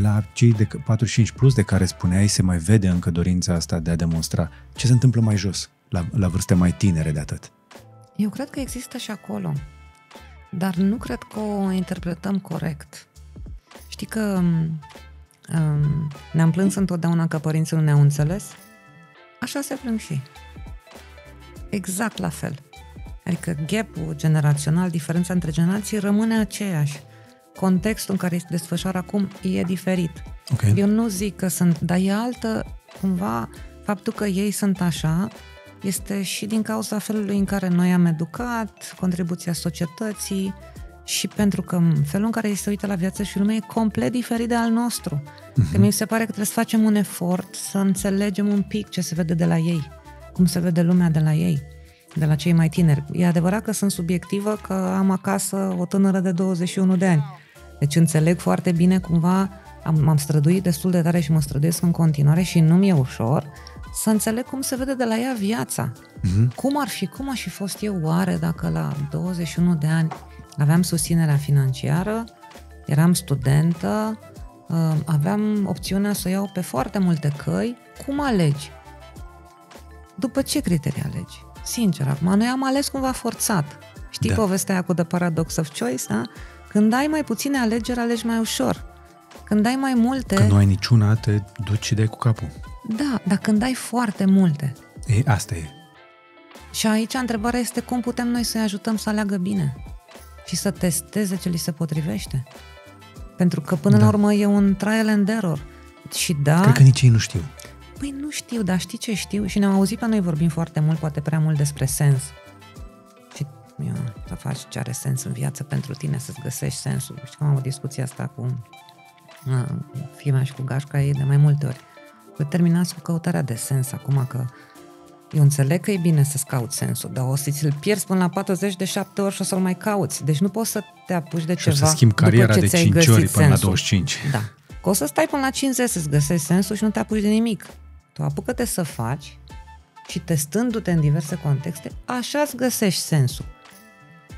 la cei de 45 plus de care spuneai se mai vede încă dorința asta de a demonstra ce se întâmplă mai jos, la, la vârste mai tinere de atât? Eu cred că există și acolo, dar nu cred că o interpretăm corect. Știi că um, ne-am plâns întotdeauna că părinții nu ne-au înțeles? Așa se plâng și. Exact la fel. Adică gap-ul generațional, diferența între generații rămâne aceeași contextul în care se desfășoară acum e diferit. Okay. Eu nu zic că sunt, dar e altă, cumva, faptul că ei sunt așa este și din cauza felului în care noi am educat, contribuția societății și pentru că felul în care ei se uită la viață și lumea e complet diferit de al nostru. Mhm. Că mi se pare că trebuie să facem un efort să înțelegem un pic ce se vede de la ei, cum se vede lumea de la ei de la cei mai tineri. E adevărat că sunt subiectivă că am acasă o tânără de 21 de ani. Deci înțeleg foarte bine cumva, am, m-am străduit destul de tare și mă străduiesc în continuare și nu mi-e ușor să înțeleg cum se vede de la ea viața. Mm-hmm. Cum ar fi, cum aș fi fost eu oare dacă la 21 de ani aveam susținerea financiară, eram studentă, uh, aveam opțiunea să o iau pe foarte multe căi, cum alegi? După ce criterii alegi? Sincer, acum noi am ales cumva forțat. Știi da. povestea aia cu The Paradox of Choice, da? Când ai mai puține alegeri, alegi mai ușor. Când ai mai multe... Când nu ai niciuna, te duci și dai cu capul. Da, dar când ai foarte multe. E, asta e. Și aici întrebarea este cum putem noi să-i ajutăm să aleagă bine și să testeze ce li se potrivește. Pentru că până da. la urmă e un trial and error. Și da... Cred că nici ei nu știu. Păi nu știu, dar știi ce știu? Și ne-am auzit pe noi vorbim foarte mult, poate prea mult despre sens. Și eu, să faci ce are sens în viață pentru tine, să-ți găsești sensul. Și că am avut discuția asta cu fima și cu gașca ei de mai multe ori. Că terminați cu căutarea de sens acum că eu înțeleg că e bine să-ți cauți sensul, dar o să ți-l pierzi până la 40 de 7 ori și o să-l mai cauți. Deci nu poți să te apuci de și ceva să schimbi cariera de 5 ori până sensul. la 25. Da. Că o să stai până la 50 să-ți găsești sensul și nu te apuci de nimic tu apucă-te să faci și testându-te în diverse contexte, așa îți găsești sensul.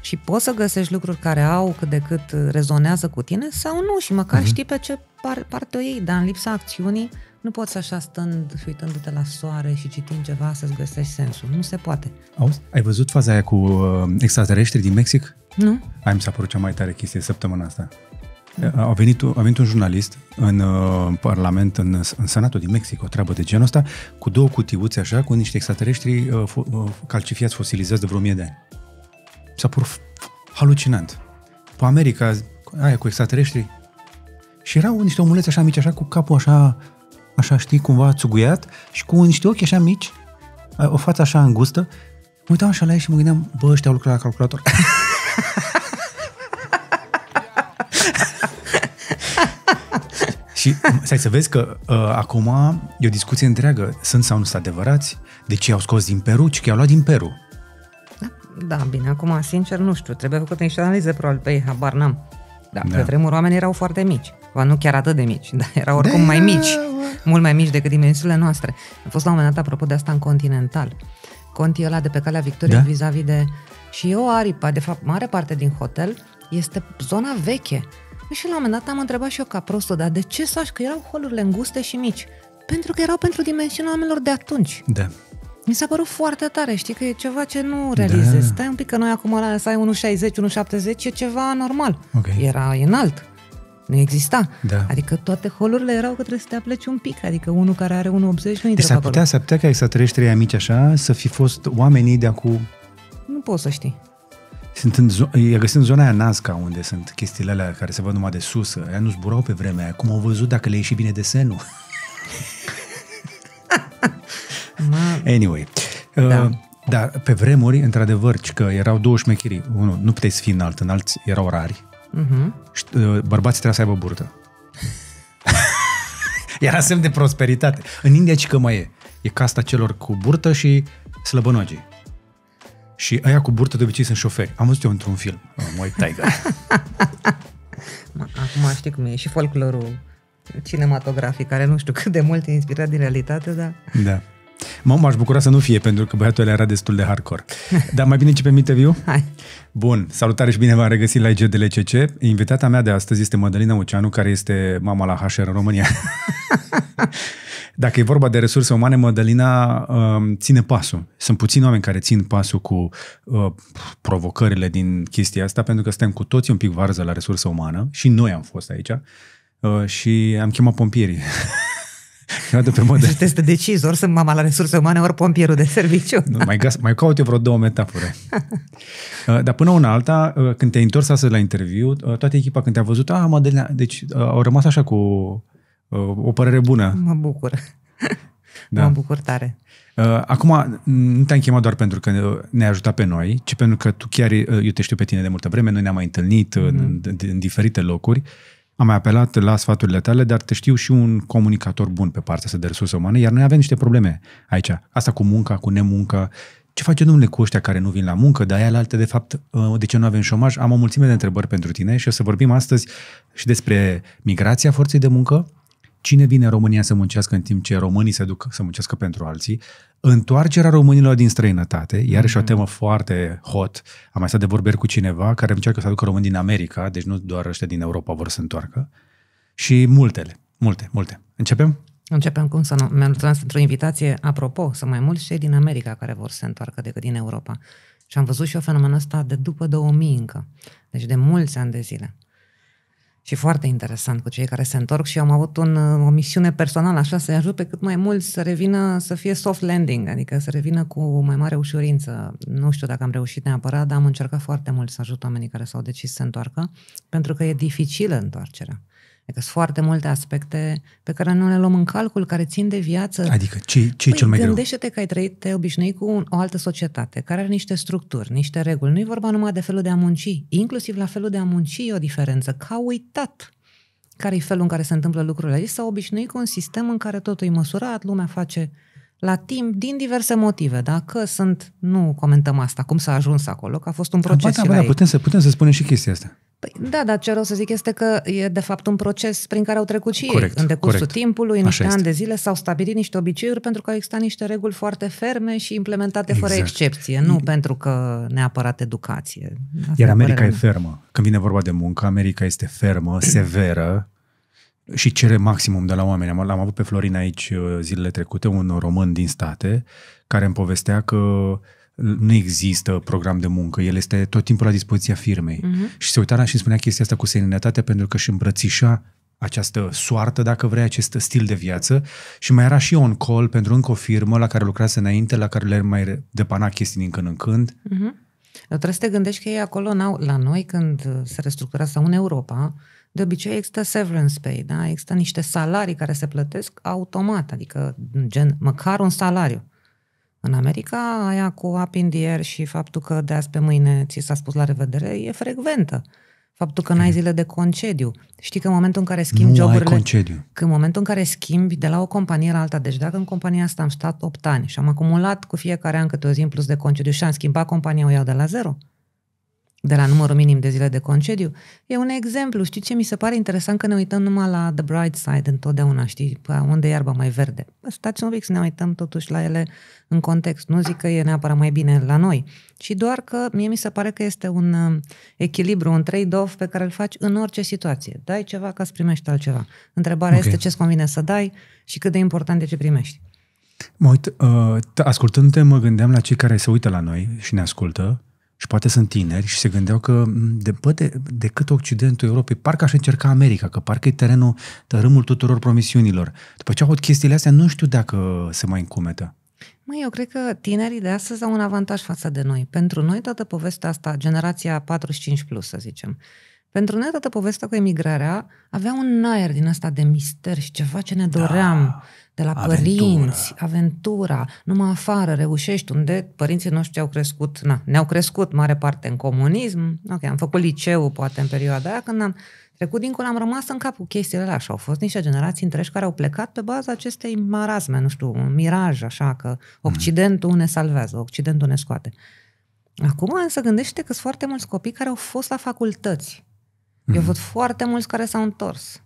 Și poți să găsești lucruri care au cât de cât uh, rezonează cu tine sau nu și măcar uh-huh. știi pe ce par, parte o iei, dar în lipsa acțiunii nu poți așa stând și uitându-te la soare și citind ceva să-ți găsești sensul. Nu se poate. Auzi, ai văzut faza aia cu uh, extraterestri din Mexic? Nu. Ai mi s-a părut cea mai tare chestie săptămâna asta. A venit, a venit un jurnalist în uh, în Parlament, în, în Senatul din Mexic, o treabă de genul ăsta, cu două cutiuțe așa, cu niște extraterestri uh, uh calcifiați, fosilizați de vreo mie de ani. S-a pur halucinant. Pe America, aia cu extraterestri, și erau niște omuleți așa mici, așa cu capul așa, așa știi, cumva țuguiat și cu niște ochi așa mici, o față așa îngustă. Mă uitam așa la ei și mă gândeam, bă, ăștia au lucrat la calculator. Și stai să vezi că uh, acum e o discuție întreagă. Sunt sau nu sunt adevărați? De ce i-au scos din Peru? Ce i-au luat din Peru? Da, da, bine, acum, sincer, nu știu. Trebuie făcut niște analize, probabil, pe ei, habar n-am. Da, da. pe vremuri oamenii erau foarte mici. Va nu chiar atât de mici, dar erau da. oricum de... mai mici. Mult mai mici decât dimensiunile noastre. A fost la un moment dat, apropo de asta, în Continental. Conti ăla de pe calea Victoriei da? vis-a-vis de... Și eu aripa, de fapt, mare parte din hotel este zona veche și la un moment dat am întrebat și eu ca prostul, dar de ce să că erau holurile înguste și mici? Pentru că erau pentru dimensiunea oamenilor de atunci. Da. Mi s-a părut foarte tare, știi că e ceva ce nu realizez. Da. Stai un pic că noi acum la să ai 1,60, 1,70 e ceva normal. Okay. Era înalt. Nu exista. Da. Adică toate holurile erau că trebuie să te apleci un pic. Adică unul care are 1,80 nu deci intră deci s-ar putea, s-ar putea ca extraterestrii amici așa să fi fost oamenii de acum... Nu poți să știi. Sunt în zo- e găsit în zona aia Nazca, unde sunt chestiile alea care se văd numai de sus. Aia nu zburau pe vremea aia. Cum au văzut dacă le ieși bine desenul? anyway. Uh, da. Uh, dar pe vremuri, într-adevăr, că erau două șmecherii. Unul, nu puteai să fii înalt, înalți erau rari. Uh-huh. Mhm. Și, uh, bărbații trebuia să aibă burtă. Era semn de prosperitate. În India ce că mai e? E casta celor cu burtă și slăbănogii. Și aia cu burtă de obicei sunt șoferi. Am văzut eu într-un film. Ah, mai Tiger. Da. Acum știi cum e și folclorul cinematografic, care nu știu cât de mult e inspirat din realitate, dar... Da. Mă, m-aș bucura să nu fie, pentru că băiatul era destul de hardcore. Dar mai bine începem interviu? Hai. Bun, salutare și bine v-am regăsit la IGDLCC. Invitata mea de astăzi este Madalina Oceanu, care este mama la HR în România. Dacă e vorba de resurse umane, Mădălina um, ține pasul. Sunt puțini oameni care țin pasul cu uh, provocările din chestia asta, pentru că suntem cu toții un pic varză la resursă umană și noi am fost aici uh, și am chemat pompierii. Iată pe model. este decis, ori sunt mama la resurse umane, ori pompierul de serviciu. Nu, mai, gas, mai caut eu vreo două metafore. Uh, dar până una alta, când te-ai întors astăzi la interviu, toată echipa când te-a văzut, a, ah, Madelina, deci au rămas așa cu o părere bună. Mă bucur. Da. Mă bucur tare. Uh, acum, mm, nu te-am chemat doar pentru că ne-ai ajutat pe noi, ci pentru că tu chiar, uh, eu te știu pe tine de multă vreme, noi ne-am mai întâlnit mm. în, în diferite locuri, am mai apelat la sfaturile tale, dar te știu și un comunicator bun pe partea asta de resurse umane, iar noi avem niște probleme aici. Asta cu munca, cu nemunca, ce face domnule cu ăștia care nu vin la muncă, dar aia alte, de fapt, de ce nu avem șomaj? Am o mulțime de întrebări pentru tine și o să vorbim astăzi și despre migrația forței de muncă, cine vine în România să muncească în timp ce românii se duc să muncească pentru alții, întoarcerea românilor din străinătate, iarăși mm-hmm. o mhm. temă foarte hot. Am mai stat de vorberi cu cineva care încearcă să aducă români din America, deci nu doar ăștia din Europa vor să întoarcă, și multele, multe, multe. Începem? Începem cum să nu. Mi-am trans într-o invitație, apropo, să mai mulți cei din America care vor să se întoarcă decât din Europa. Și am văzut și o fenomenul ăsta de după 2000 încă, deci de mulți ani de zile și foarte interesant cu cei care se întorc și eu am avut un, uh, o misiune personală așa să-i ajut pe cât mai mulți să revină, să fie soft landing, adică să revină cu mai mare ușurință. Nu știu dacă am reușit neapărat, dar am încercat foarte mult să ajut oamenii care s-au decis să se întoarcă, pentru că e dificilă întoarcerea. Adică sunt foarte multe aspecte pe care nu le luăm în calcul, care țin de viață. Adică ce, ce păi, e cel mai greu? Gândește-te că ai trăit, te obișnuit cu o altă societate, care are niște structuri, niște reguli. Nu e vorba numai de felul de a munci. Inclusiv la felul de a munci e o diferență. Ca uitat care e felul în care se întâmplă lucrurile aici, s-au obișnuit cu un sistem în care totul e măsurat, lumea face la timp din diverse motive, da? Că sunt, nu comentăm asta, cum s-a ajuns acolo, că a fost un da, proces. Da, da, da, putem, să, putem să spunem și chestia asta. Păi, da, dar ce vreau să zic este că e de fapt un proces prin care au trecut și corect, ei. În decursul corect. timpului, în niște ani de zile, s-au stabilit niște obiceiuri pentru că au existat niște reguli foarte ferme și implementate exact. fără excepție, nu e... pentru că neapărat educație. Asta Iar America e fermă. Când vine vorba de muncă, America este fermă, severă, și cere maximum de la oameni. Am, l-am avut pe Florin aici uh, zilele trecute, un român din state, care îmi povestea că nu există program de muncă, el este tot timpul la dispoziția firmei. Uh-huh. Și se uita la și spunea chestia asta cu seninătate pentru că își îmbrățișa această soartă, dacă vrei, acest stil de viață și mai era și on call pentru încă o firmă la care lucrase înainte, la care le mai depana chestii din când în când. Uh-huh. Trebuie să te gândești că ei acolo, la noi, când se restructurează sau în Europa, de obicei există severance pay, da? există niște salarii care se plătesc automat, adică gen măcar un salariu. În America, aia cu up in the air și faptul că de azi pe mâine ți s-a spus la revedere e frecventă. Faptul că n-ai hmm. zile de concediu. Știi că în momentul în care schimbi nu joburile... Ai concediu. Că în momentul în care schimbi de la o companie la alta, deci dacă în compania asta am stat 8 ani și am acumulat cu fiecare an câte o zi în plus de concediu și am schimbat compania, o iau de la zero de la numărul minim de zile de concediu, e un exemplu. Știi ce mi se pare interesant? Că ne uităm numai la The Bright Side întotdeauna, știi? Păi, unde e iarba mai verde. Stați un pic să ne uităm totuși la ele în context. Nu zic că e neapărat mai bine la noi, ci doar că mie mi se pare că este un um, echilibru, un trade-off pe care îl faci în orice situație. Dai ceva ca să primești altceva. Întrebarea okay. este ce-ți convine să dai și cât de important e ce primești. Mă uit, uh, ascultându-te, mă gândeam la cei care se uită la noi și ne ascultă și poate sunt tineri și se gândeau că de, bă, de, cât Occidentul Europei, parcă aș încerca America, că parcă e terenul, tărâmul tuturor promisiunilor. După ce au chestiile astea, nu știu dacă se mai încumetă. Mă, eu cred că tinerii de astăzi au un avantaj față de noi. Pentru noi toată povestea asta, generația 45 plus, să zicem, pentru noi toată povestea cu emigrarea avea un aer din asta de mister și ceva ce ne doream. Da de la aventura. părinți, aventura, numai afară reușești, unde părinții noștri au crescut, na, ne-au crescut mare parte în comunism, ok, am făcut liceu poate în perioada aia, când am trecut dincolo, am rămas în capul chestiile alea și au fost niște generații întregi care au plecat pe baza acestei marasme, nu știu, un miraj așa, că mhm. Occidentul mm. ne salvează, Occidentul ne scoate. Acum însă gândește că sunt foarte mulți copii care au fost la facultăți. Mm. Eu mhm. văd foarte mulți care s-au întors.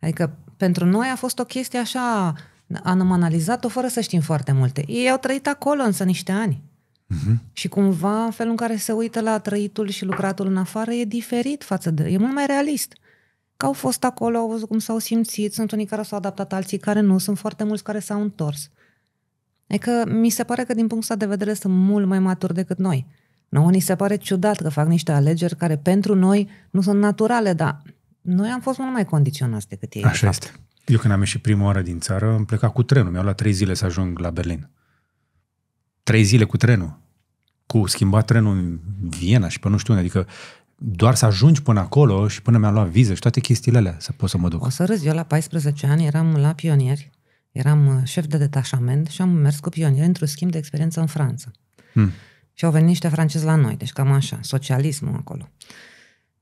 Adică pentru noi a fost o chestie așa am analizat-o fără să știm foarte multe. Ei au trăit acolo însă niște ani. Uh-huh. Și cumva felul în care se uită la trăitul și lucratul în afară e diferit față de... e mult mai realist. Că au fost acolo, au văzut cum s-au simțit, sunt unii care s-au adaptat, alții care nu, sunt foarte mulți care s-au întors. E că mi se pare că din punctul ăsta de vedere sunt mult mai maturi decât noi. Nouă ni se pare ciudat că fac niște alegeri care pentru noi nu sunt naturale, dar noi am fost mult mai condiționați decât ei. Așa de fapt. este. Eu când am ieșit prima oară din țară, am plecat cu trenul. Mi-au luat trei zile să ajung la Berlin. Trei zile cu trenul. Cu schimbat trenul în Viena și pe nu știu unde. Adică doar să ajungi până acolo și până mi-am luat viză și toate chestiile alea să pot să mă duc. O să râzi, eu la 14 ani eram la pionieri, eram uh, șef de detașament și am mers cu pionieri într-un schimb de experiență în Franța. Hmm. Și au venit niște francezi la noi, deci cam așa, socialismul acolo.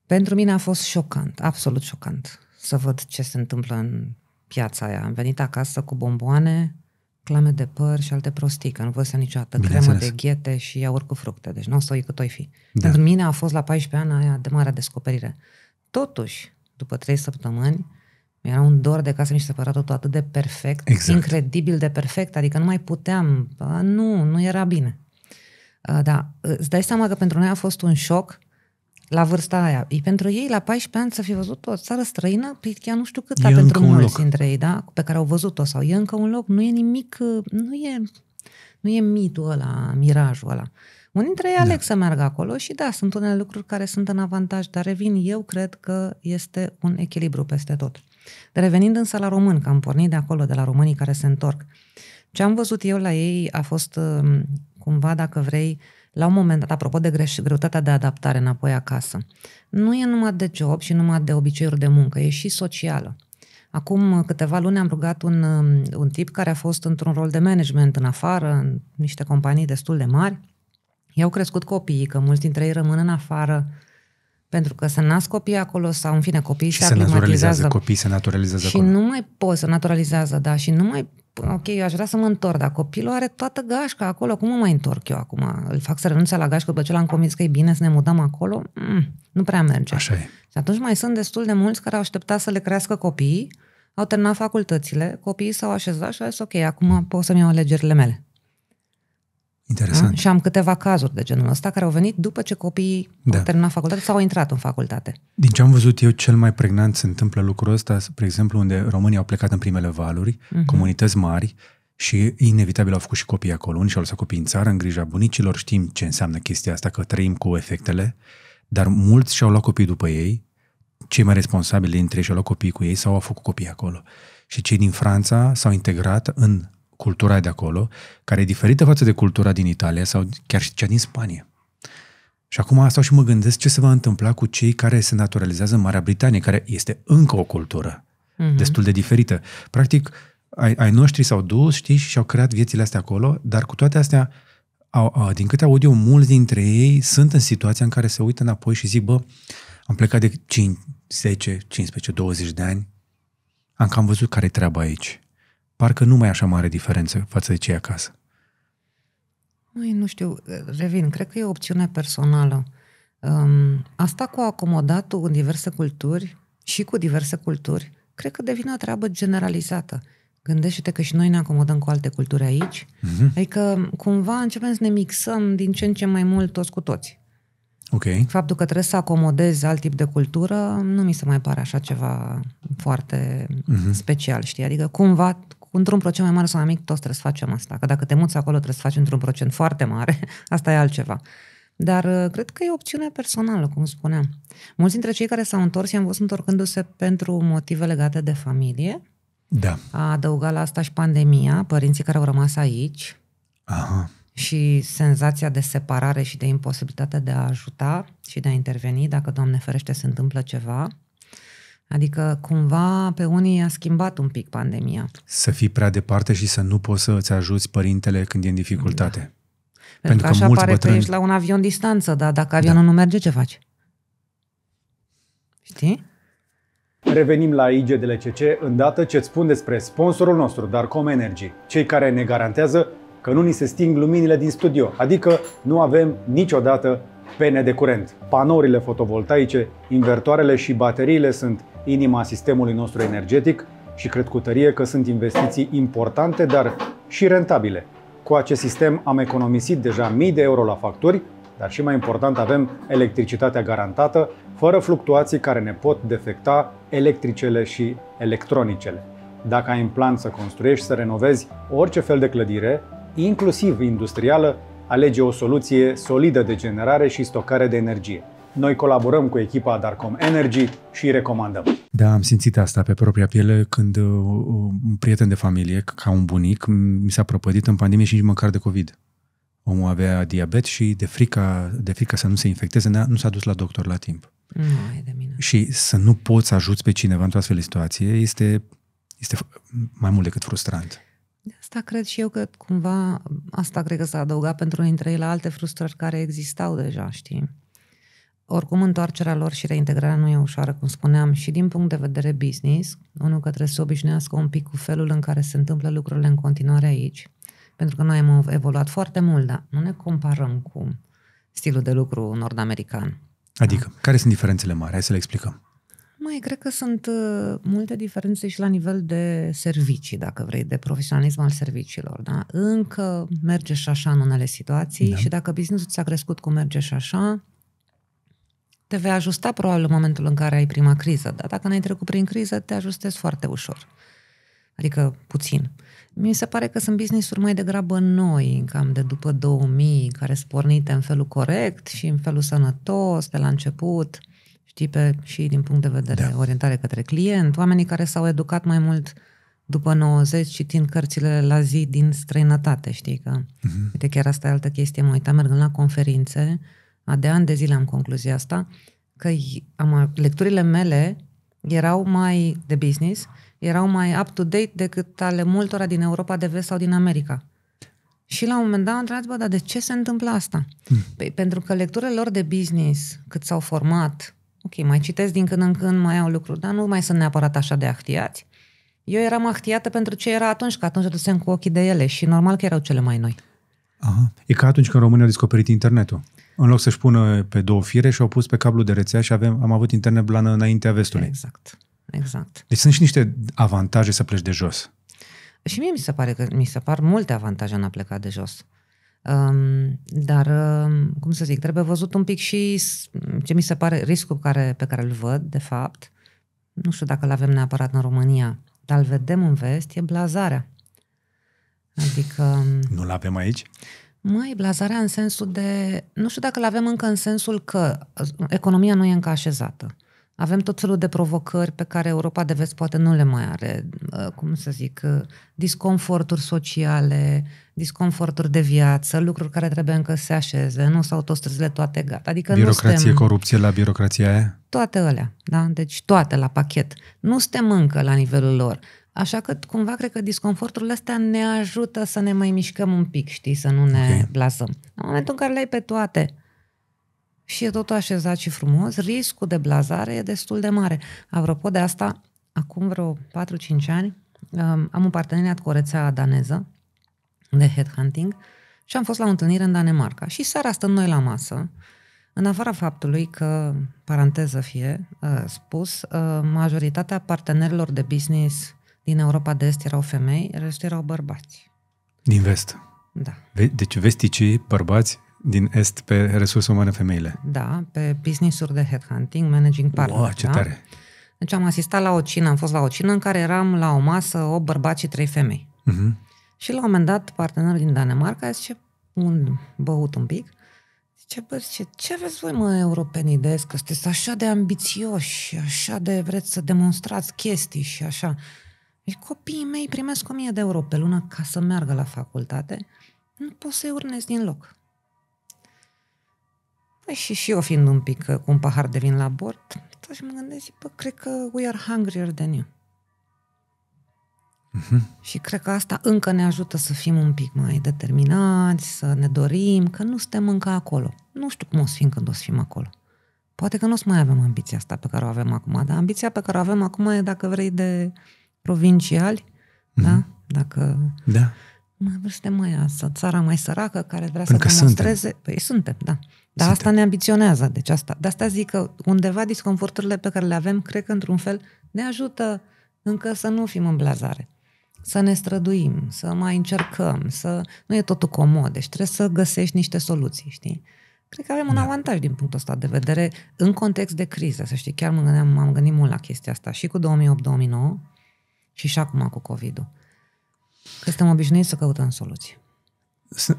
Pentru mine a fost șocant, absolut șocant, să văd ce se întâmplă în piața aia. Am venit acasă cu bomboane, clame de păr și alte prostii, că nu văd niciodată Bine cremă înțeles. de ghete și iaurt cu fructe. Deci nu o să o cât o fi. Da. Pentru mine a fost la 14 ani aia de mare descoperire. Totuși, după 3 săptămâni mi-era un dor de casă, mi se părea totul atât de perfect, exact. incredibil de perfect, adică nu mai puteam, nu, nu era bine. Ă, Dar îți dai seama că pentru noi a fost un șoc la vârsta aia. E pentru ei, la 14 ani, să fi văzut o țară străină, păi chiar nu știu cât, a pentru mulți dintre ei, da? pe care au văzut-o sau e încă un loc, nu e nimic, nu e, nu e mitul ăla, mirajul ăla. Unii dintre ei da. aleg da. să meargă acolo și da, sunt unele lucruri care sunt în avantaj, dar revin, eu cred că este un echilibru peste tot. Revenind însă la român, că am pornit de acolo, de la românii care se întorc, ce am văzut eu la ei a fost um, cumva, dacă vrei, la un moment dat, apropo de greș- greutatea de adaptare înapoi acasă, nu e numai de job și numai de obiceiuri de muncă, e și socială. Acum câteva luni am rugat un, um, un tip care a fost într-un rol de management în afară, în niște companii destul de mari. I-au crescut copiii, că mulți dintre ei rămân în afară pentru că se nasc copii acolo sau, în fine, copiii și se, se aclimatizează. Copiii se naturalizează Și acolo. nu mai poți să naturalizează, da, și nu mai ok, eu aș vrea să mă întorc, dar copilul are toată gașca acolo, cum mă mai întorc eu acum? Îl fac să renunțe la gașcă după ce l-am convins că e bine să ne mutăm acolo? Mm, nu prea merge. Așa e. Și atunci mai sunt destul de mulți care au așteptat să le crească copiii, au terminat facultățile, copiii s-au așezat și au zis, ok, acum pot să-mi iau alegerile mele. Interesant. Da? Și am câteva cazuri de genul ăsta care au venit după ce copiii da. au terminat facultate sau au intrat în facultate. Din ce am văzut eu, cel mai pregnant se întâmplă lucrul ăsta, spre exemplu, unde românii au plecat în primele valuri, uh-huh. comunități mari, și inevitabil au făcut și copii acolo, unii și-au lăsat copii în țară, în grija bunicilor, știm ce înseamnă chestia asta, că trăim cu efectele, dar mulți și-au luat copii după ei, cei mai responsabili dintre ei și-au luat copiii cu ei sau au făcut copii acolo. Și cei din Franța s-au integrat în cultura de acolo, care e diferită față de cultura din Italia sau chiar și cea din Spania. Și acum stau și mă gândesc ce se va întâmpla cu cei care se naturalizează în Marea Britanie, care este încă o cultură mm-hmm. destul de diferită. Practic, ai, ai noștri s-au dus, știi, și au creat viețile astea acolo, dar cu toate astea, au, au, din câte aud eu, mulți dintre ei sunt în situația în care se uită înapoi și zic, bă, am plecat de 5, 10, 15, 20 de ani, am cam văzut care treaba aici parcă nu mai e așa mare diferență față de cei acasă. Măi, nu știu, revin, cred că e o opțiune personală. Um, asta cu acomodatul în diverse culturi și cu diverse culturi, cred că devine o treabă generalizată. Gândește-te că și noi ne acomodăm cu alte culturi aici, mm-hmm. adică cumva începem să ne mixăm din ce în ce mai mult toți cu toți. Okay. Faptul că trebuie să acomodez alt tip de cultură nu mi se mai pare așa ceva foarte mm-hmm. special, știi? Adică cumva într-un procent mai mare sau mai mic, toți trebuie să facem asta. Că dacă te muți acolo, trebuie să faci într-un procent foarte mare, asta e altceva. Dar uh, cred că e opțiune personală, cum spuneam. Mulți dintre cei care s-au întors, i-am văzut întorcându-se pentru motive legate de familie. Da. A adăugat la asta și pandemia, părinții care au rămas aici. Aha. Și senzația de separare și de imposibilitatea de a ajuta și de a interveni dacă, Doamne ferește, se întâmplă ceva. Adică cumva pe unii a schimbat un pic pandemia. Să fii prea departe și să nu poți să îți ajuți părintele când e în dificultate. Da. Pentru că, că așa mulți pare bătrâni... că ești la un avion distanță, dar dacă da. avionul da. nu merge, ce faci? Știi? Revenim la IGDLCC îndată ce îți spun despre sponsorul nostru, Darkom Energy, cei care ne garantează că nu ni se sting luminile din studio, adică nu avem niciodată pene de curent. Panourile fotovoltaice, invertoarele și bateriile sunt inima sistemului nostru energetic și cred cu tărie că sunt investiții importante, dar și rentabile. Cu acest sistem am economisit deja mii de euro la facturi, dar și mai important avem electricitatea garantată, fără fluctuații care ne pot defecta electricele și electronicele. Dacă ai în plan să construiești, să renovezi orice fel de clădire, inclusiv industrială, alege o soluție solidă de generare și stocare de energie. Noi colaborăm cu echipa Darcom Energy și îi recomandăm. Da, am simțit asta pe propria piele când uh, uh, un prieten de familie, ca un bunic, mi s-a propădit în pandemie și nici măcar de COVID. Omul avea diabet și de frica, de frica să nu se infecteze, nu s-a dus la doctor la timp. de mine. Și să nu poți ajuți pe cineva într-o astfel de situație este, este mai mult decât frustrant. De asta cred și eu că cumva, asta cred că s-a adăugat pentru dintre ei la alte frustrări care existau deja, știi? Oricum, întoarcerea lor și reintegrarea nu e ușoară, cum spuneam, și din punct de vedere business, unul că trebuie să obișnuiască un pic cu felul în care se întâmplă lucrurile în continuare aici, pentru că noi am evoluat foarte mult, dar nu ne comparăm cu stilul de lucru nord-american. Adică, da? care sunt diferențele mari? Hai să le explicăm. Mai cred că sunt uh, multe diferențe și la nivel de servicii, dacă vrei, de profesionalism al serviciilor. Da? Încă merge și așa în unele situații da. și dacă businessul ți-a crescut cum merge și așa, te vei ajusta probabil în momentul în care ai prima criză, dar dacă n-ai trecut prin criză, te ajustezi foarte ușor. Adică puțin. Mi se pare că sunt business-uri mai degrabă noi, cam de după 2000, care sunt pornite în felul corect și în felul sănătos, de la început, știi, pe, și din punct de vedere da. orientare către client, oamenii care s-au educat mai mult după 90 citind cărțile la zi din străinătate, știi că... Uh-huh. Uite, chiar asta e altă chestie, mă uitam mergând la conferințe, uh, de ani de zile am concluzia asta, că am, lecturile mele erau mai de business, erau mai up-to-date decât ale multora din Europa de vest sau din America. Și la un moment dat am întrebat, bă, dar de ce se întâmplă asta? Hmm. Păi, pentru că lecturile lor de business, cât s-au format, ok, mai citesc din când în când, mai au lucruri, dar nu mai sunt neapărat așa de ahtiați. Eu eram ahtiată pentru ce era atunci, că atunci dusem cu ochii de ele și normal că erau cele mai noi. Aha. E ca atunci când România a descoperit internetul. În loc să-și pună pe două fire și au pus pe cablu de rețea și avem, am avut internet blană înaintea vestului. Exact, exact. Deci sunt și niște avantaje să pleci de jos. Și mie mi se pare că mi se par multe avantaje în a pleca de jos. Um, dar, um, cum să zic, trebuie văzut un pic și ce mi se pare riscul care, pe care îl văd, de fapt. Nu știu dacă îl avem neapărat în România, dar îl vedem în vest, e blazarea. Adică... Nu-l avem aici? Măi, blazarea în sensul de... Nu știu dacă l-avem încă în sensul că uh, economia nu e încă așezată. Avem tot felul de provocări pe care Europa de vest poate nu le mai are, uh, cum să zic, uh, disconforturi sociale, disconforturi de viață, lucruri care trebuie încă să se așeze, nu s-au tot toate gata. Adică Birocrație, nu suntem... corupție la birocrația aia? Toate alea, da? Deci toate la pachet. Nu suntem încă la nivelul lor. Așa că, cumva, cred că disconfortul ăsta ne ajută să ne mai mișcăm un pic, știi, să nu ne okay. blasăm. În momentul în care le ai pe toate și e totul așezat și frumos, riscul de blazare e destul de mare. Apropo de asta, acum vreo 4-5 ani, um, am un parteneriat cu o rețea daneză de headhunting și am fost la o întâlnire în Danemarca. Și seara stăm noi la masă, în afara faptului că, paranteză fie uh, spus, uh, majoritatea partenerilor de business din Europa de Est erau femei, restul erau bărbați. Din vest? Da. Deci vesticii, bărbați, din Est pe resurse umane femeile. Da, pe business-uri de headhunting, managing partner. Wow, ce da? tare! Deci am asistat la o cină, am fost la o cină în care eram la o masă, o bărbați și trei femei. Uh-huh. Și la un moment dat, partenerul din Danemarca zice, un băut un pic, zice, bă, zice, ce vezi voi, mă, europenii de Est, că sunteți așa de ambițioși, așa de vreți să demonstrați chestii și așa. Deci copiii mei primesc 1000 de euro pe lună ca să meargă la facultate, nu pot să-i urnez din loc. Păi și, și eu fiind un pic uh, cu un pahar de vin la bord, tot și mă gândesc, bă, cred că we are hungrier than you. Uh-huh. Și cred că asta încă ne ajută să fim un pic mai determinați, să ne dorim, că nu suntem încă acolo. Nu știu cum o să fim când o să fim acolo. Poate că nu o să mai avem ambiția asta pe care o avem acum, dar ambiția pe care o avem acum e dacă vrei de provinciali, mm-hmm. da? Dacă... Da. Mai suntem mai asta, țara mai săracă care vrea Pentru să demonstreze. Suntem. Păi suntem, da. Dar asta ne ambiționează. Deci asta, de asta zic că undeva disconforturile pe care le avem, cred că într-un fel ne ajută încă să nu fim în blazare. Să ne străduim, să mai încercăm, să... Nu e totul comod, deci trebuie să găsești niște soluții, știi? Cred că avem un da. avantaj din punctul ăsta de vedere în context de criză, să știi. Chiar m-am gândit, m-am gândit mult la chestia asta și cu 2008-2009 și și acum cu COVID-ul. Că suntem obișnuiți să căutăm soluții.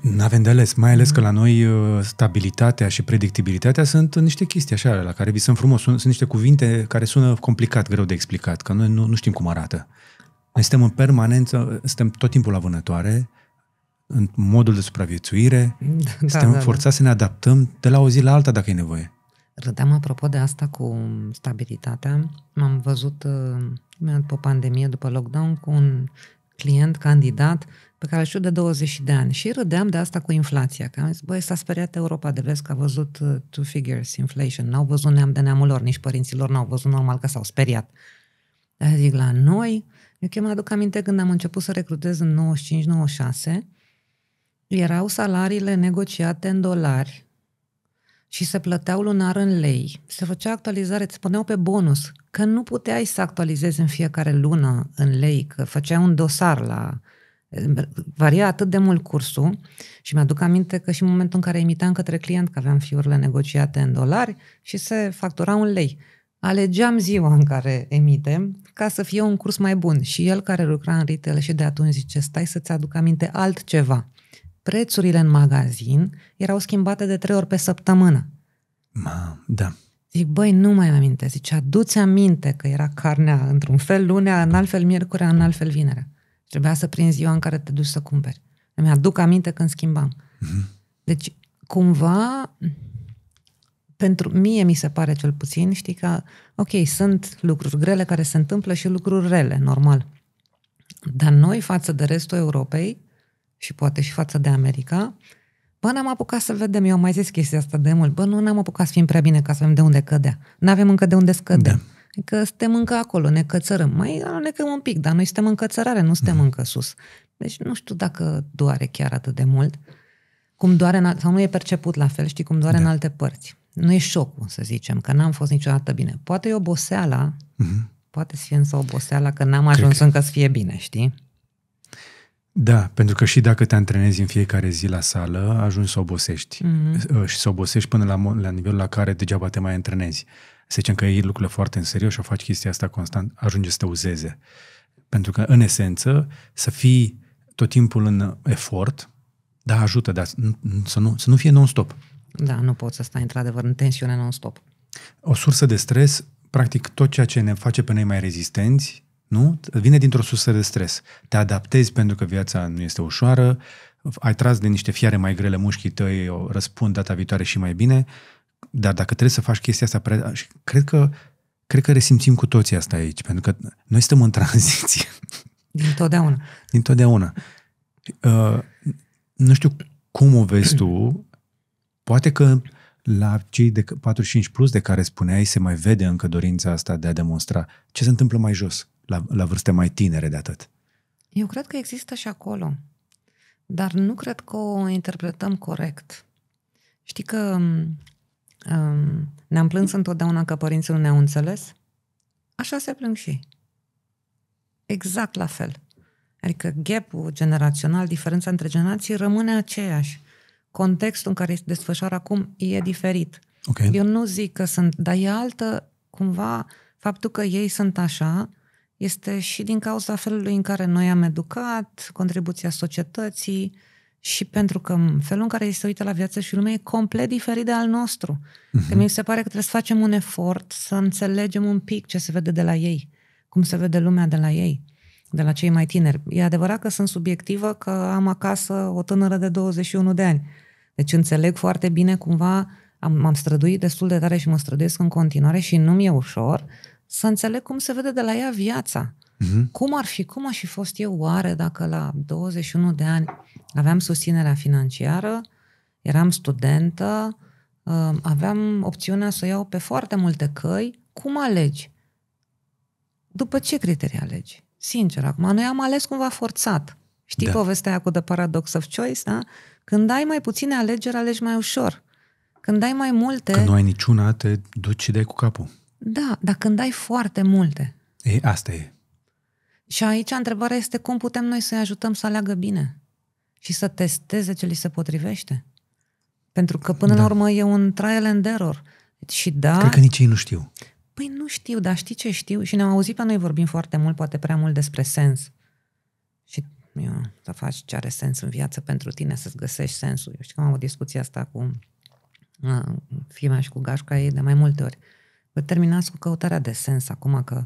Nu avem de ales, mai ales că mm. la noi uh, stabilitatea și predictibilitatea sunt niște chestii așa, la care vi sunt frumos. Sunt, sunt niște cuvinte care sună complicat, greu de explicat, că noi nu, nu știm cum arată. Noi suntem în permanență, suntem tot timpul la vânătoare, în modul de supraviețuire, da, suntem da, da. forțați da. să ne adaptăm de la o zi la alta dacă e nevoie. Rădeam apropo de asta cu stabilitatea. M-am văzut uh, după pandemie, după lockdown, cu un client candidat pe care știu de 20 de ani și râdeam de asta cu inflația, că am zis, băi, s-a speriat Europa de vest că a văzut uh, two figures inflation, n-au văzut neam de neamul lor, nici lor, n-au văzut, normal că s-au speriat. Dar zic, la noi, eu chiar mă aduc aminte când am început să recrutez în 95-96, erau salariile negociate în dolari, și se plăteau lunar în lei. Se făcea actualizare, îți spuneau pe bonus că nu puteai să actualizezi în fiecare lună în lei, că făceai un dosar la... Varia atât de mult cursul și mi-aduc aminte că și în momentul în care emitam către client că aveam fiurile negociate în dolari și se factura un lei. Alegeam ziua în care emitem ca să fie un curs mai bun și el care lucra în retail și de atunci zice stai să-ți aduc aminte altceva prețurile în magazin erau schimbate de trei ori pe săptămână. Ma, da. Zic, băi, nu mai aminte. Zice, aduți aminte că era carnea într-un fel lunea, în alt fel miercurea, în alt fel vinerea. Trebuia să prind ziua în care te duci să cumperi. Îmi aduc aminte când schimbam. Mm-hmm. Deci, cumva, pentru mie mi se pare cel puțin, știi că, ok, sunt lucruri grele care se întâmplă și lucruri rele, normal. Dar noi, față de restul Europei, și poate și față de America, bă, n-am apucat să vedem, eu am mai zis chestia asta de mult, bă, nu n-am apucat să fim prea bine ca să vedem de unde cădea. N-avem încă de unde scădem. Da. Adică suntem încă acolo, ne cățărăm. Mai alunecăm un pic, dar noi suntem în cățărare, nu suntem mm. încă sus. Deci nu știu dacă doare chiar atât de mult, cum doare în, al- sau nu e perceput la fel, știi, cum doare da. în alte părți. Nu e șocul, să zicem, că n-am fost niciodată bine. Poate e oboseala, mm poate să fie însă oboseala că n-am ajuns Cred. încă să fie bine, știi? Da, pentru că și dacă te antrenezi în fiecare zi la sală, ajungi să obosești. Mm-hmm. Și să obosești până la, la nivelul la care degeaba te mai antrenezi. Să zicem că iei lucrurile foarte în serios și o faci chestia asta constant, ajunge să te uzeze. Pentru că, în esență, să fii tot timpul în efort, da, ajută, dar să nu, să nu fie non-stop. Da, nu poți să stai într-adevăr în tensiune non-stop. O sursă de stres, practic tot ceea ce ne face pe noi mai rezistenți, nu? Vine dintr-o sursă de stres. Te adaptezi pentru că viața nu este ușoară, ai tras de niște fiare mai grele mușchii tăi, o răspund data viitoare și mai bine, dar dacă trebuie să faci chestia asta, și cred că cred că resimțim cu toții asta aici, pentru că noi suntem în tranziție. Dintotdeauna. Dintotdeauna. Uh, nu știu cum o vezi tu, poate că la cei de 45 plus de care spuneai se mai vede încă dorința asta de a demonstra ce se întâmplă mai jos la, la vârste mai tinere de atât. Eu cred că există și acolo, dar nu cred că o interpretăm corect. Știi că um, um ne-am plâns întotdeauna că părinții nu ne-au înțeles? Așa se plâng și Exact la fel. Adică gapul generațional, diferența între generații rămâne aceeași. Contextul în care este desfășoară acum e diferit. Okay. Eu nu zic că sunt, dar e altă, cumva, faptul că ei sunt așa, este și din cauza felului în care noi am educat, contribuția societății și pentru că felul în care ei se uită la viață și lumea e complet diferit de al nostru. Uh-huh. Că mi se pare că trebuie să facem un efort să înțelegem un pic ce se vede de la ei, cum se vede lumea de la ei, de la cei mai tineri. E adevărat că sunt subiectivă, că am acasă o tânără de 21 de ani. Deci înțeleg foarte bine cumva, am, m-am străduit destul de tare și mă străduiesc în continuare și nu mi-e ușor, să înțeleg cum se vede de la ea viața. Mm-hmm. Cum ar fi, cum aș fi fost eu oare dacă la 21 de ani aveam susținerea financiară, eram studentă, uh, aveam opțiunea să o iau pe foarte multe căi, cum alegi? După ce criterii alegi? Sincer, acum, noi am ales cumva forțat. Știi da. povestea aia cu The Paradox of Choice, da? Când ai mai puține alegeri, alegi mai ușor. Când ai mai multe... Când nu ai niciuna, te duci și dai cu capul. Da, dar când ai foarte multe. E, asta e. Și aici întrebarea este cum putem noi să-i ajutăm să aleagă bine și să testeze ce li se potrivește. Pentru că până da. la urmă e un trial and error. Deci, și da... Cred că nici ei nu știu. Păi nu știu, dar știi ce știu? Și ne-am auzit pe noi vorbim foarte mult, poate prea mult despre sens. Și eu, să faci ce are sens în viață pentru tine, să-ți găsești sensul. Eu știu că am avut discuția asta cu fima și cu gașca ei de mai multe ori. Uh, Vă terminați cu căutarea de sens acum că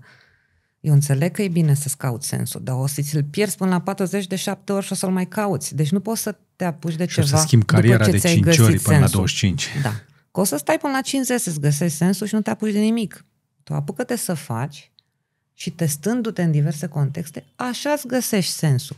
eu înțeleg că e bine să-ți cauți sensul, dar o să ți-l pierzi până la 40 de 7 ori și o să-l mai cauți. Deci nu poți să te apuci de și ceva. Și să schimbi cariera după ce de 5 ori până sensul. la 25. Da. Că o să stai până la 50 să-ți găsești sensul și nu te apuci de nimic. Tu apucă-te să faci și testându-te în diverse contexte, așa îți găsești sensul.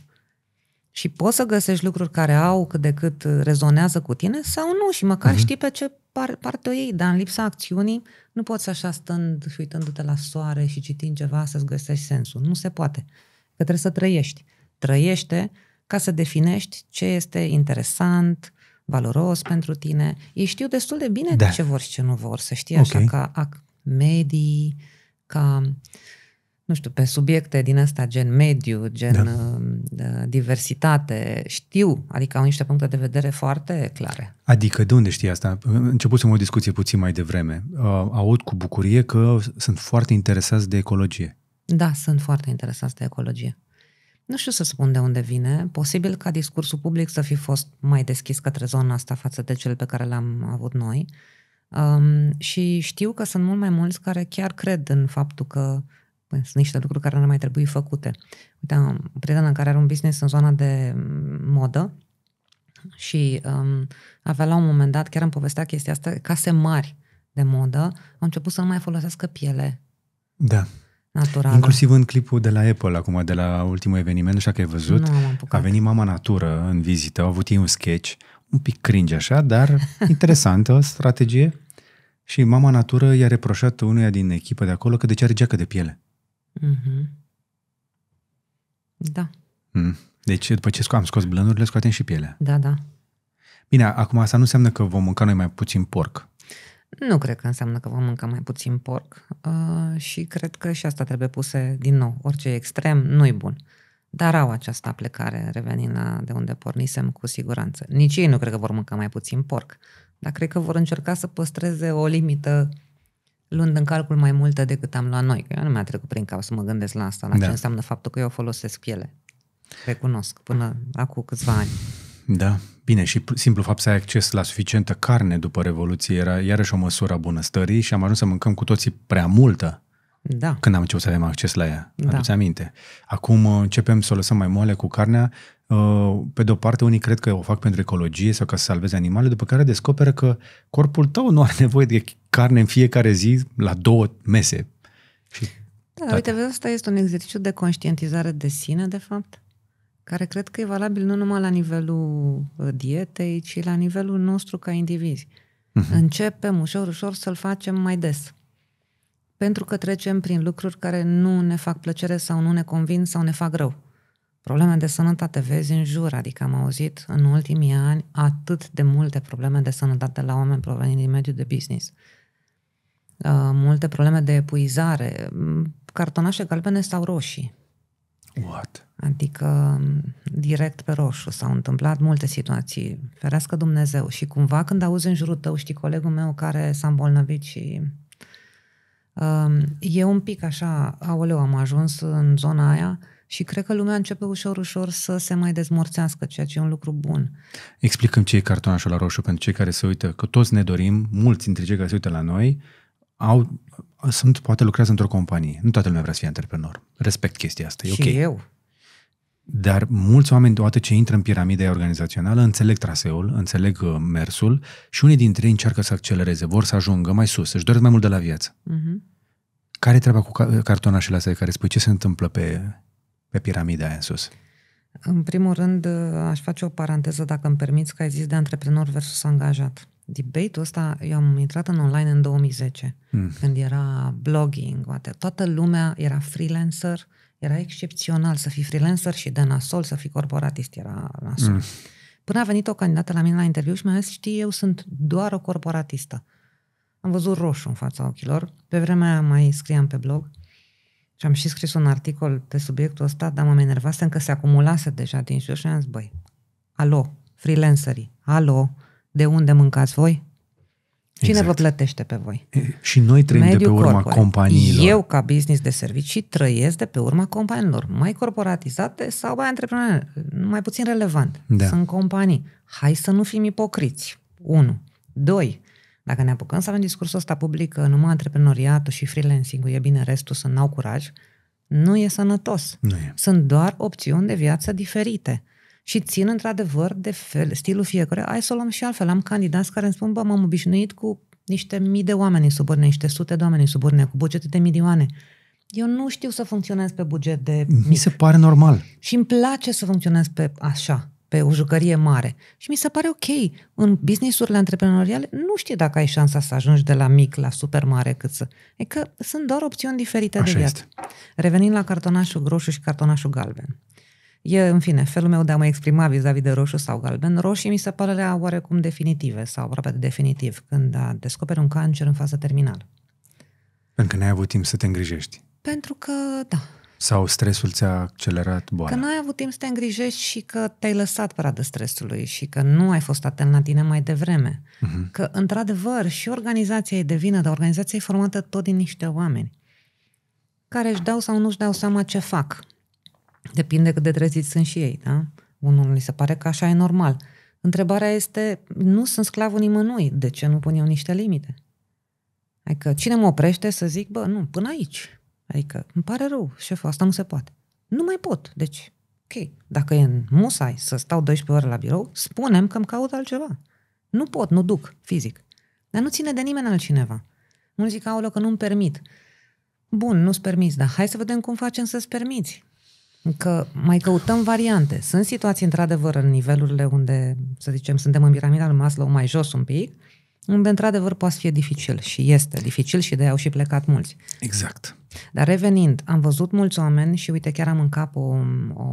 Și poți să găsești lucruri care au cât de cât rezonează cu tine sau nu și măcar uh-huh. știi pe ce par, parte o iei, dar în lipsa acțiunii nu poți așa stând și uitându-te la soare și citind ceva să-ți găsești sensul. Nu se poate. Că trebuie să trăiești. Trăiește ca să definești ce este interesant, valoros pentru tine. Ei știu destul de bine da. ce vor și ce nu vor, să știi okay. așa ca ac- medii, ca nu știu, pe subiecte din asta gen mediu, gen da. Um, da. diversitate, știu, adică au niște puncte de vedere foarte clare. Adică de unde știi asta? Începusem o discuție puțin mai devreme. Uh, aud cu bucurie că sunt foarte interesați de ecologie. Da, sunt foarte interesați de ecologie. Nu știu să spun de unde vine. Posibil ca discursul public să fi fost mai deschis către zona asta față de cel pe care l-am avut noi. Um, și știu că sunt mult mai mulți care chiar cred în faptul că uh, Păi, sunt niște lucruri care nu mai trebui făcute. Uite, am o prietenă care are un business în zona de modă și um, avea la un moment dat, chiar îmi povestea chestia asta, case mari de modă au început să nu mai folosească piele. Da. Naturală. Inclusiv în clipul de la Apple, acum, de la ultimul eveniment, nu știu că ai văzut, a venit mama natură în vizită, au avut ei un sketch, un pic cringe așa, dar interesantă strategie. Și mama natură i-a reproșat unuia din echipă de acolo că de ce are geacă de piele. Mm-hmm. Da. Mm. Deci, după ce am scos blândurile, scoatem și pielea. Da, da. Bine, acum asta nu înseamnă că vom mânca noi mai puțin porc. Nu cred că înseamnă că vom mânca mai puțin porc uh, și cred că și asta trebuie puse din nou. Orice extrem nu-i bun. Dar au această plecare, revenind la de unde pornisem, cu siguranță. Nici ei nu cred că vor mânca mai puțin porc, dar cred că vor încerca să păstreze o limită luând în calcul mai multă decât am luat noi. Că eu nu mi-a trecut prin cap să mă gândesc la asta, la da. ce înseamnă faptul că eu folosesc piele. Recunosc, până acum câțiva ani. Da, bine, și simplu fapt să ai acces la suficientă carne după Revoluție era iarăși o măsură a bunăstării și am ajuns să mâncăm cu toții prea multă. Da. Când am început să avem acces la ea, da. aduți aminte. Acum uh, începem să o lăsăm mai moale cu carnea, Uh, pe de o parte, unii cred că o fac pentru ecologie sau ca să salveze animale, după care descoperă că corpul tău nu are nevoie de carne în fiecare zi la două mese. Și da, dar uite, vezi, asta este un exercițiu de conștientizare de sine, de fapt, care cred că e valabil nu numai la nivelul uh, dietei, ci la nivelul nostru ca indivizi. Uh-huh. Începem ușor, ușor să-l facem mai des. Pentru că trecem prin lucruri care nu ne fac plăcere sau nu ne convin sau ne fac rău. Probleme de sănătate vezi în jur, adică am auzit în ultimii ani atât de multe probleme de sănătate la oameni provenind din mediul de business. Uh, multe probleme de epuizare, mm, cartonașe galbene sau roșii. What? Adică mm, direct pe roșu s-au întâmplat multe situații, ferească Dumnezeu. Și cumva când auzi în jurul tău, știi, colegul meu care s-a îmbolnăvit și uh, e un pic așa, aoleu, am ajuns în zona aia, și cred că lumea începe ușor, ușor să se mai dezmorțească, ceea ce e un lucru bun. Explicăm ce e cartonașul la roșu pentru cei care se uită, că toți ne dorim, mulți dintre cei care se uită la noi, au, sunt, poate lucrează într-o companie. Nu toată lumea vrea să fie antreprenor. Respect chestia asta, e și okay. eu. Dar mulți oameni, odată ce intră în piramida organizațională, înțeleg traseul, înțeleg uh, mersul și unii dintre ei încearcă să accelereze, vor să ajungă mai sus, își doresc mai mult de la viață. Uh-huh. Care e treaba cu cartonașele astea care spui ce se întâmplă pe pe piramida aia în sus? În primul rând, uh, aș face o paranteză, dacă îmi permiți, că ai zis de antreprenor versus angajat. Debate-ul ăsta, eu am intrat în online în 2010, mm. când era blogging, poate. toată lumea era freelancer, era excepțional să fii freelancer și de nasol să fii corporatist, era nasol. Mm. Până a venit o candidată la mine la interviu și mi-a zis, știi, eu sunt doar o corporatistă. Am văzut roșu în fața ochilor, pe vremea aia mai scriam pe blog și am și scris un articol pe subiectul ăsta, dar m-am enervat, enervasem că se acumulase deja din jur și am zis, băi, alo, freelancerii, alo, de unde mâncați voi? Cine exact. vă plătește pe voi? E, și noi trăim Mediu de pe urma corporate. companiilor. Eu, ca business de servicii, trăiesc de pe urma companiilor, mai corporatizate sau mai antreprenoriale, mai puțin relevant. Da. Sunt companii. Hai să nu fim ipocriți. Unu. Doi. Dacă ne apucăm să avem discursul ăsta public că numai antreprenoriatul și freelancing-ul e bine, restul să n-au curaj, nu e sănătos. Nu e. Sunt doar opțiuni de viață diferite. Și țin într-adevăr de fel, stilul fiecare. Hai să o luăm și altfel. Am candidați care îmi spun, bă, m-am obișnuit cu niște mii de oameni în suborne, niște sute de oameni în suborne, cu bugete de milioane. Eu nu știu să funcționez pe buget de mic. Mi se pare normal. Și îmi place să funcționez pe așa pe o jucărie mare. Și mi se pare ok. În businessurile antreprenoriale nu știi dacă ai șansa să ajungi de la mic la super mare cât să... E că sunt doar opțiuni diferite Așa de viață. Este. Revenind la cartonașul roșu și cartonașul galben. E, în fine, felul meu de a mă exprima vis-a-vis de roșu sau galben. Roșii mi se părerea oarecum definitive sau aproape de definitiv, când descoperi un cancer în fază terminală. Pentru că n-ai avut timp să te îngrijești. Pentru că, da, sau stresul ți-a accelerat boala? Că nu ai avut timp să te îngrijești și că te-ai lăsat pradă stresului și că nu ai fost atent la tine mai devreme. Uh-huh. Că, într-adevăr, și organizația e de vină, dar organizația e formată tot din niște oameni care își dau sau nu își dau seama ce fac. Depinde cât de treziți sunt și ei, da? Unul li se pare că așa e normal. Întrebarea este, nu sunt sclavul nimănui, de ce nu pun eu niște limite? Adică cine mă oprește să zic, bă, nu, până aici. Adică, îmi pare rău, șeful, asta nu se poate. Nu mai pot, deci, ok, dacă e în musai să stau 12 ore la birou, spunem că îmi caut altceva. Nu pot, nu duc, fizic. Dar nu ține de nimeni altcineva. Nu zic, aoleu, că nu-mi permit. Bun, nu-ți permiți, dar hai să vedem cum facem să-ți permiți. Că mai căutăm variante. Sunt situații, într-adevăr, în nivelurile unde, să zicem, suntem în piramida lui Maslow mai jos un pic unde într-adevăr poate fi dificil și este dificil și de au și plecat mulți. Exact. Dar revenind, am văzut mulți oameni și uite chiar am în cap o, o,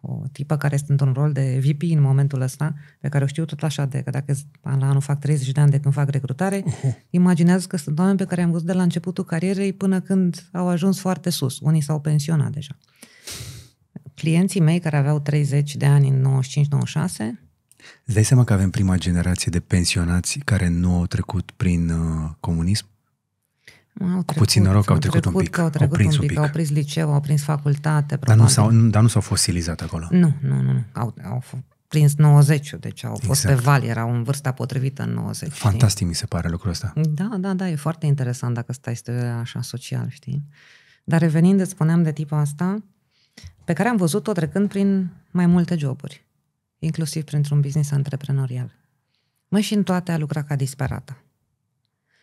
o tipă care este într-un rol de VP în momentul ăsta, pe care o știu tot așa de că dacă la anul fac 30 de ani de când fac recrutare, uh-huh. imaginează că sunt oameni pe care am văzut de la începutul carierei până când au ajuns foarte sus. Unii s-au pensionat deja. Clienții mei care aveau 30 de ani în 95-96 Îți dai seama că avem prima generație de pensionați care nu au trecut prin uh, comunism? Au trecut, Cu puțin noroc au trecut, trecut un pic. Au, trecut au prins un pic, un pic, au prins liceu, au prins facultate. Dar nu, s-au, dar nu s-au fosilizat acolo. Nu, nu, nu. Au, au prins 90 deci au fost exact. pe val, erau în vârsta potrivită în 90. Fantastic știi? mi se pare lucrul ăsta. Da, da, da, e foarte interesant dacă stai să așa social, știi? Dar revenind, îți spuneam de tipul asta, pe care am văzut-o trecând prin mai multe joburi inclusiv printr-un business antreprenorial. Mă și în toate a lucrat ca disperată.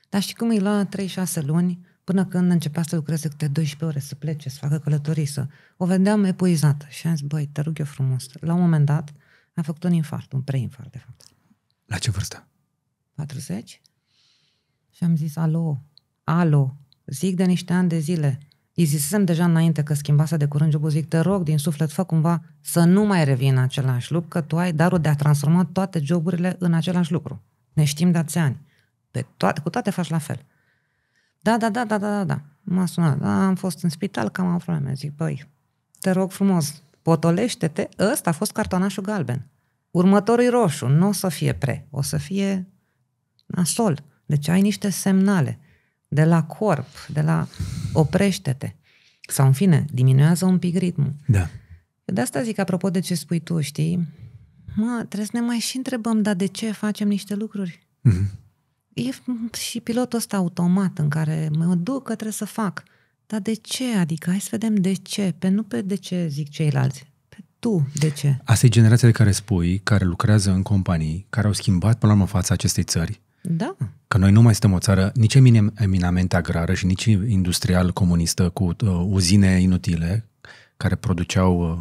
Dar știi cum îi lua 3-6 luni până când începea să lucreze câte 12 ore, să plece, să facă călătorii, să... O vedeam epuizată și am zis, băi, te rog eu frumos. La un moment dat a făcut un infart, un preinfart, de fapt. La ce vârstă? 40. Și am zis, alo, alo, zic de niște ani de zile, îi zisem deja înainte că schimbase de curând jobul, zic, te rog din suflet, fă cumva să nu mai revii în același lucru, că tu ai darul de a transforma toate joburile în același lucru. Ne știm de ați ani. Pe toate, cu toate faci la fel. Da, da, da, da, da, da, da. M-a sunat. Da, am fost în spital, cam am probleme. Zic, băi, te rog frumos, potolește-te. Ăsta a fost cartonașul galben. Următorul roșu, nu o să fie pre, o să fie nasol. Deci ai niște semnale de la corp, de la oprește-te. Sau, în fine, diminuează un pic ritmul. Da. De asta zic, apropo de ce spui tu, știi? Mă, trebuie să ne mai și întrebăm, dar de ce facem niște lucruri? Mm-hmm. E și pilotul ăsta automat în care mă duc că trebuie să fac. Dar de ce? Adică hai să vedem de ce. Pe nu pe de ce zic ceilalți. Pe tu de ce. Asta e generația de care spui, care lucrează în companii, care au schimbat până la urmă fața acestei țări da. Că noi nu mai suntem o țară nici eminamente agrară și nici industrial comunistă cu uh, uzine inutile care produceau uh,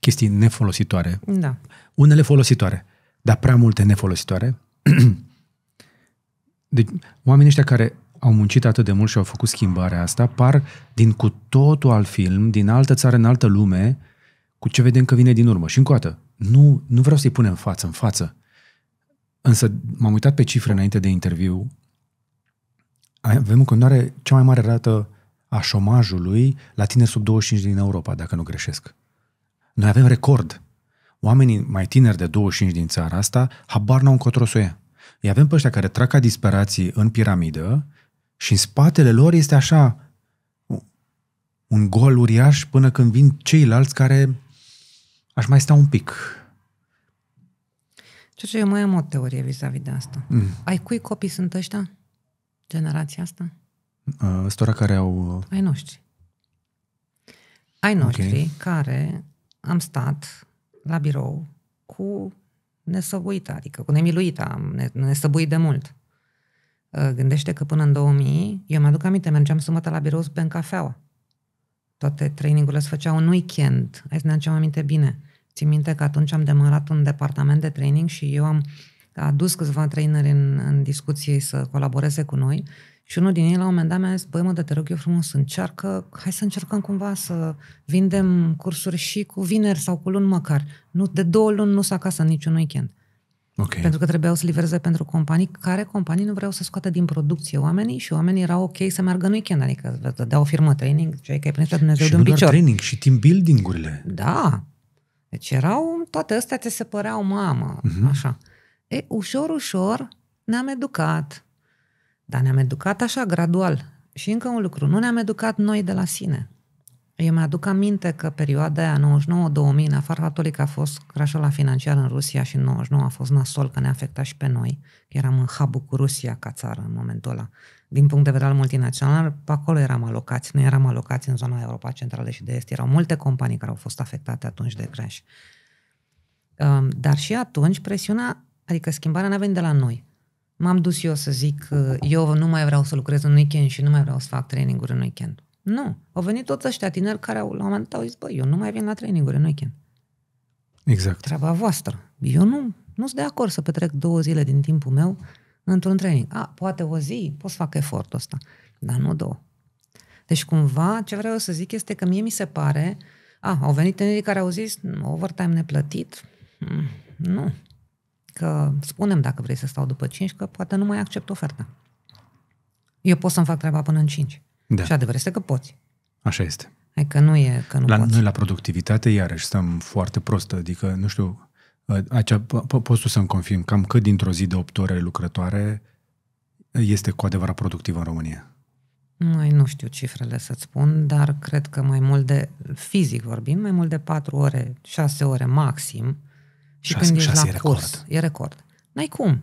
chestii nefolositoare. Da. Unele folositoare, dar prea multe nefolositoare. deci, oamenii ăștia care au muncit atât de mult și au făcut schimbarea asta, par din cu totul alt film, din altă țară, în altă lume, cu ce vedem că vine din urmă. Și încă o dată, nu, nu vreau să-i punem față în față. Însă m-am uitat pe cifre înainte de interviu. Avem în continuare cea mai mare rată a șomajului la tineri sub 25 din Europa, dacă nu greșesc. Noi avem record. Oamenii mai tineri de 25 din țara asta habar n-au încotro să ia. Îi avem pe ăștia care trac ca disperații în piramidă și în spatele lor este așa un gol uriaș până când vin ceilalți care aș mai sta un pic ce ce eu mai am o teorie vis-a-vis de asta. Mm. Ai cui copii sunt ăștia? Generația asta? Uh, stora care au... Uh, Ai noștri. Ai noștri okay. care am stat la birou cu nesăbuita, adică cu nemiluita, ne, nesăbuit de mult. Uh, gândește că până în 2000, eu mi-aduc aminte, mergeam sâmbătă la birou să în cafeaua. Toate trainingurile se făceau în weekend. Hai să ne aminte bine Țin minte că atunci am demarat un departament de training și eu am adus câțiva traineri în, în discuție să colaboreze cu noi și unul din ei la un moment dat mi-a zis, băi mă, de te rog eu frumos, încearcă, hai să încercăm cumva să vindem cursuri și cu vineri sau cu luni măcar. Nu, de două luni nu s acasă niciun weekend. Okay. Pentru că trebuiau să livreze pentru companii care companii nu vreau să scoată din producție oamenii și oamenii erau ok să meargă în weekend, adică dea o firmă training, cei că ai primit Dumnezeu și de un picior. training și team building-urile. Da, deci erau, toate astea te păreau mamă, uh-huh. așa. E, ușor, ușor ne-am educat, dar ne-am educat așa, gradual. Și încă un lucru, nu ne-am educat noi de la sine. Eu mi-aduc aminte că perioada aia 99-2000, în afara faptului că a fost crașul la financiar în Rusia și în 99 a fost nasol, că ne-a afectat și pe noi, că eram în hub cu Rusia ca țară în momentul ăla din punct de vedere al multinațional, pe acolo eram alocați, nu eram alocați în zona Europa Centrală și de Est. Erau multe companii care au fost afectate atunci de crash. Um, dar și atunci presiunea, adică schimbarea n-a venit de la noi. M-am dus eu să zic, uh, eu nu mai vreau să lucrez în weekend și nu mai vreau să fac training-uri în weekend. Nu. Au venit toți ăștia tineri care au, la un moment dat au zis, băi, eu nu mai vin la training-uri în weekend. Exact. Treaba voastră. Eu nu, nu sunt de acord să petrec două zile din timpul meu într-un training. A, poate o zi pot să fac efortul ăsta, dar nu două. Deci cumva ce vreau să zic este că mie mi se pare, a, au venit tinerii care au zis mm, overtime neplătit, hmm, nu, că spunem dacă vrei să stau după 5 că poate nu mai accept oferta. Eu pot să-mi fac treaba până în 5. Da. Și adevăr este că poți. Așa este. Adică nu e că nu la, poți. Noi la productivitate iarăși stăm foarte prost, adică nu știu, Ă, Aici poți să-mi confirm cam cât dintr-o zi de 8 ore lucrătoare este cu adevărat productivă în România? Mai nu știu cifrele să-ți spun, dar cred că mai mult de, fizic vorbim, mai mult de 4 ore, 6 ore maxim. Și 6, când 6 ești la e curs, record. e record. N-ai cum.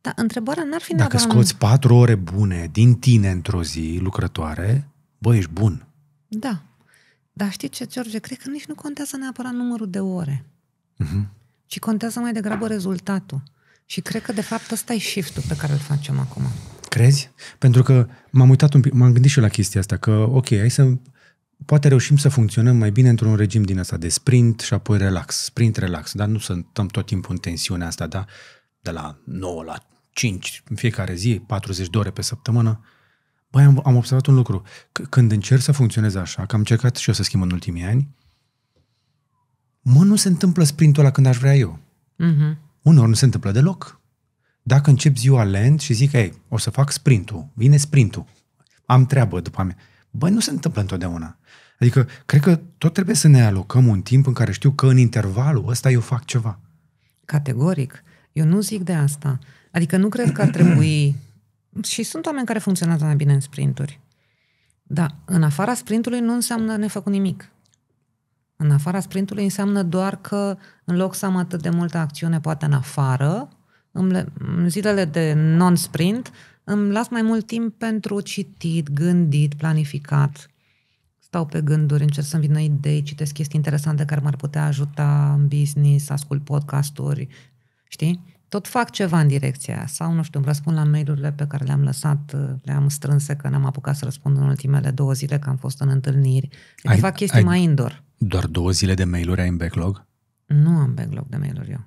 Dar întrebarea n-ar fi Dacă scoți în... 4 ore bune din tine într-o zi lucrătoare, bă, ești bun. Da. Dar știi ce, George, cred că nici nu contează neapărat numărul de ore. Uh-huh ci contează mai degrabă rezultatul. Și cred că, de fapt, ăsta e shift-ul pe care îl facem acum. Crezi? Pentru că m-am uitat un pic, m-am gândit și eu la chestia asta, că, ok, hai să poate reușim să funcționăm mai bine într-un regim din asta de sprint și apoi relax, sprint, relax, dar nu suntem tot timpul în tensiunea asta, da? De la 9 la 5 în fiecare zi, 40 de ore pe săptămână. Băi, am, am observat un lucru. C- când încerc să funcționez așa, că am încercat și eu să schimb în ultimii ani, mă, nu se întâmplă sprintul ăla când aș vrea eu. Uh-huh. Mhm. Unor nu se întâmplă deloc. Dacă încep ziua lent și zic, ei, o să fac sprintul, vine sprintul, am treabă după mine. Băi, nu se întâmplă întotdeauna. Adică, cred că tot trebuie să ne alocăm un timp în care știu că în intervalul ăsta eu fac ceva. Categoric. Eu nu zic de asta. Adică nu cred că ar trebui... și sunt oameni care funcționează mai bine în sprinturi. Dar în afara sprintului nu înseamnă nefăcut nimic. În afara sprintului înseamnă doar că în loc să am atât de multă acțiune poate în afară, în zilele de non-sprint îmi las mai mult timp pentru citit, gândit, planificat. Stau pe gânduri, încerc să-mi vină idei, citesc chestii interesante care m-ar putea ajuta în business, ascult podcasturi, știi? Tot fac ceva în direcția aia sau, nu știu, îmi răspund la mail-urile pe care le-am lăsat, le-am strânse, că n-am apucat să răspund în ultimele două zile că am fost în întâlniri. Deci ai, fac chestii ai, mai indoor. Doar două zile de mail-uri ai în backlog? Nu am backlog de mail-uri eu.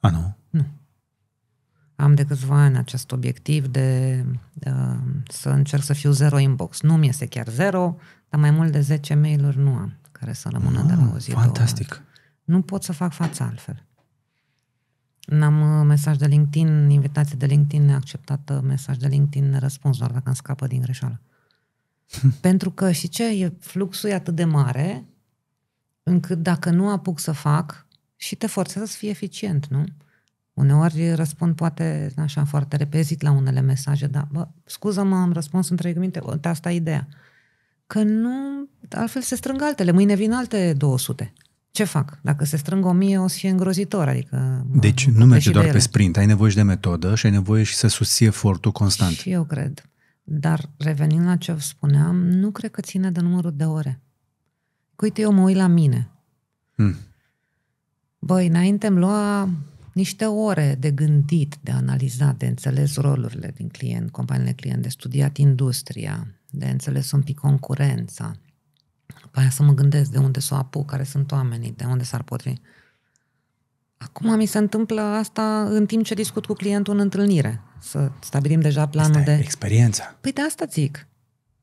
A, nu? Nu. Am de câțiva ani acest obiectiv de uh, să încerc să fiu zero inbox. Nu mi este chiar zero, dar mai mult de 10 mail-uri nu am care să rămână no, de la o zi. Fantastic. Două. Nu pot să fac față altfel. N-am uh, mesaj de LinkedIn, invitație de LinkedIn neacceptată, uh, mesaj de LinkedIn răspuns, doar dacă îmi scapă din greșeală. Pentru că și ce, e, fluxul e atât de mare încât dacă nu apuc să fac și te forțează să fii eficient, nu? Uneori răspund poate așa foarte repezit la unele mesaje, dar bă, scuză-mă, am răspuns între trei minute, asta e ideea. Că nu, altfel se strâng altele, mâine vin alte 200. Ce fac? Dacă se strâng 1000, o să fie îngrozitor. Adică, deci nu merge doar pe sprint, ai nevoie și de metodă și ai nevoie și să susții efortul constant. Și eu cred. Dar revenind la ce spuneam, nu cred că ține de numărul de ore că uite, eu mă uit la mine. Hmm. Băi, înainte îmi lua niște ore de gândit, de analizat, de înțeles rolurile din client, companiile client, de studiat industria, de înțeles un pic concurența. După aia să mă gândesc de unde s o apuc, care sunt oamenii, de unde s-ar potrivi. Acum mi se întâmplă asta în timp ce discut cu clientul în întâlnire. Să stabilim deja planul asta de... experiența. Păi de asta zic.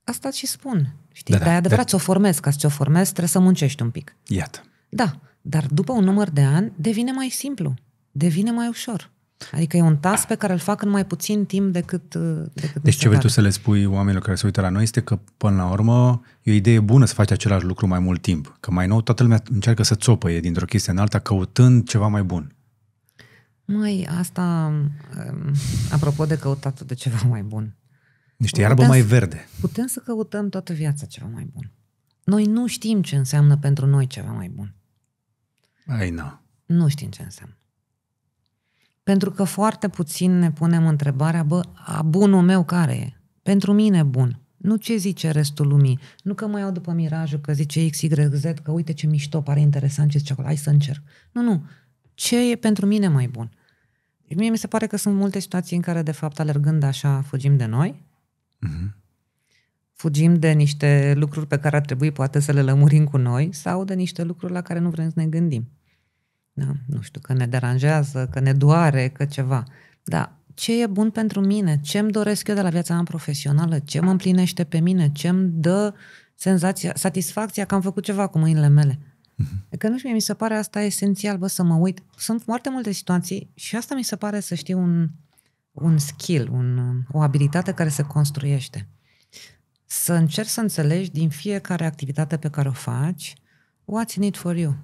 Asta și spun. Știi? Da, da, Dar e da, adevărat, da. o formezi. Ca să o formezi, trebuie să muncești un pic. Iată. Da, dar după un număr de ani devine mai simplu, devine mai ușor. Adică e un task pe care îl fac în mai puțin timp decât... Uh, decât deci ce vrei tu să le spui oamenilor care se uită la noi este că, până la urmă, e o idee bună să faci același lucru mai mult timp. Că mai nou toată lumea încearcă să țopăie dintr-o chestie în alta căutând ceva mai bun. Mai asta, um, apropo de căutatul de ceva mai bun, niște iarbă putem mai verde. putem să căutăm toată viața ceva mai bun. Noi nu știm ce înseamnă pentru noi ceva mai bun. Ai, na. Nu știm ce înseamnă. Pentru că foarte puțin ne punem întrebarea, bă, a bunul meu care e? Pentru mine bun. Nu ce zice restul lumii. Nu că mă iau după mirajul că zice X, Y, Z, că uite ce mișto, pare interesant ce zice acolo, hai să încerc. Nu, nu. Ce e pentru mine mai bun? Mie mi se pare că sunt multe situații în care, de fapt, alergând așa, fugim de noi Mhm. Fugim de niște lucruri pe care ar trebui poate să le lămurim cu noi sau de niște lucruri la care nu vrem să ne gândim. Da? Nu știu, că ne deranjează, că ne doare, că ceva. Dar ce e bun pentru mine? Ce îmi doresc eu de la viața mea profesională? Ce mă împlinește pe mine? Ce îmi dă senzația, satisfacția că am făcut ceva cu mâinile mele? Uh-huh. Că nu știu, mi se pare asta esențial, bă, să mă uit. Sunt foarte multe situații și asta mi se pare, să știu, un, un skill, un, o abilitate care se construiește. Să încerci să înțelegi din fiecare activitate pe care o faci, what's in it for you?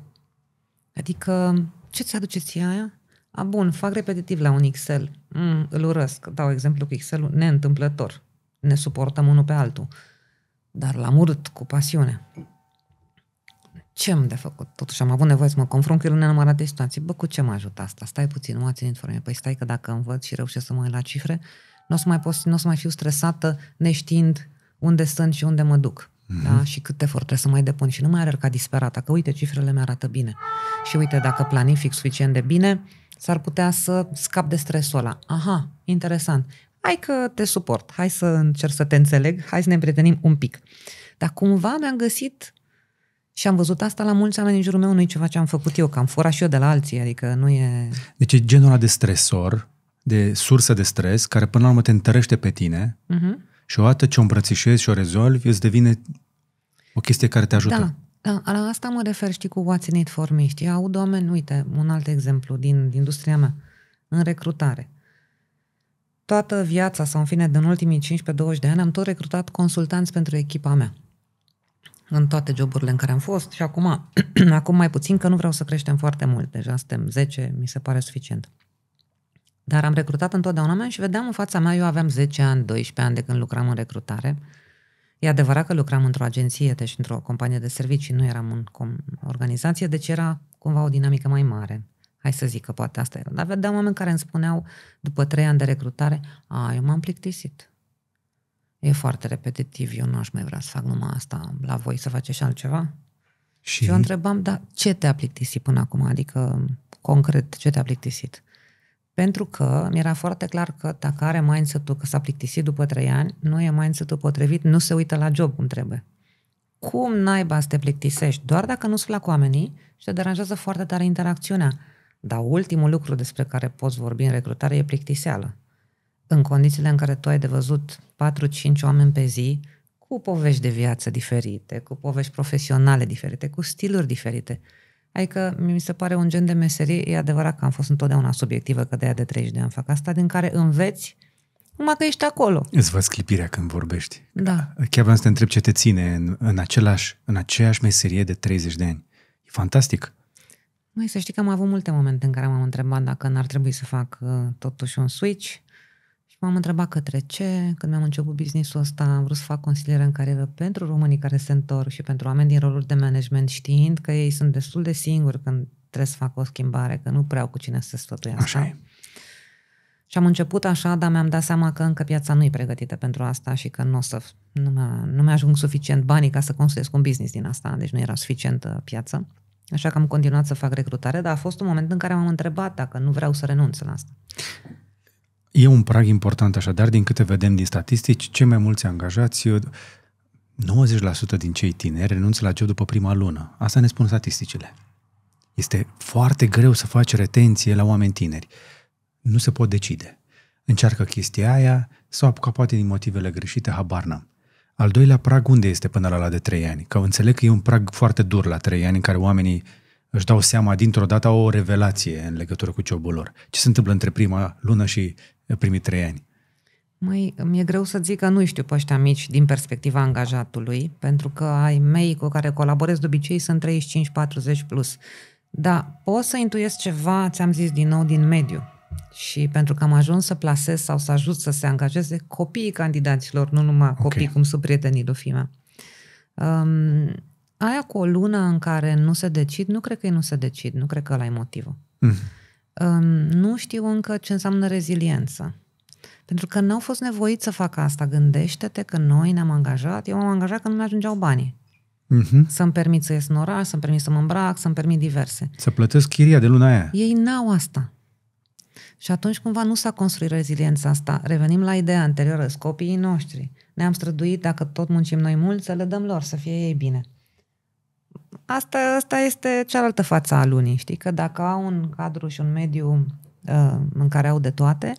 Adică, ce ți aduce ție aia? A, bun, fac repetitiv la un Excel. Mm, îl urăsc. Dau exemplu cu Excel-ul neîntâmplător. Ne suportăm unul pe altul. Dar l-am urât cu pasiune ce am de făcut? Totuși am avut nevoie să mă confrunt cu el în nenumărate situații. Bă, cu ce mă ajută asta? Stai puțin, nu mă a ținut fără mine. Păi stai că dacă îmi văd și reușesc să mă uit la cifre, nu o să mai, pot, n-o să mai fiu stresată neștiind unde sunt și unde mă duc. Mm-hmm. Da? Și cât efort trebuie să mai depun. Și nu mai alerg ca disperată, că uite, cifrele mi arată bine. Și uite, dacă planific suficient de bine, s-ar putea să scap de stresul ăla. Aha, interesant. Hai că te suport, hai să încerc să te înțeleg, hai să ne împrietenim un pic. Dar cumva mi-am găsit și am văzut asta la mulți oameni în jurul meu, nu ceva ce am făcut eu, că am furat și eu de la alții, adică nu e... Deci e genul ăla de stresor, de sursă de stres, care până la urmă te întărește pe tine uh-huh. și odată ce o îmbrățișezi și o rezolvi, îți devine o chestie care te ajută. Da. Da, la asta mă refer, știi, cu what's in it for me, știi? Aud oameni, uite, un alt exemplu din, din industria mea, în recrutare. Toată viața, sau în fine, din ultimii 15-20 de ani, am tot recrutat consultanți pentru echipa mea în toate joburile în care am fost și acum, acum mai puțin că nu vreau să creștem foarte mult. Deja suntem 10, mi se pare suficient. Dar am recrutat întotdeauna mea și vedeam în fața mea, eu aveam 10 ani, 12 ani de când lucram în recrutare. E adevărat că lucram într-o agenție, deci într-o companie de servicii, nu eram în com- organizație, deci era cumva o dinamică mai mare. Hai să zic că poate asta era. Dar vedeam oameni care îmi spuneau, după trei ani de recrutare, a, eu m-am plictisit e foarte repetitiv, eu n-aș mai vrea să fac numai asta, la voi să faceți altceva? Și, și eu întrebam, dar ce te-a plictisit până acum? Adică, concret, ce te-a plictisit? Pentru că mi era foarte clar că dacă are mindset-ul că s-a plictisit după trei ani, nu e mindset-ul potrivit, nu se uită la job cum trebuie. Cum naiba să te plictisești? Doar dacă nu-ți plac oamenii și te deranjează foarte tare interacțiunea. Dar ultimul lucru despre care poți vorbi în recrutare e plictiseală în condițiile în care tu ai de văzut 4-5 oameni pe zi, cu povești de viață diferite, cu povești profesionale diferite, cu stiluri diferite. Adică mi se pare un gen de meserie, e adevărat că am fost întotdeauna subiectivă, că de aia de 30 de ani fac asta, din care înveți numai că ești acolo. Îți văd clipirea când vorbești. Da. Chiar vreau să te întreb ce te ține în, în, același, în aceeași meserie de 30 de ani. E fantastic. Mai să știi că am avut multe momente în care m-am întrebat dacă n-ar trebui să fac uh, totuși un switch m-am întrebat către ce, când mi-am început business-ul ăsta, am vrut să fac consiliere în carieră pentru românii care se întorc și pentru oameni din roluri de management, știind că ei sunt destul de singuri când trebuie să facă o schimbare, că nu prea au cu cine să se sfătuiască. Așa e. Și am început așa, dar mi-am dat seama că încă piața nu e pregătită pentru asta și că nu, o să, nu, mi nu mi-ajung suficient banii ca să construiesc un business din asta, deci nu era suficientă piață. Așa că am continuat să fac recrutare, dar a fost un moment în care m-am întrebat dacă nu vreau să renunț la asta. E un prag important așadar, din câte vedem din statistici, cei mai mulți angajați, 90% din cei tineri renunță la job după prima lună. Asta ne spun statisticile. Este foarte greu să faci retenție la oameni tineri. Nu se pot decide. Încearcă chestia aia sau apucă poate din motivele greșite, habar n-am. Al doilea prag unde este până la la de 3 ani? Că înțeleg că e un prag foarte dur la 3 ani în care oamenii își dau seama dintr-o dată, o revelație în legătură cu jobul lor. Ce se întâmplă între prima lună și eh, primii trei ani? Măi, mi-e greu să zic că nu știu pe ăștia mici din perspectiva angajatului, pentru că ai mei cu care colaborez de obicei sunt 35-40 plus. Dar pot să intuiesc ceva, ți-am zis din nou, din mediu. Și pentru că am ajuns să plasez sau să ajut să se angajeze copiii candidaților, nu numai okay. copii cum sunt prietenii lui Fima. Um, aia cu o lună în care nu se decid, nu cred că ei nu se decid, nu cred că ăla e motivul. Mm. nu știu încă ce înseamnă reziliență. Pentru că n-au fost nevoiți să facă asta. Gândește-te că noi ne-am angajat, eu m-am angajat că nu mi-ajungeau banii. Mm-hmm. Să-mi permit să ies în oraș, să-mi permit să mă îmbrac, să-mi permit diverse. Să plătesc chiria de luna aia. Ei n-au asta. Și atunci cumva nu s-a construit reziliența asta. Revenim la ideea anterioară, copiii noștri. Ne-am străduit, dacă tot muncim noi mult, să le dăm lor, să fie ei bine. Asta, asta este cealaltă față a lunii, știi? Că dacă au un cadru și un mediu uh, în care au de toate,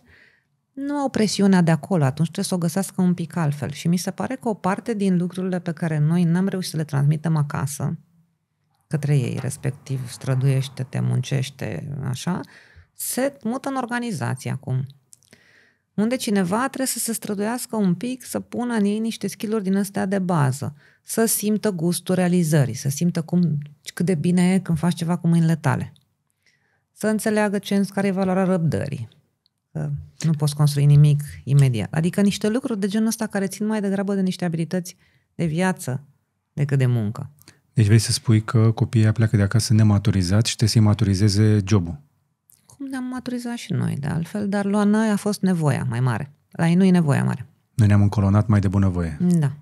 nu au presiunea de acolo, atunci trebuie să o găsească un pic altfel. Și mi se pare că o parte din lucrurile pe care noi n-am reușit să le transmitem acasă, către ei, respectiv străduiește-te, muncește, așa, se mută în organizație acum. Unde cineva trebuie să se străduiască un pic, să pună în ei niște skill din astea de bază să simtă gustul realizării, să simtă cum, cât de bine e când faci ceva cu mâinile tale. Să înțeleagă ce, care e valoarea răbdării. Că nu poți construi nimic imediat. Adică niște lucruri de genul ăsta care țin mai degrabă de niște abilități de viață decât de muncă. Deci vrei să spui că copiii pleacă de acasă nematurizați și trebuie să-i maturizeze jobul. Cum ne-am maturizat și noi, de altfel, dar la noi a fost nevoia mai mare. La ei nu e nevoia mare. Noi ne-am încolonat mai de bunăvoie. Da.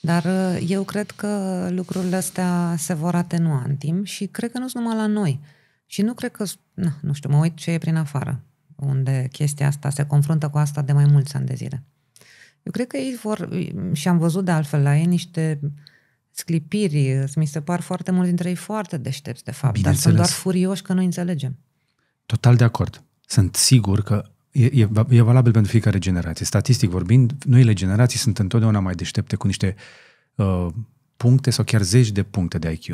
Dar uh, eu cred că lucrurile astea se vor atenua în timp și cred că nu sunt numai la noi. Și nu cred că, na, nu știu, mă uit ce e prin afară, unde chestia asta se confruntă cu asta de mai mulți ani de zile. Eu cred că ei vor, și am văzut de altfel la ei niște sclipiri, mi se par foarte mulți dintre ei foarte deștepți, de fapt, dar sunt doar furioși că nu înțelegem. Total de acord. Sunt sigur că e, e, e valabil pentru fiecare generație. Statistic vorbind, noile generații sunt întotdeauna mai deștepte cu niște uh, puncte sau chiar zeci de puncte de IQ.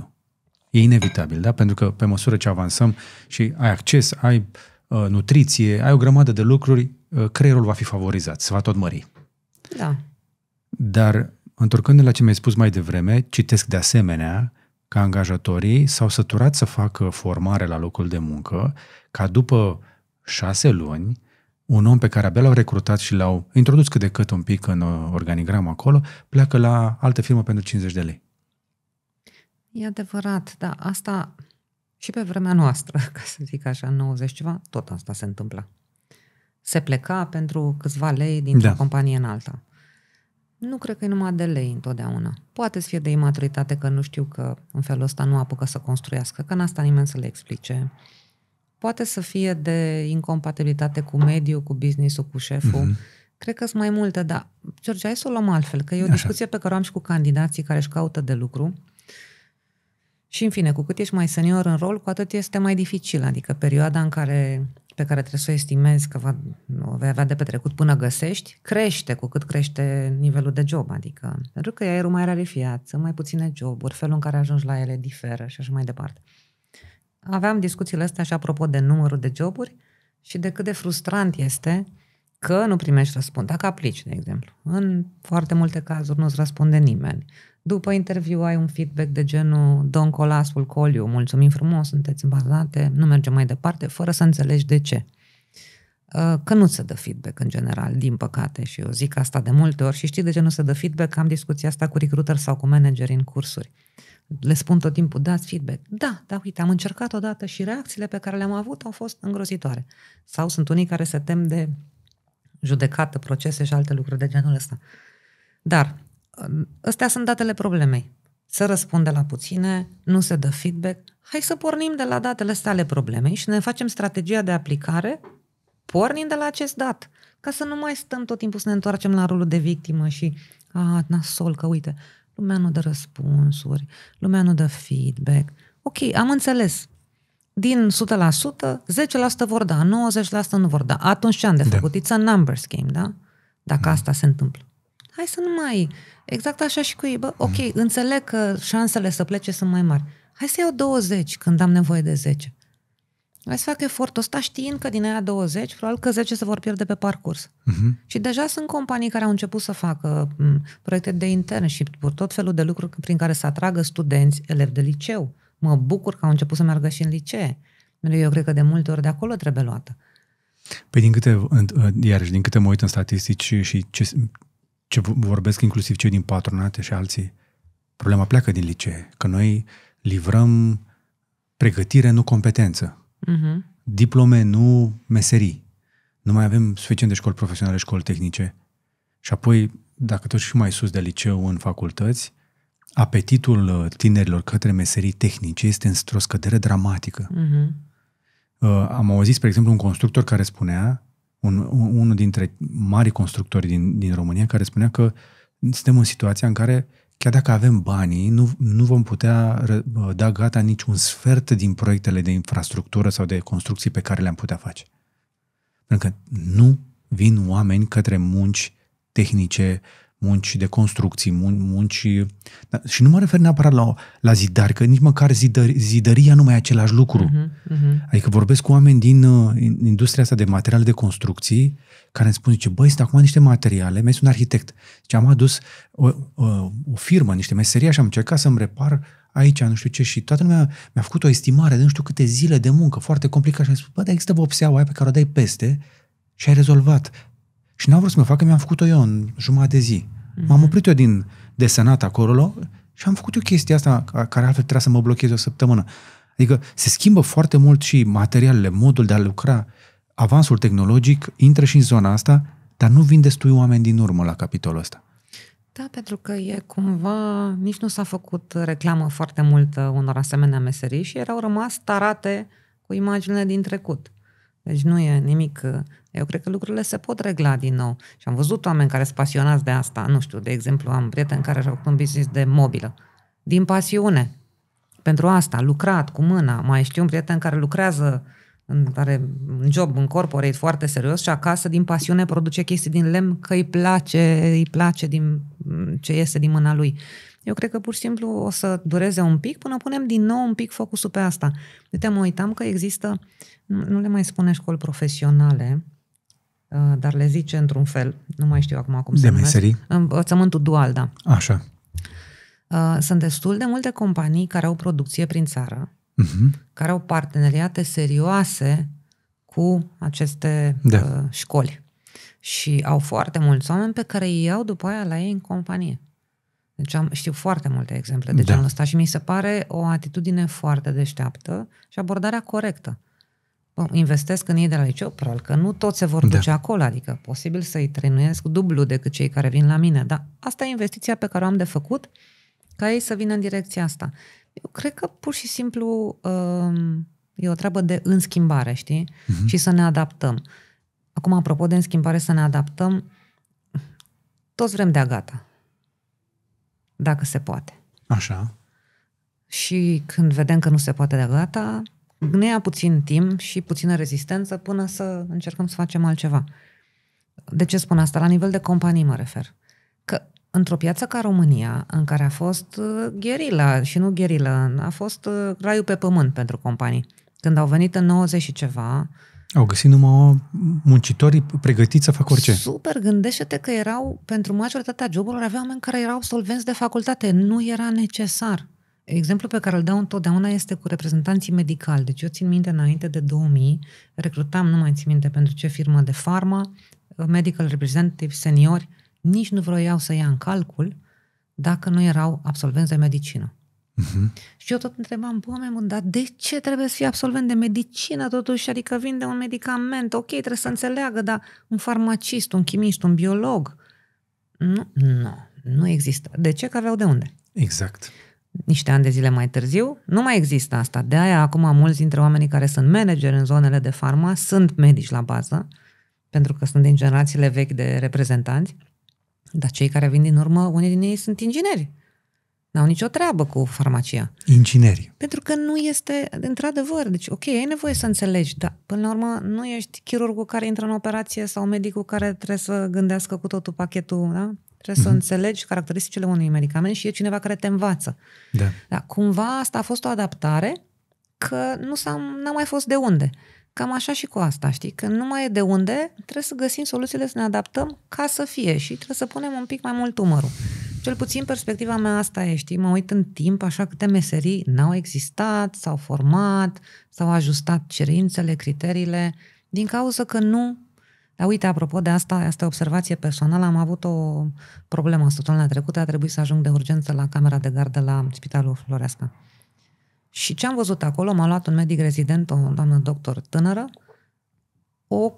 E inevitabil, da? Pentru că pe măsură ce avansăm și ai acces, ai uh, nutriție, ai o grămadă de lucruri, uh, creierul va fi favorizat, se va tot mări. Da. Dar, întorcându la ce mi-ai spus mai devreme, citesc de asemenea că angajatorii s-au săturat să facă formare la locul de muncă, ca după șase luni un om pe care abia l-au recrutat și l-au introdus cât de cât un pic în uh, organigramă acolo, pleacă la altă firmă pentru 50 de lei. E adevărat, da, asta și pe vremea noastră, ca să zic așa, 90 ceva, tot asta se întâmpla. Se pleca pentru câțiva lei dintr-o da. companie în alta. Nu cred că e numai de lei întotdeauna. Poate să fie de imaturitate că nu știu că în felul ăsta nu apucă să construiască, că n stat nimeni să le explice. Uh, Poate să fie de incompatibilitate cu mediul, cu business-ul, cu șeful. Mm-hmm. Cred că sunt mai multe, dar, George, hai să o luăm altfel, că e o Așa. pe care o am și cu candidații care își caută de lucru. Și, în fine, cu cât ești mai senior în rol, cu atât este mai dificil, adică perioada în care pe care trebuie să o estimezi că va, vei avea de petrecut până găsești, crește cu cât crește nivelul de job. Adică, pentru că aerul mai rarifiat, sunt mai puține joburi, felul în care ajungi la ele diferă și așa mai departe aveam discuțiile astea și apropo de numărul de joburi și de cât de frustrant este că nu primești răspuns. Dacă aplici, de exemplu, în foarte multe cazuri nu-ți răspunde nimeni. După interviu ai un feedback de genul Don Colasul Coliu, mulțumim frumos, sunteți îmbazate, nu mergem mai departe, fără să înțelegi de ce. Ă, că nu se dă feedback în general, din păcate, și eu zic asta de multe ori și știi de ce nu se dă feedback? Am discuția asta cu recruiter sau cu manageri în cursuri. Uh, le spun tot timpul, dați feedback. Da, da, uite, am încercat odată și reacțiile pe care le-am avut au fost îngrozitoare. Sau sunt unii care se tem de judecată, procese și alte lucruri de genul ăsta. Dar ăstea sunt datele problemei. Să răspunde la puține, nu se dă feedback. Hai să pornim de la datele astea ale problemei și ne facem strategia de aplicare pornind de la acest dat, ca să nu mai stăm tot timpul să ne întoarcem la rolul de victimă și a, ah, nasol, că uite, Lumea nu dă răspunsuri, lumea nu dă feedback. Ok, am înțeles. Din 100%, 10% vor da, 90% nu vor da. Atunci ce am de da. făcut? Da. It's a numbers game, da? Dacă da. asta se întâmplă. Hai să nu mai... Exact așa și cu ei. Bă, ok, mm. înțeleg că șansele să plece sunt mai mari. Hai să iau 20 când am nevoie de 10. Hai să fac efortul ăsta știind că din aia 20, probabil că 10 se vor pierde pe parcurs. Uh-huh. Și deja sunt companii care au început să facă proiecte de internship, tot felul de lucruri prin care să atragă studenți, elevi de liceu. Mă bucur că au început să meargă și în licee. Eu cred că de multe ori de acolo trebuie luată. Păi din câte, iarăși, din câte mă uit în statistici și ce, ce vorbesc inclusiv cei din patronate și alții, problema pleacă din licee, că noi livrăm pregătire, nu competență. Uh-huh. Diplome, nu meserii. Nu mai avem suficient de școli profesionale, școli tehnice. Și apoi, dacă tot și mai sus de liceu în facultăți, apetitul uh, tinerilor către meserii tehnice este într-o scădere dramatică. Uh-huh. am auzit, spre exemplu, un constructor care spunea, un, unul dintre mari constructori din, din România, care spunea că suntem în situația în care chiar dacă avem banii, nu, nu vom putea da gata nici un sfert din proiectele de infrastructură sau de construcții pe care le-am putea face. Pentru că nu vin oameni către munci tehnice, uh, munci de construcții, mun- munci... Da, și nu mă refer neapărat la, la zidari, că nici măcar zidări, zidăria nu mai e același lucru. Uh-huh, uh-huh. Adică vorbesc cu oameni din uh, industria asta de materiale de construcții care îmi spun, zice, băi, sunt acum niște materiale, mi un arhitect. Zice, am adus o, o, o firmă, niște meserii și am încercat să-mi repar aici, nu știu ce, și toată lumea mi-a făcut o estimare de nu știu câte zile de muncă, foarte complicat și am spus, bă, dar există vopseaua aia pe care o dai peste și ai rezolvat și n-au vrut să mi-o facă, mi-am făcut-o eu în jumătate de zi. Mm-hmm. M-am oprit eu din desenat acolo și am făcut eu chestia asta care altfel trebuia să mă blocheze o săptămână. Adică se schimbă foarte mult și materialele, modul de a lucra. Avansul tehnologic intră și în zona asta, dar nu vin destui oameni din urmă la capitolul ăsta. Da, pentru că e cumva, nici nu s-a făcut reclamă foarte mult unor asemenea meserii și erau rămas tarate cu imaginile din trecut. Deci nu e nimic eu cred că lucrurile se pot regla din nou. Și am văzut oameni care sunt pasionați de asta. Nu știu, de exemplu, am prieteni care și-au făcut un business de mobilă. Din pasiune. Pentru asta, lucrat cu mâna. Mai știu un prieten care lucrează în care un job în corporate foarte serios și acasă din pasiune produce chestii din lemn că îi place, îi place din ce iese din mâna lui. Eu cred că pur și simplu o să dureze un pic până punem din nou un pic focusul pe asta. Uite, mă uitam că există, nu le mai spune școli profesionale, Uh, dar le zice într-un fel, nu mai știu acum cum se de numesc. Învățământul dual, da. Așa. Uh, sunt destul de multe companii care au producție prin țară, uh-huh. care au parteneriate serioase cu aceste da. Uh, școli și au foarte mulți oameni pe care îi iau după aia la ei în companie. Deci am, știu foarte multe exemple de da. genul da. ăsta și mi se pare o atitudine foarte deșteaptă și abordarea corectă. Bun, investesc în ei de la liceu, probabil că nu toți se vor da. duce da. acolo, adică posibil să-i trăinuiesc dublu decât cei care vin la mine, dar asta e investiția pe care o am de făcut ca ei să vină în direcția asta. Eu cred că pur și simplu um, e o treabă de înschimbare, știi? Uh-huh. Și să ne adaptăm. Acum, apropo de înschimbare, să ne adaptăm, toți vrem de-a gata. Dacă se poate. Așa. Și când vedem că nu se poate de-a gata, ne ia puțin timp și puțină rezistență până să încercăm să facem altceva. De ce spun asta? La nivel de companii mă refer. Că într-o piață ca România, în care a fost uh, gherila și nu gherila, a fost uh, raiul pe pământ pentru companii. Când au venit în 90 și ceva... Au găsit numai muncitorii pregătiți să facă orice. Super, gândește-te că erau, pentru majoritatea joburilor, aveau oameni care erau solvenți de facultate. Nu era necesar. Exemplul pe care îl dau întotdeauna este cu reprezentanții medicali. Deci eu țin minte înainte de 2000, recrutam, nu mai țin minte pentru ce firmă de farmă, medical representative seniori, nici nu vroiau să ia în calcul dacă nu erau absolvenți de medicină. Uh-huh. Și eu tot întrebam, oameni dar de ce trebuie să fie absolvent de medicină totuși? Adică vinde un medicament, ok, trebuie să înțeleagă, dar un farmacist, un chimist, un biolog, nu, nu, nu există. De ce? Că aveau de unde. Exact niște ani de zile mai târziu, nu mai există asta. De aia, acum, mulți dintre oamenii care sunt manageri în zonele de farma sunt medici la bază, pentru că sunt din generațiile vechi de reprezentanți, dar cei care vin din urmă, unii din ei sunt ingineri. N-au nicio treabă cu farmacia. Ingineri. Pentru că nu este, într-adevăr, deci, ok, ai nevoie să înțelegi, dar până la urmă nu ești chirurgul care intră în operație sau medicul care trebuie să gândească cu totul pachetul, da? Trebuie mm-hmm. să mhm. înțelegi caracteristicile unui medicament și e cineva care te învață. Da. da cumva asta a fost o adaptare că nu s-a, n-a mai fost de unde. Cam așa și cu asta, știi? Că nu mai e de unde, trebuie să găsim soluțiile să ne adaptăm ca să fie și trebuie să punem un pic mai mult umărul. Cel puțin perspectiva mea asta e, știi? Mă uit în timp așa câte meserii n-au existat, s-au format, s-au ajustat cerințele, criteriile, din cauza că nu dar uite, apropo de asta, asta e observație personală, am avut o problemă săptămâna trecută, a trebuit să ajung de urgență la camera de gardă la Spitalul Floreasca. Și ce am văzut acolo, m-a luat un medic rezident, o doamnă doctor tânără, o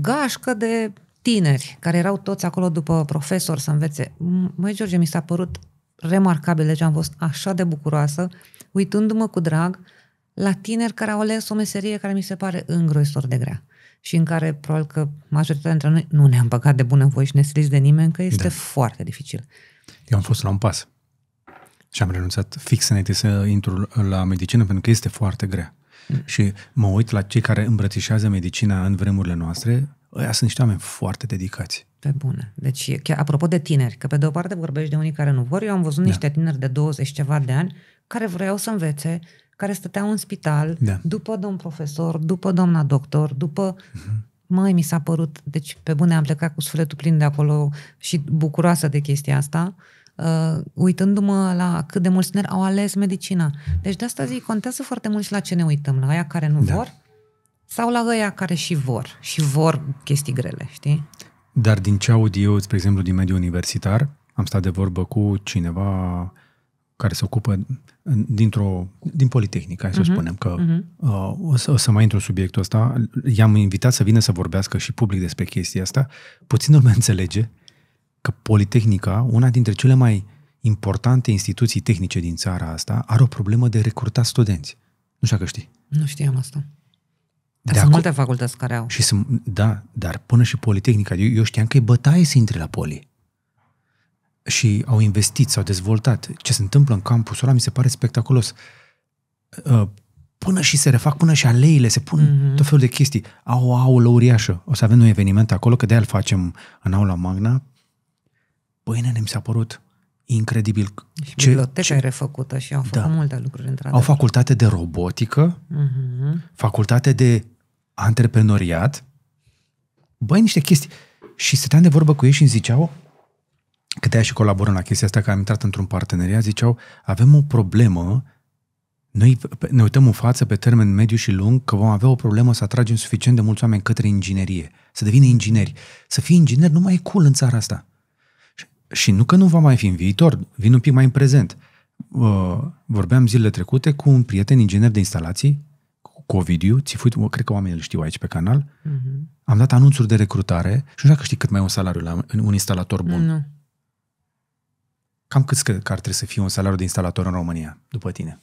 gașcă de tineri care erau toți acolo după profesor să învețe. Măi, George, mi s-a părut remarcabil, deci am fost așa de bucuroasă, uitându-mă cu drag la tineri care au ales o meserie care mi se pare îngrozitor de grea și în care probabil că majoritatea dintre noi nu ne-am băgat de voie și ne de nimeni, că este da. foarte dificil. Eu am fost la un pas și am renunțat fix înainte să intru la medicină pentru că este foarte grea. Mm. Și mă uit la cei care îmbrățișează medicina în vremurile noastre, ăia sunt niște oameni foarte dedicați. Pe bune. Deci, chiar, apropo de tineri, că pe de o parte vorbești de unii care nu vor, eu am văzut da. niște tineri de 20 ceva de ani care vreau să învețe, care stăteau în spital, da. după domn profesor, după doamna doctor, după... Uh-huh. Măi, mi s-a părut, deci pe bune am plecat cu sufletul plin de acolo și bucuroasă de chestia asta, uh, uitându-mă la cât de mulți tineri au ales medicina. Deci de asta zic, contează foarte mult și la ce ne uităm, la aia care nu da. vor sau la aia care și vor, și vor chestii grele, știi? Dar din ce aud eu, spre exemplu, din mediul universitar, am stat de vorbă cu cineva care se ocupă dintr-o, din politehnică, hai să uh-huh. spunem că uh-huh. uh, o, să, o să mai intru în subiectul ăsta. I-am invitat să vină să vorbească și public despre chestia asta. Puțin lumea înțelege că Politehnica, una dintre cele mai importante instituții tehnice din țara asta, are o problemă de recruta studenți. Nu știu că știi. Nu știam asta. Dar de sunt acu- multe facultăți care au. Și sunt, da, dar până și Politehnica. Eu, eu știam că e bătaie să intre la poli și au investit, s-au dezvoltat. Ce se întâmplă în campusul ăla mi se pare spectaculos. Uh, până și se refac, până și aleile, se pun mm-hmm. tot felul de chestii. Au o aulă uriașă. O să avem un eveniment acolo, că de-aia îl facem în aula magna. Băi, ne mi s-a părut incredibil. Și ce, biblioteca ce... e refăcută și au făcut da. multe lucruri, într Au facultate de robotică, mm-hmm. facultate de antreprenoriat. Băi, niște chestii. Și stăteam de vorbă cu ei și îmi ziceau, că de și colaborăm la chestia asta, că am intrat într-un parteneriat, ziceau, avem o problemă, noi ne uităm în față pe termen mediu și lung că vom avea o problemă să atragem suficient de mulți oameni către inginerie, să devină ingineri. Să fii inginer nu mai e cool în țara asta. Și nu că nu va mai fi în viitor, vin un pic mai în prezent. Vorbeam zilele trecute cu un prieten inginer de instalații, cu Ovidiu, Țifuit, cred că oamenii îl știu aici pe canal, uh-huh. am dat anunțuri de recrutare și nu știu dacă știi cât mai e un salariu la un instalator bun. Nu. Cam cât cred că ar trebui să fie un salariu de instalator în România, după tine?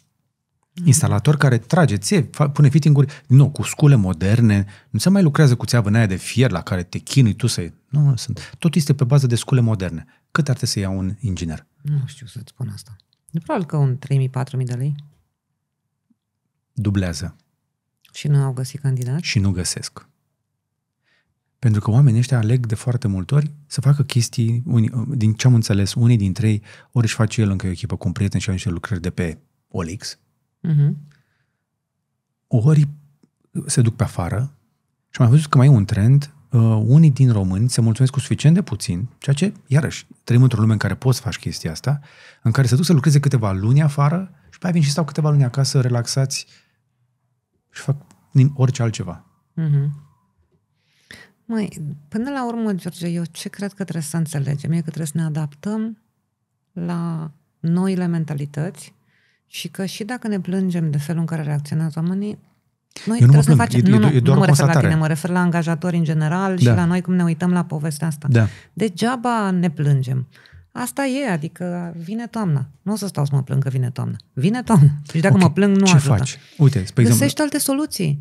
Instalator care trage țevi, pune fittinguri, nu, cu scule moderne, nu se mai lucrează cu țeavă aia de fier la care te chinui tu să... Nu, nu sunt. Tot este pe bază de scule moderne. Cât ar trebui să ia un inginer? Nu știu să-ți spun asta. De probabil că un 3.000-4.000 de lei. Dublează. Și nu au găsit candidat? Și nu găsesc. Pentru că oamenii ăștia aleg de foarte multe ori să facă chestii, unii, din ce am înțeles, unii dintre ei, ori își face el încă o echipă cu un prieten și au niște lucrări de pe OLX, uh-huh. Mhm. ori se duc pe afară și am mai văzut că mai e un trend, uh, unii din români se mulțumesc cu suficient de puțin, ceea ce, iarăși, trăim într-o lume în care poți să faci chestia asta, în care se duc să lucreze câteva luni afară și pe aia vin și stau câteva luni acasă relaxați și fac orice altceva. Uh-huh. Măi, până la urmă, George, eu ce cred că trebuie să înțelegem? E că trebuie să ne adaptăm la noile mentalități și că și dacă ne plângem de felul în care reacționează oamenii, noi eu nu trebuie să facem. nu, nu, e doar nu mă refer la tine, mă refer la angajatori în general da. și la noi cum ne uităm la povestea asta. Da. Degeaba ne plângem. Asta e, adică vine toamna. Nu o să stau să mă plâng că vine toamna. Vine toamna. Și dacă okay. mă plâng, nu Ce ajută. faci? Uite, spre Găsești exemplu... alte soluții.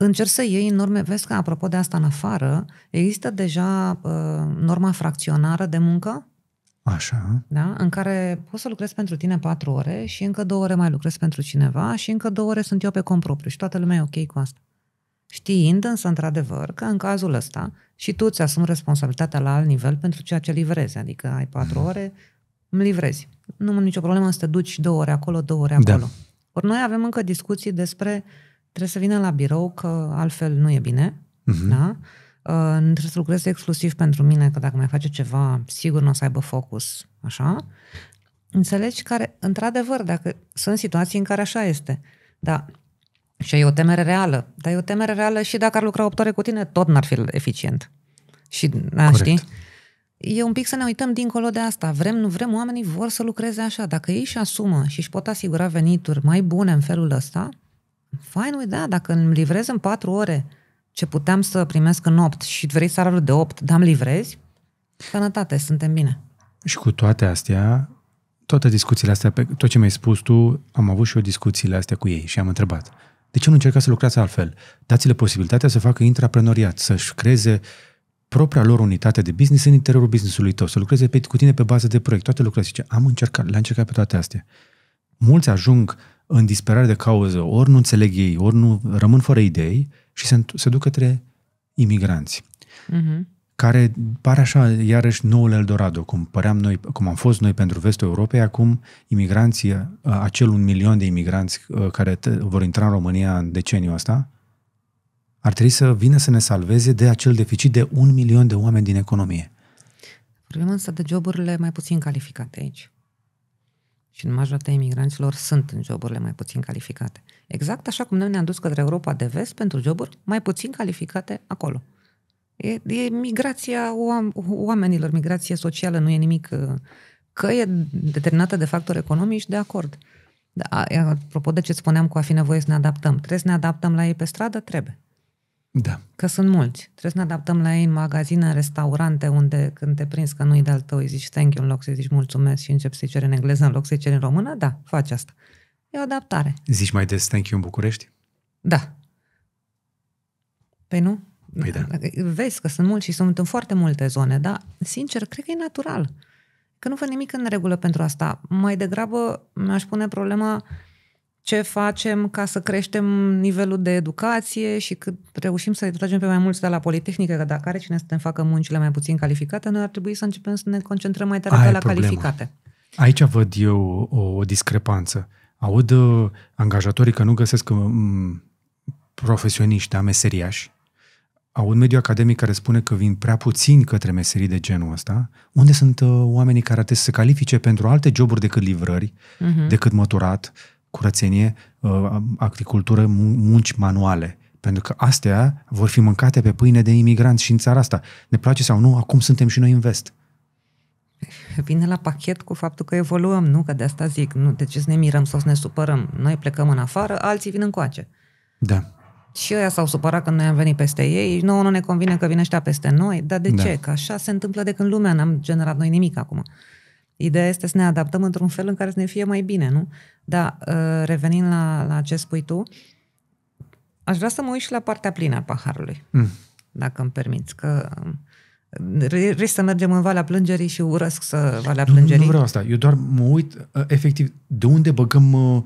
Încerc să iei norme, vezi că apropo de asta în afară, există deja uh, norma fracționară de muncă, Așa. Da? În care poți să lucrezi pentru tine patru ore și încă două ore mai lucrezi pentru cineva și încă două ore sunt eu pe cont propriu și toată lumea e ok cu asta. Știind însă, într-adevăr, că în cazul ăsta și tu îți asumi responsabilitatea la alt nivel pentru ceea ce livrezi. Adică ai patru mm. ore, îmi livrezi. Nu am nicio problemă să te duci două ore acolo, două ore da. acolo. Da. Ori noi avem încă discuții despre uh, trebuie să vină la birou că altfel nu e bine, uh-huh. da? Uh, trebuie să lucrez exclusiv pentru mine, că dacă mai face ceva, sigur nu o să aibă focus, așa. Înțelegi care, într-adevăr, dacă sunt situații în care așa este, da, și e o temere reală, dar e o temere reală și dacă ar lucra 8 ore cu tine, tot n-ar fi eficient. Și, da, știi? E un pic să ne uităm dincolo de asta. Vrem, nu vrem, oamenii vor să lucreze așa. Dacă ei își asumă și își pot asigura venituri mai bune în felul ăsta, Fine ui, da, dacă îmi livrez în patru ore ce puteam să primesc în opt și vrei salariul de opt, dar îmi livrezi, sănătate, suntem bine. Și cu toate astea, toate discuțiile astea, pe tot ce mi-ai spus tu, am avut și eu discuțiile astea cu ei și am întrebat. De ce nu încerca să lucrați altfel? Dați-le posibilitatea să facă intraprenoriat, să-și creeze propria lor unitate de business în interiorul businessului tău, să lucreze pe, cu tine pe bază de proiect, toate lucrurile. Zice, am încercat, le-am încercat pe toate astea. Mulți ajung în disperare de cauză, ori nu înțeleg ei, ori nu rămân fără idei și se, se duc către imigranți. Uh-huh. Care pare așa, iarăși, noul Eldorado, cum păream noi, cum am fost noi pentru vestul Europei, acum imigranții, acel un milion de imigranți care t- vor intra în România în deceniul ăsta, ar trebui să vină să ne salveze de acel deficit de un milion de oameni din economie. Problema însă de joburile mai puțin calificate aici și în majoritatea imigranților sunt în joburile mai puțin calificate. Exact așa cum noi ne-am dus către Europa de vest pentru joburi mai puțin calificate acolo. E, e migrația oamenilor, migrație socială, nu e nimic uh, că e determinată de factori economici, de acord. Da, apropo de ce spuneam cu a fi nevoie să ne adaptăm, trebuie să ne adaptăm la ei pe stradă? Trebuie. Da. Că sunt mulți. Trebuie să ne adaptăm la ei în magazine, în restaurante, unde când te prinzi că nu-i de-al tău, îi zici thank you în loc să zici mulțumesc și începi să-i ceri în engleză în loc să-i ceri în română, da, faci asta. E o adaptare. Zici mai des thank you în București? Da. Păi nu? Păi da. Vezi că sunt mulți și sunt în foarte multe zone, dar, sincer, cred că e natural. Că nu văd nimic în regulă pentru asta. Mai degrabă mi-aș pune problema ce facem ca să creștem nivelul de educație și cât reușim să tragem pe mai mulți de la Politehnică, că dacă are cine să ne facă muncile mai puțin calificate, noi ar trebui să începem să ne concentrăm mai tare Aia pe la problema. calificate. Aici văd eu o, o discrepanță. Aud uh, angajatorii că nu găsesc m- um, profesioniști, da, meseriași, aud mediul academic care spune că vin prea puțini către meserii de genul ăsta, unde sunt uh, oamenii care ar trebui să se califice pentru alte joburi decât livrări, uh-huh. decât măturat, curățenie, uh, agricultură, munci manuale. Pentru că astea vor fi mâncate pe pâine de imigranți și în țara asta. Ne place sau nu, acum suntem și noi în vest. Vine la pachet cu faptul că evoluăm, nu? Că de asta zic, nu, de ce să ne mirăm sau să ne supărăm? Noi plecăm în afară, alții vin încoace. Da. Și ăia s-au supărat când noi am venit peste ei, nouă nu ne convine că vin ăștia peste noi, dar de da. ce? Că așa se întâmplă de când lumea, n-am generat noi nimic acum. Ideea este să ne adaptăm într-un fel în care să ne fie mai bine, nu? Dar uh, revenind la, la ce spui tu, aș vrea să mă uit și la partea plină a paharului, mm. dacă îmi permiți, că um, risc să mergem în Valea Plângerii și urăsc să Valea nu, Plângerii. Nu, vreau asta, eu doar mă uit, uh, efectiv, de unde băgăm uh,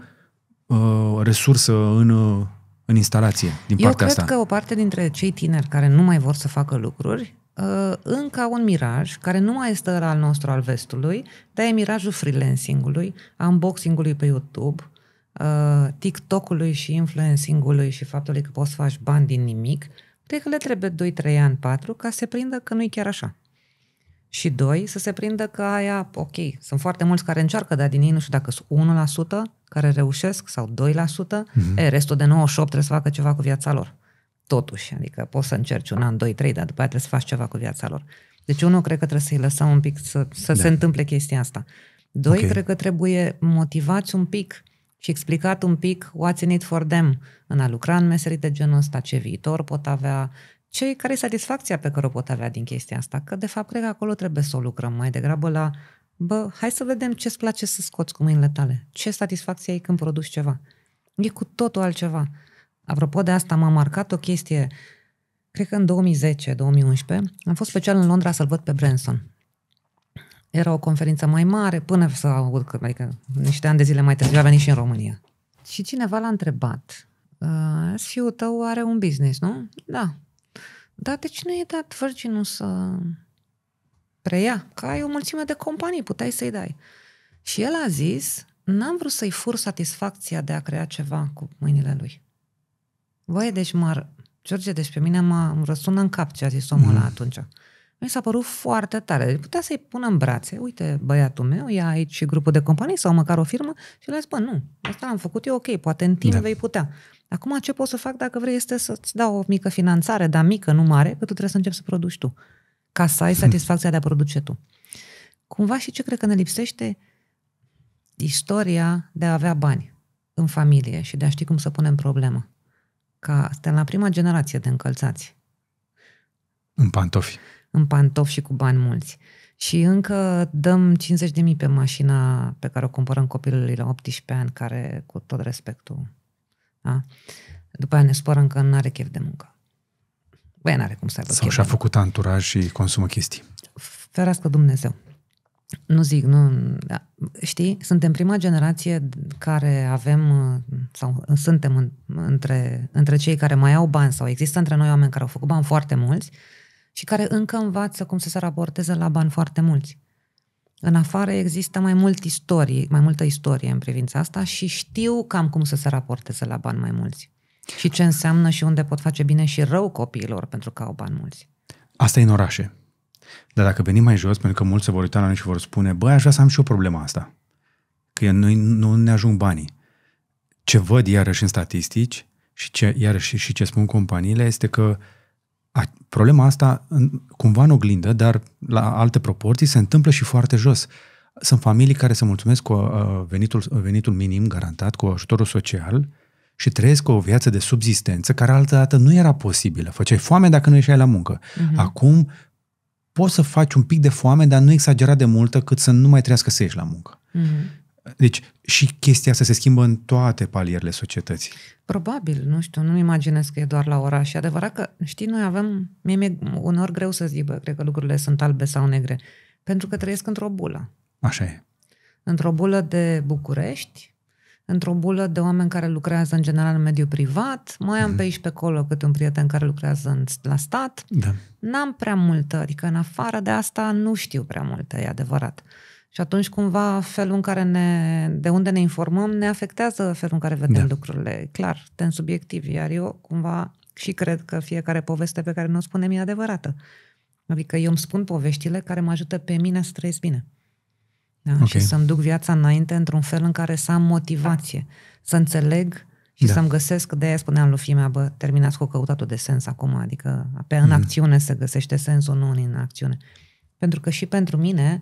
uh, resursă în... Uh în instalație din eu partea asta? Eu cred că o parte dintre cei tineri care nu mai vor să facă lucruri Uh, încă un miraj care nu mai este al nostru al vestului, dar e mirajul freelancingului, unboxingului pe YouTube, uh, TikTok-ului și influencingului și faptului că poți să faci bani din nimic, cred că le trebuie 2-3 ani, 4 ca să se prindă că nu e chiar așa. Și doi, să se prindă că aia, ok, sunt foarte mulți care încearcă, dar din ei nu știu dacă sunt 1% care reușesc sau 2%, mm-hmm. e, restul de 98 trebuie să facă ceva cu viața lor totuși. Adică poți să încerci un an, doi, trei, dar după aia trebuie să faci ceva cu viața lor. Deci, unul, cred că trebuie să-i lăsăm un pic să, să da. se întâmple chestia asta. Doi, okay. cred că trebuie motivați un pic și explicat un pic what's in it for them în a lucra în meserii de genul ăsta, ce viitor pot avea, ce, care e satisfacția pe care o pot avea din chestia asta. Că, de fapt, cred că acolo trebuie să o lucrăm mai degrabă la bă, hai să vedem ce-ți place să scoți cu mâinile tale, ce satisfacție ai când produci ceva. E cu totul altceva. Apropo de asta, m-a marcat o chestie, cred că în 2010-2011, am fost special în Londra să-l văd pe Branson. Era o conferință mai mare, până să aud că, adică, niște ani de zile mai târziu a venit și în România. Și cineva l-a întrebat, ă, fiul tău are un business, nu? Da. Dar de ce nu i-ai dat Virginul să preia? Că ai o mulțime de companii, puteai să-i dai. Și el a zis, n-am vrut să-i fur satisfacția de a crea ceva cu mâinile lui. Voi, deci, mă, George, deci pe mine mă răsună în cap ce a zis omul ăla mm. atunci. Mi s-a părut foarte tare. Deci putea să-i pună în brațe, uite, băiatul meu, ia aici grupul de companii sau măcar o firmă și le spun, nu, asta l-am făcut eu, ok, poate în timp da. vei putea. Acum ce pot să fac dacă vrei este să-ți dau o mică finanțare, dar mică, nu mare, că tu trebuie să începi să produci tu, ca să ai hmm. satisfacția de a produce tu. Cumva și ce cred că ne lipsește istoria de a avea bani în familie și de a ști cum să punem problemă ca suntem la prima generație de încălțați. În pantofi. În pantofi și cu bani mulți. Și încă dăm 50.000 pe mașina pe care o cumpărăm copilului la 18 ani, care, cu tot respectul, da? după aia ne spărăm că nu are chef de muncă. Băi, n-are cum să aibă Sau și-a făcut anturaj și consumă chestii. Ferească Dumnezeu. Nu zic, nu. Da. Știi, suntem prima generație care avem, sau suntem în, între, între cei care mai au bani, sau există între noi oameni care au făcut bani foarte mulți și care încă învață cum să se raporteze la bani foarte mulți. În afară există mai mult istorie, mai multă istorie în privința asta și știu cam cum să se raporteze la bani mai mulți. Și ce înseamnă și unde pot face bine și rău copiilor pentru că au bani mulți. Asta e în orașe. Dar dacă venim mai jos, pentru că mulți se vor uita la noi și vor spune, băi, aș vrea să am și eu problema asta, că noi nu ne ajung banii. Ce văd iarăși în statistici și ce, iarăși și ce spun companiile este că a, problema asta cumva în oglindă, dar la alte proporții, se întâmplă și foarte jos. Sunt familii care se mulțumesc cu uh, venitul, venitul minim garantat, cu ajutorul social și trăiesc o viață de subzistență care altădată nu era posibilă. Făceai foame dacă nu ieșeai la muncă. Uh-huh. Acum poți să faci un pic de foame, dar nu exagera de multă cât să nu mai trească să ieși la muncă. Mm-hmm. Deci și chestia asta se schimbă în toate palierele societății. Probabil, nu știu, nu-mi imaginez că e doar la oraș. E adevărat că, știi, noi avem, mie mi-e uneori greu să zic, bă, cred că lucrurile sunt albe sau negre, pentru că trăiesc într-o bulă. Așa e. Într-o bulă de București, într-o bulă de oameni care lucrează în general în mediul privat, mai am mm. pe aici pe acolo câte un prieten care lucrează în, la stat. Da. N-am prea multă, adică în afară de asta nu știu prea multe, e adevărat. Și atunci cumva felul în care ne, de unde ne informăm ne afectează felul în care vedem da. lucrurile. Clar, ten subiectiv, iar eu cumva și cred că fiecare poveste pe care nu o spunem e adevărată. Adică eu îmi spun poveștile care mă ajută pe mine să trăiesc bine. Da? Okay. Și să-mi duc viața înainte într-un fel în care să am motivație, să înțeleg și da. să-mi găsesc, de aia spuneam lui fimea, bă, terminați cu căutatul de sens acum, adică pe în mm. acțiune se găsește sensul, nu în acțiune. Pentru că și pentru mine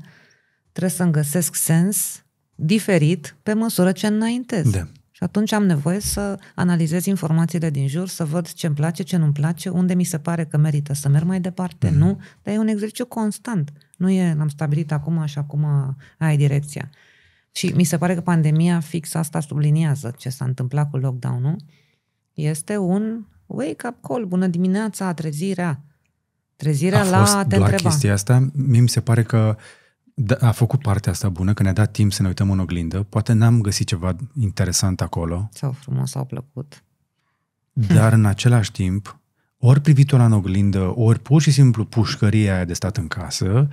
trebuie să-mi găsesc sens diferit pe măsură ce înaintez. Da. Și atunci am nevoie să analizez informațiile din jur, să văd ce îmi place, ce nu-mi place, unde mi se pare că merită să merg mai departe, mm-hmm. nu? Dar e un exercițiu constant. Nu e, l-am stabilit acum și acum ai direcția. Și mi se pare că pandemia fix asta subliniază ce s-a întâmplat cu lockdown-ul. Este un wake-up call, bună dimineața, trezirea. Trezirea a la fost, te la întreba. chestia asta, mie mi se pare că uh, da, a făcut partea asta bună, că ne-a dat timp să ne uităm în oglindă. Poate n-am găsit ceva interesant acolo. Sau frumos, sau plăcut. Dar în același timp, ori privitul la în oglindă, ori pur și simplu pușcăria aia de stat în casă,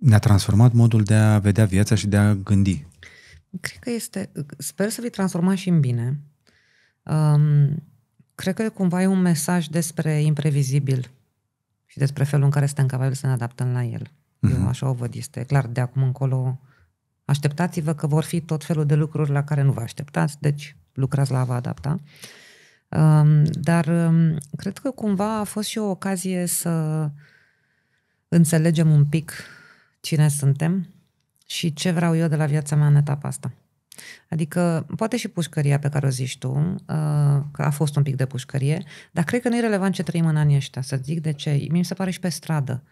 ne-a transformat modul de a vedea viața și de a gândi. Cred că este... Sper să vi transforma și în bine. Um, cred că cumva e un mesaj despre imprevizibil și despre felul în care suntem capabili să ne adaptăm la el. Eu mhm. așa o văd, este clar, de acum încolo așteptați-vă că vor fi tot felul de lucruri la care nu vă așteptați, deci lucrați la a vă adapta. Um, dar um, cred că cumva a fost și o ocazie să înțelegem un pic cine suntem și ce vreau eu de la viața mea în etapa asta. Adică, poate și pușcăria pe care o zici tu, uh, că a fost un pic de pușcărie, dar cred că nu e relevant ce trăim în anii ăștia. Să zic de ce. Mi se pare și pe stradă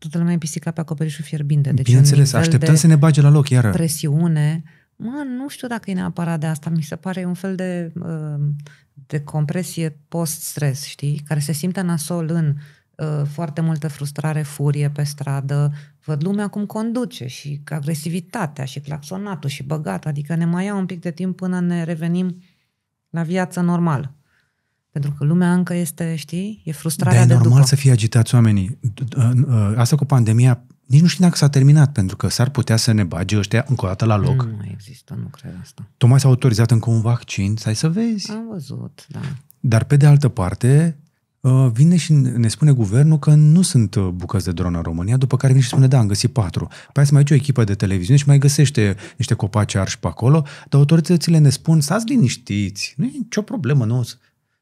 toată lumea e pisica pe acoperișul fierbinte. Deci Bineînțeles, așteptăm să ne bage la loc iară. Presiune. Mă, nu știu dacă e neapărat de asta. Mi se pare un fel de, uh, de compresie post-stres, știi? Care se simte nasol în uh, foarte multă frustrare, furie pe stradă, văd lumea cum conduce și agresivitatea și claxonatul și băgat, adică ne mai ia un pic de timp până ne revenim la viața normală. Pentru că lumea încă este, știi, e frustrarea Dar e de normal după. să fie agitați oamenii. Asta cu pandemia, nici nu știu dacă s-a terminat, pentru că s-ar putea să ne bage ăștia încă o dată la loc. Nu mai există, nu cred asta. Tocmai s-a autorizat încă un vaccin, ai să vezi. Am văzut, da. Dar pe de altă parte, uh, vine și ne spune guvernul că nu sunt uh, bucăți de dronă în România, după care vine și spune, da, am găsit patru. Păi să mai aici o echipă de televiziune și mai găsește niște copaci arși pe acolo, dar autoritățile ne spun, stați liniștiți, nu e nicio problemă, nu,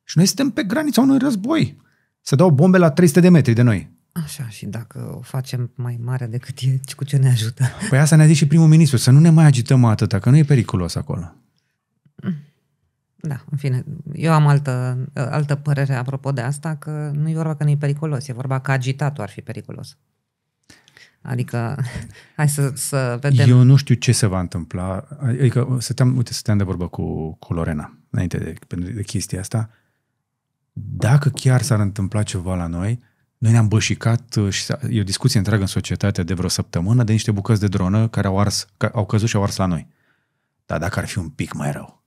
și noi suntem pe granița unui război. Se dau bombe la 300 de metri de noi. Așa, și dacă o facem mai mare decât e, cu ce ne ajută? Păi asta ne-a zis și primul ministru, să nu ne mai agităm atâta, că nu e periculos acolo. Da, în fine, eu am altă, altă părere apropo de asta, că nu e vorba că nu e periculos, e vorba că agitatul ar fi periculos. Adică, hai să, să vedem. Eu nu știu ce se va întâmpla. Adică, stăteam, uite, stăteam de vorbă cu, cu Lorena înainte de, de chestia asta dacă chiar s-ar întâmpla ceva la noi, noi ne-am bășicat uh, și e o discuție întreagă în societate de vreo săptămână de niște bucăți de dronă care au, ars, au căzut și au ars la noi. Dar dacă ar fi un pic mai rău,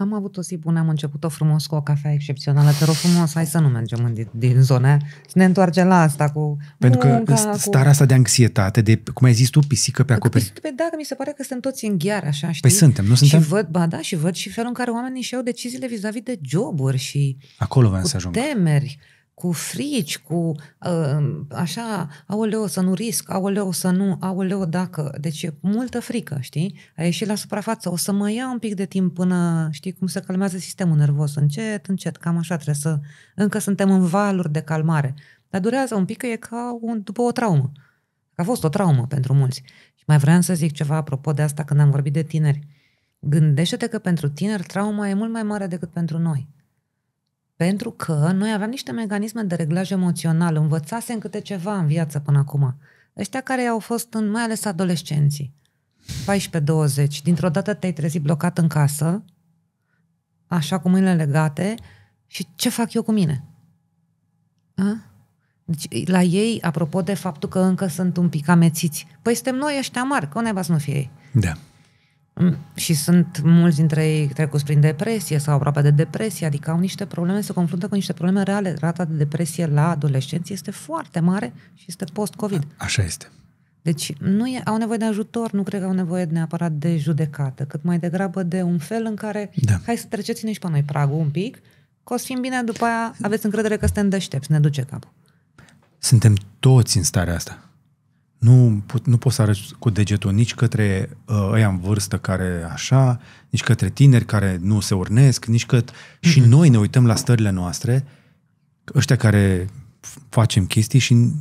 am avut o zi bună, am început-o frumos cu o cafea excepțională. Te rog frumos, hai să nu mergem în, din, zona să ne întoarcem la asta cu Pentru că munca, starea cu... asta de anxietate, de, cum ai zis tu, pisică pe acoperiș. Pe, da, că mi se pare că suntem toți în ghear, așa, știi? Păi suntem, nu suntem? Și văd, ba da, și văd și felul în care oamenii își au deciziile vis-a-vis de joburi și Acolo vreau să ajung. temeri cu frici, cu uh, așa, aoleo să nu risc, aoleo să nu, aoleo dacă. Deci e multă frică, știi? A ieșit la suprafață, o să mă ia un pic de timp până, știi, cum se calmează sistemul nervos, încet, încet, cam așa trebuie să, încă suntem în valuri de calmare. Dar durează un pic că e ca un, după o traumă. A fost o traumă pentru mulți. Și mai vreau să zic ceva apropo de asta când am vorbit de tineri. Gândește-te că pentru tineri trauma e mult mai mare decât pentru noi. Pentru că noi aveam niște mecanisme de reglaj emoțional, învățasem câte ceva în viață până acum. Ăștia care au fost, în, mai ales adolescenții, 14-20, dintr-o dată te-ai trezit blocat în casă, așa cu mâinile legate, și ce fac eu cu mine? A? Deci, la ei, apropo de faptul că încă sunt un pic amețiți, păi suntem noi ăștia mari, că unde să nu fie ei. Da. Mm. Și sunt mulți dintre ei trecuți prin depresie sau aproape de depresie, adică au niște probleme, se confruntă cu niște probleme reale. Rata de depresie la adolescenți este foarte mare și este post-COVID. A, așa este. Deci nu e, au nevoie de ajutor, nu cred că au nevoie neapărat de judecată, cât mai degrabă de un fel în care da. hai să treceți noi și pe noi pragul un pic, că o să fim bine, după aia aveți încredere că suntem deștepți, ne duce capul. Suntem toți în starea asta. Nu, nu poți să arăți cu degetul nici către uh, ăia în vârstă care așa, nici către tineri care nu se urnesc, nici că... Mm-hmm. Și mhm. noi ne uităm la stările noastre, ăștia care facem chestii și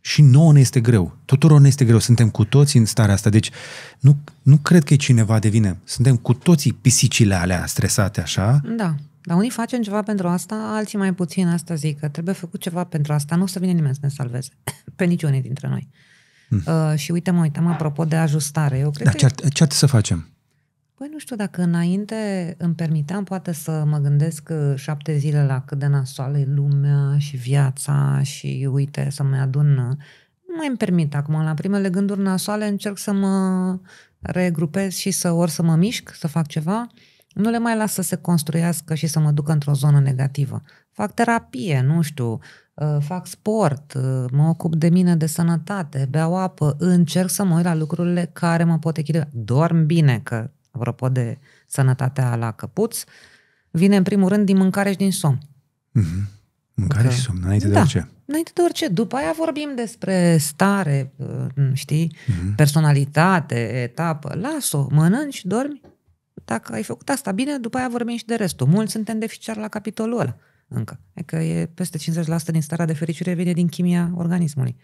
și nouă ne este greu. Tuturor ne este greu. Suntem cu toții în starea asta. Deci nu, nu cred că e cineva de vine. Suntem cu toții pisicile alea stresate așa. Da. Dar unii facem ceva pentru asta, alții mai puțin. Asta zic că trebuie făcut ceva pentru asta. Nu o să vină nimeni să ne salveze. Pe niciunii dintre noi. Mm. Uh, și uite, mă uitam apropo de ajustare. Eu cred Dar ce, că... ce să facem? Păi nu știu dacă înainte îmi permiteam poate să mă gândesc uh, șapte zile la cât de nasoală e lumea și viața și uite să mă adun. Uh, nu mai îmi permit acum, la primele gânduri nasoale încerc să mă regrupez și să ori să mă mișc, să fac ceva. Nu le mai las să se construiască și să mă duc într-o zonă negativă. Fac terapie, nu știu, Uh, fac sport, uh, mă ocup de mine, de sănătate, beau apă, încerc să mă uit la lucrurile care mă pot echilibra. Dorm bine, că apropo de sănătatea la căpuț, vine în primul rând din mâncare și din somn. Mm-hmm. Mâncare că... și somn, înainte da, de orice. Înainte de orice. După aia vorbim despre stare, uh, știi, mm-hmm. personalitate, etapă. Las-o, mănânci, dormi. Dacă ai făcut asta bine, după aia vorbim și de restul. Mulți suntem deficiari la capitolul ăla încă. Adică e peste 50% din starea de fericire vine din chimia organismului.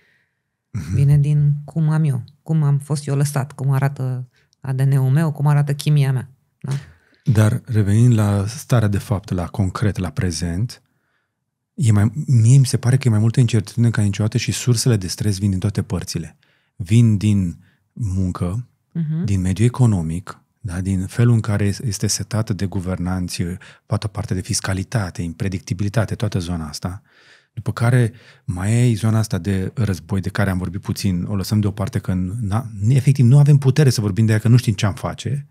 Mhm. Vine din cum am eu, cum am fost eu lăsat, cum arată ADN-ul meu, cum arată chimia mea. Da? Dar revenind la starea de fapt, la concret, la prezent, e mai, mie mi se pare că e mai multă incertitudine ca niciodată și sursele de stres vin din toate părțile. Vin din muncă, uh-huh. din mediul economic, da? din felul în care este setată de guvernanți, toată partea de fiscalitate, impredictibilitate, toată zona asta. După care mai e zona asta de război de care am vorbit puțin, o lăsăm deoparte că efectiv nu avem putere să vorbim de ea, că nu știm ce am face.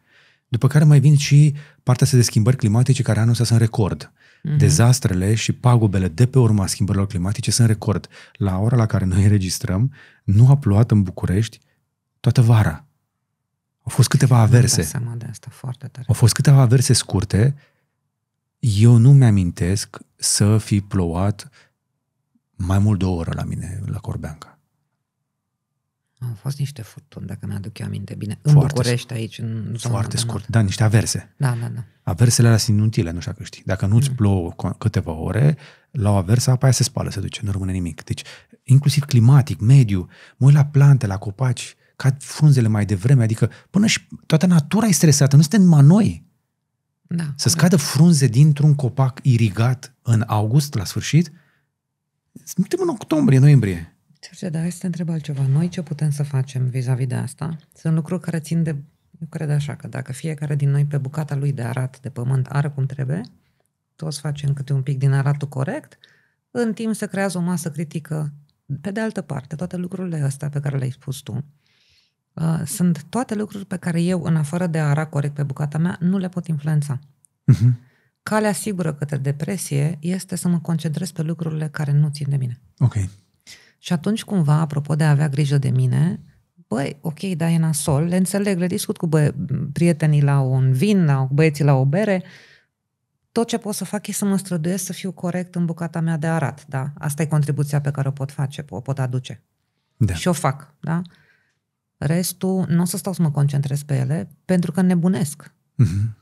După care mai vin și partea asta de schimbări climatice care anul ăsta sunt record. Uh-huh. Dezastrele și pagubele de pe urma schimbărilor climatice sunt record. La ora la care noi înregistrăm, nu a plouat în București toată vara. Au fost câteva averse. Seama de asta foarte tare. Au fost câteva averse scurte. Eu nu mi-amintesc să fi plouat mai mult de o oră la mine, la Corbeanca. Au fost niște furtuni, dacă mi-aduc eu aminte bine. În foarte București, scurt. aici, în zona Foarte scurt, da, niște averse. Da, da, da. Aversele alea sunt inutile, nu știu dacă știi. Dacă nu-ți mm. plouă câteva ore, la o aversă apa aia se spală, se duce, nu rămâne nimic. Deci, inclusiv climatic, mediu, mă uit la plante, la copaci, cad frunzele mai devreme, adică până și toată natura e stresată, nu suntem numai noi. Da. Să scadă frunze dintr-un copac irigat în august, la sfârșit, suntem în octombrie, noiembrie. Cerce, dar hai să te întreb altceva. Noi ce putem să facem vis-a-vis de asta? Sunt lucruri care țin de... Eu cred așa, că dacă fiecare din noi pe bucata lui de arat de pământ are cum trebuie, toți facem câte un pic din aratul corect, în timp se creează o masă critică. Pe de altă parte, toate lucrurile astea pe care le-ai spus tu, Uh, sunt toate lucruri pe care eu, în afară de a ara corect pe bucata mea, nu le pot influența. Uh-huh. Calea sigură către depresie este să mă concentrez pe lucrurile care nu țin de mine. Ok. Și atunci, cumva, apropo de a avea grijă de mine, băi, ok, da, e nasol, le înțeleg, le discut cu bă- prietenii la un vin, la băieții la o bere, tot ce pot să fac e să mă străduiesc să fiu corect în bucata mea de arat, da? Asta e contribuția pe care o pot face, o pot aduce. Da. Și o fac, da? Restul, nu o să stau să mă concentrez pe ele, pentru că nebunesc. Uh-huh.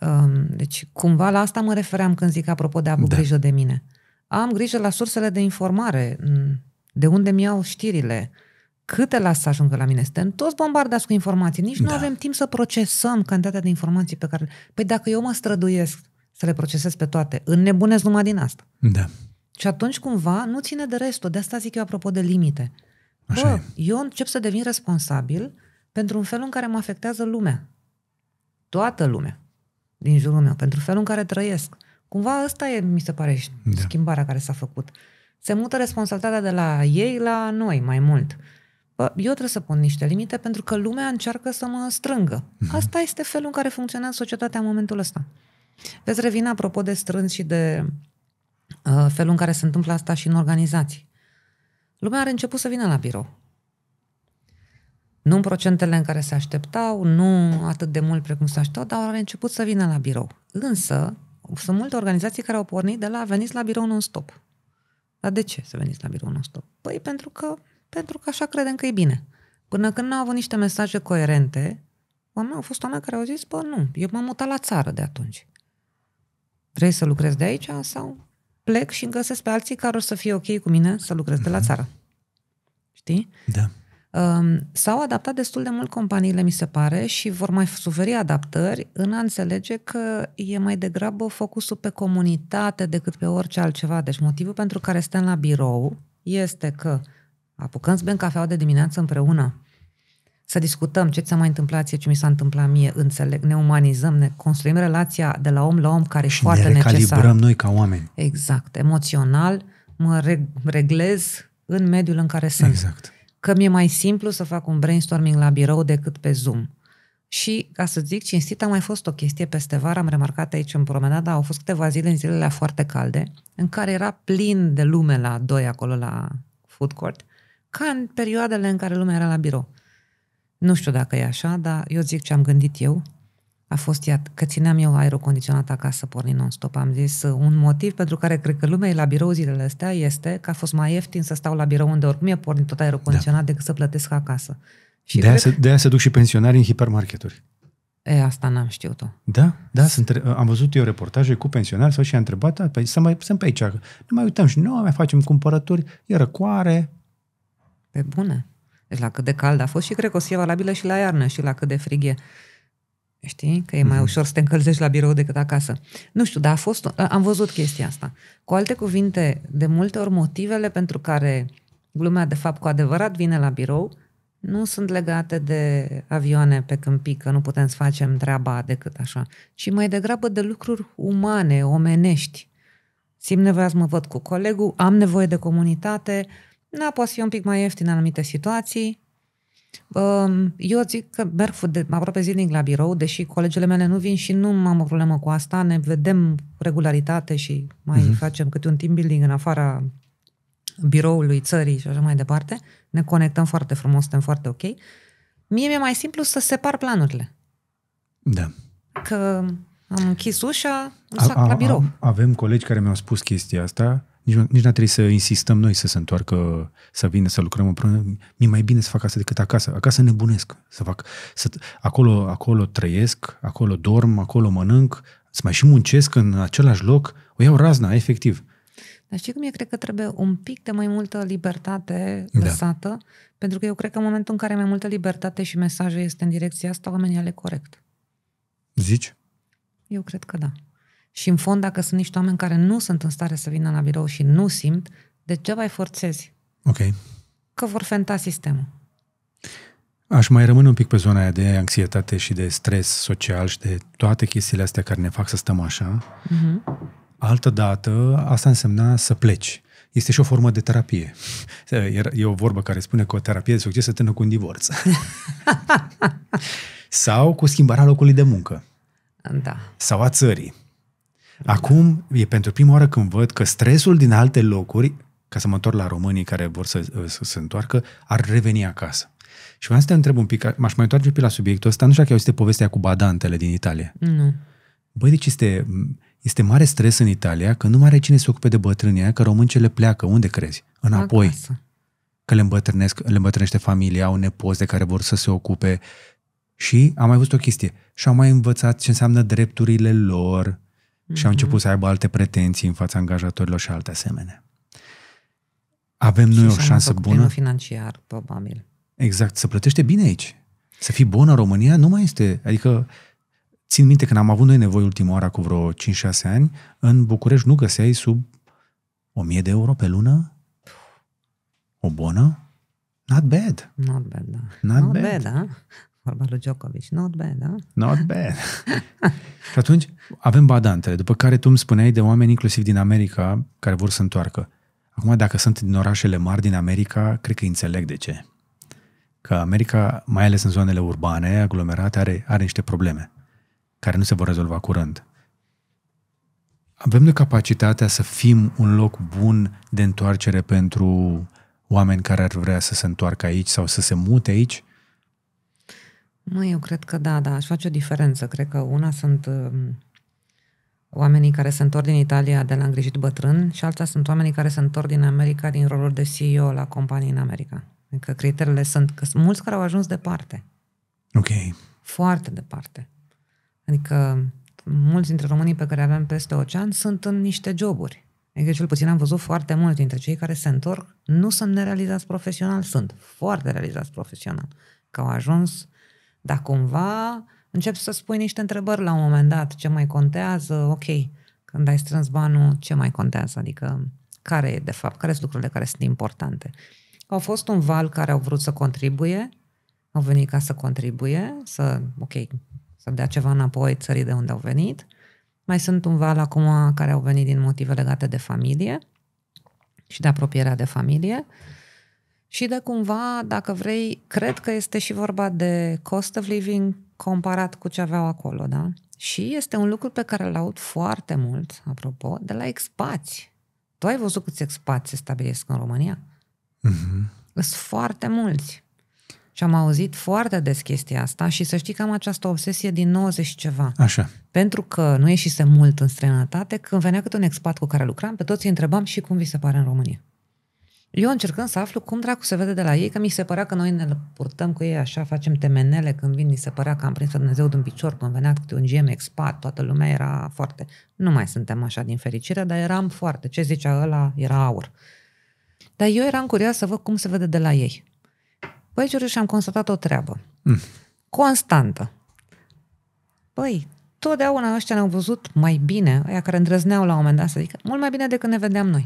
Um, Deci, cumva la asta mă refeream când zic apropo de a avea da. grijă de mine. Am grijă la sursele de informare, mm, de unde mi-au știrile, câte las să ajungă la mine. Suntem toți bombardați cu informații, nici da. nu avem timp să procesăm cantitatea de informații pe care... Păi dacă eu mă străduiesc să le procesez pe toate, înnebunesc numai din asta. Da. Și atunci, cumva, nu ține de restul. De asta zic eu apropo de limite. Așa bă, e. eu încep să devin responsabil pentru un fel în care mă afectează lumea. Toată lumea din jurul meu, pentru felul în care trăiesc. Cumva asta e, mi se pare, da. schimbarea care s-a făcut. Se mută responsabilitatea de la ei la noi mai mult. Bă, eu trebuie să pun niște limite pentru că lumea încearcă să mă strângă. Mm-hmm. Asta este felul în care funcționează societatea în momentul ăsta. Veți revin apropo de strâns și de uh, felul în care se întâmplă asta și în organizații lumea are început să vină la birou. Nu în procentele în care se așteptau, nu atât de mult precum se așteptau, dar au început să vină la birou. Însă, sunt multe organizații care au pornit de la veniți la birou non-stop. Dar de ce să veniți la birou non-stop? Păi pentru că, pentru că așa credem că e bine. Până când n-au avut niște mesaje coerente, oameni au fost oameni care au zis, bă, nu, eu m-am mutat la țară de atunci. Vrei să lucrezi de aici sau plec și găsesc pe alții care o să fie ok cu mine să lucrez mm-hmm. de la mhm. țară. Știi? Da. Um, s-au adaptat destul de mult companiile, mi se pare, și vor mai suferi adaptări în a înțelege că e mai degrabă focusul pe comunitate decât pe orice altceva. Deci motivul pentru care stăm la birou este că apucăm să bem cafea de dimineață împreună, să discutăm ce ți s-a mai întâmplat ție, ce mi s-a întâmplat mie, înțeleg, ne umanizăm, ne construim relația de la om la om care e și ne recalibrăm necesar. noi ca oameni. Exact, emoțional mă reglez în mediul în care sunt. Exact. Că mi-e mai simplu să fac un brainstorming la birou decât pe Zoom. Și, ca să zic, cinstit a mai fost o chestie peste vară, am remarcat aici în promenada, au fost câteva zile în zilele foarte calde, în care era plin de lume la doi acolo la food court, ca în perioadele în care lumea era la birou. Nu știu dacă e așa, dar eu zic ce am gândit eu. A fost iată, că țineam eu aerul condiționat acasă, porni non-stop. Am zis uh, un motiv pentru care cred că lumea e la birou zilele astea este că a fost mai ieftin să stau la birou unde oricum e pornit tot aerul da. condiționat da. decât să plătesc acasă. Și de, cred... aia se, de aia se duc și pensionari în hipermarketuri. E, asta n-am știut-o. Da, da, sunt, am văzut eu reportaje cu pensionari sau și a întrebat, da, păi, să mai, sunt pe aici, nu mai uităm și noi, mai facem cumpărături, e răcoare. Pe bune. Deci la cât de cald a fost și cred că o să fie valabilă și la iarnă și la cât de frig e. Știi? Că e mai mhm. ușor să te încălzești la birou decât acasă. Nu știu, dar a fost, am văzut chestia asta. Cu alte cuvinte, de multe ori motivele pentru care lumea de fapt cu adevărat vine la birou nu sunt legate de avioane pe câmpii, că nu putem să facem treaba decât așa, ci mai degrabă de lucruri umane, omenești. Simt nevoia să mă văd cu colegul, am nevoie de comunitate, uh, da, poate fi un pic mai ieftin în anumite situații. Ehm, eu zic că merg de, aproape zilnic la birou, deși colegele mele nu vin și nu am o problemă cu asta, ne vedem regularitate și mai uh-huh. facem câte un team building în afara biroului țării și așa mai departe. Ne conectăm foarte frumos, suntem foarte ok. Mie mi-e mai simplu să separ planurile. Da. Că am închis ușa, am a, a, la birou. Am, avem colegi care mi-au spus chestia asta nici, nici n-a trebuit să insistăm noi să se întoarcă, să vină să lucrăm împreună. mi mai bine să fac asta decât acasă. Acasă nebunesc. Să fac, să, acolo, acolo trăiesc, acolo dorm, acolo mănânc, să mai și muncesc în același loc. O iau razna, efectiv. Dar știi cum e? Cred că trebuie un pic de mai multă libertate da. lăsată, da. pentru că eu cred că în momentul în care mai multă libertate și mesajul este în direcția asta, oamenii ale corect. Zici? Eu cred că da. Și în fond, dacă sunt niște oameni care nu sunt în stare să vină la birou și nu simt, de ce mai forțezi. Ok. Că vor fenta sistemul. Aș mai rămâne un pic pe zona aia de anxietate și de stres social și de toate chestiile astea care ne fac să stăm așa. Uh-huh. Altă dată, asta însemna să pleci. Este și o formă de terapie. E o vorbă care spune că o terapie de succes se tână cu un divorț. Sau cu schimbarea locului de muncă. Da. Sau a țării. Acum e pentru prima oară când văd că stresul din alte locuri, ca să mă întorc la românii care vor să, să se întoarcă, ar reveni acasă. Și vreau să te întreb un pic, m-aș mai întoarce pe la subiectul ăsta, nu știu dacă ai povestea cu badantele din Italia. Nu. Băi, deci este, este mare stres în Italia că nu mai are cine să ocupe de bătrânia, că româncele pleacă, unde crezi? Înapoi. Acasă. Că le, îmbătrânesc, le îmbătrânește familia, au nepoți de care vor să se ocupe. Și am mai văzut o chestie. Și am mai învățat ce înseamnă drepturile lor, și au început să aibă alte pretenții în fața angajatorilor și alte asemenea. Avem noi o șansă bună. financiar, probabil. Exact, să plătește bine aici. Să fii bună România nu mai este. Adică, țin minte când am avut noi nevoie ultima oară cu vreo 5-6 ani, în București nu găseai sub 1000 de euro pe lună? O bonă? Not bad. Not bad, da. Not, Not bad. bad da? vorba lui Djokovic, not bad, da? Not bad. și atunci avem badantele, după care tu îmi spuneai de oameni inclusiv din America care vor să întoarcă. Acum, dacă sunt din orașele mari din America, cred că înțeleg de ce. Că America, mai ales în zonele urbane, aglomerate, are, are niște probleme care nu se vor rezolva curând. Avem de capacitatea să fim un loc bun de întoarcere pentru oameni care ar vrea să se întoarcă aici sau să se mute aici? Mă, eu cred că da, da, aș face o diferență. Cred că una sunt uh, oamenii care se întorc din Italia de la îngrijit bătrân și alta sunt oamenii care se întorc din America din rolul de CEO la companii în America. Adică criteriile sunt că sunt mulți care au ajuns departe. Ok. Foarte departe. Adică mulți dintre românii pe care avem peste ocean sunt în niște joburi. Adică cel puțin am văzut foarte mulți dintre cei care se întorc nu sunt nerealizați profesional, sunt foarte realizați profesional. Că au ajuns dar cumva încep să spui niște întrebări la un moment dat, ce mai contează, ok, când ai strâns banul, ce mai contează, adică care e de fapt, care sunt lucrurile care sunt importante. Au fost un val care au vrut să contribuie, au venit ca să contribuie, să, ok, să dea ceva înapoi țării de unde au venit. Mai sunt un val acum care au venit din motive legate de familie și de apropierea de familie. Uh, și de cumva, dacă vrei, cred că este și vorba de cost of living comparat cu ce aveau acolo, da? Și este un lucru pe care îl aud foarte mult, apropo, de la expați. Tu ai văzut câți expați se stabilesc în România? Mm-hmm. Sunt foarte mulți. Și am auzit foarte des chestia asta și să știi că am această obsesie din 90 și ceva. Așa. Pentru că nu ieșise mult în străinătate, când venea câte un expat cu care lucram, pe toți îi întrebam și cum vi se pare în România. Eu încercând să aflu cum dracu se vede de la ei, că mi se părea că noi ne purtăm cu ei așa, facem temenele când vin, mi se părea că am prins Dumnezeu din picior, când venea câte un GM expat, toată lumea era foarte... Nu mai suntem așa din fericire, dar eram foarte... Ce zicea ăla era aur. Dar eu eram curioasă să văd cum se vede de la ei. Băi, și am constatat o treabă. Mm. Constantă. Păi, totdeauna ăștia ne-au văzut mai bine, aia care îndrăzneau la un moment dat să zică, mult mai bine decât ne vedeam noi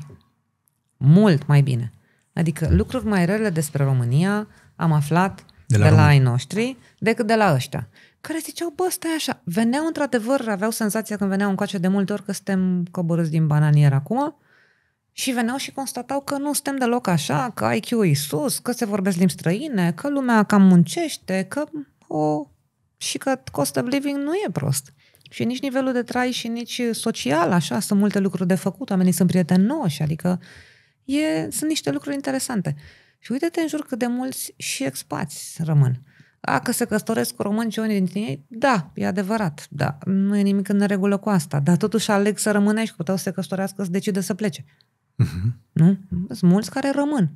mult mai bine. Adică mm. lucruri mai rele despre România am aflat de la, de la ai noștri decât de la ăștia. Care ziceau, bă, stai așa. Veneau într-adevăr, aveau senzația când veneau încoace de multe ori că suntem coborâți din bananier acum și veneau și constatau că nu suntem deloc așa, că IQ-ul e sus, că se vorbesc limbi străine, că lumea cam muncește, că o... și că cost of living nu e prost. Și nici nivelul de trai și nici social, așa, sunt multe lucruri de făcut, oamenii sunt prietenoși, adică uh, E, sunt niște lucruri interesante. Și uite-te în jur cât de mulți și expați rămân. A, că se căsătoresc cu români și unii dintre ei, da, e adevărat, da, nu e nimic în regulă cu asta, dar totuși aleg să rămână și puteau să se căsătorească, să decide să plece. Uh-huh. Nu? Sunt mulți care rămân.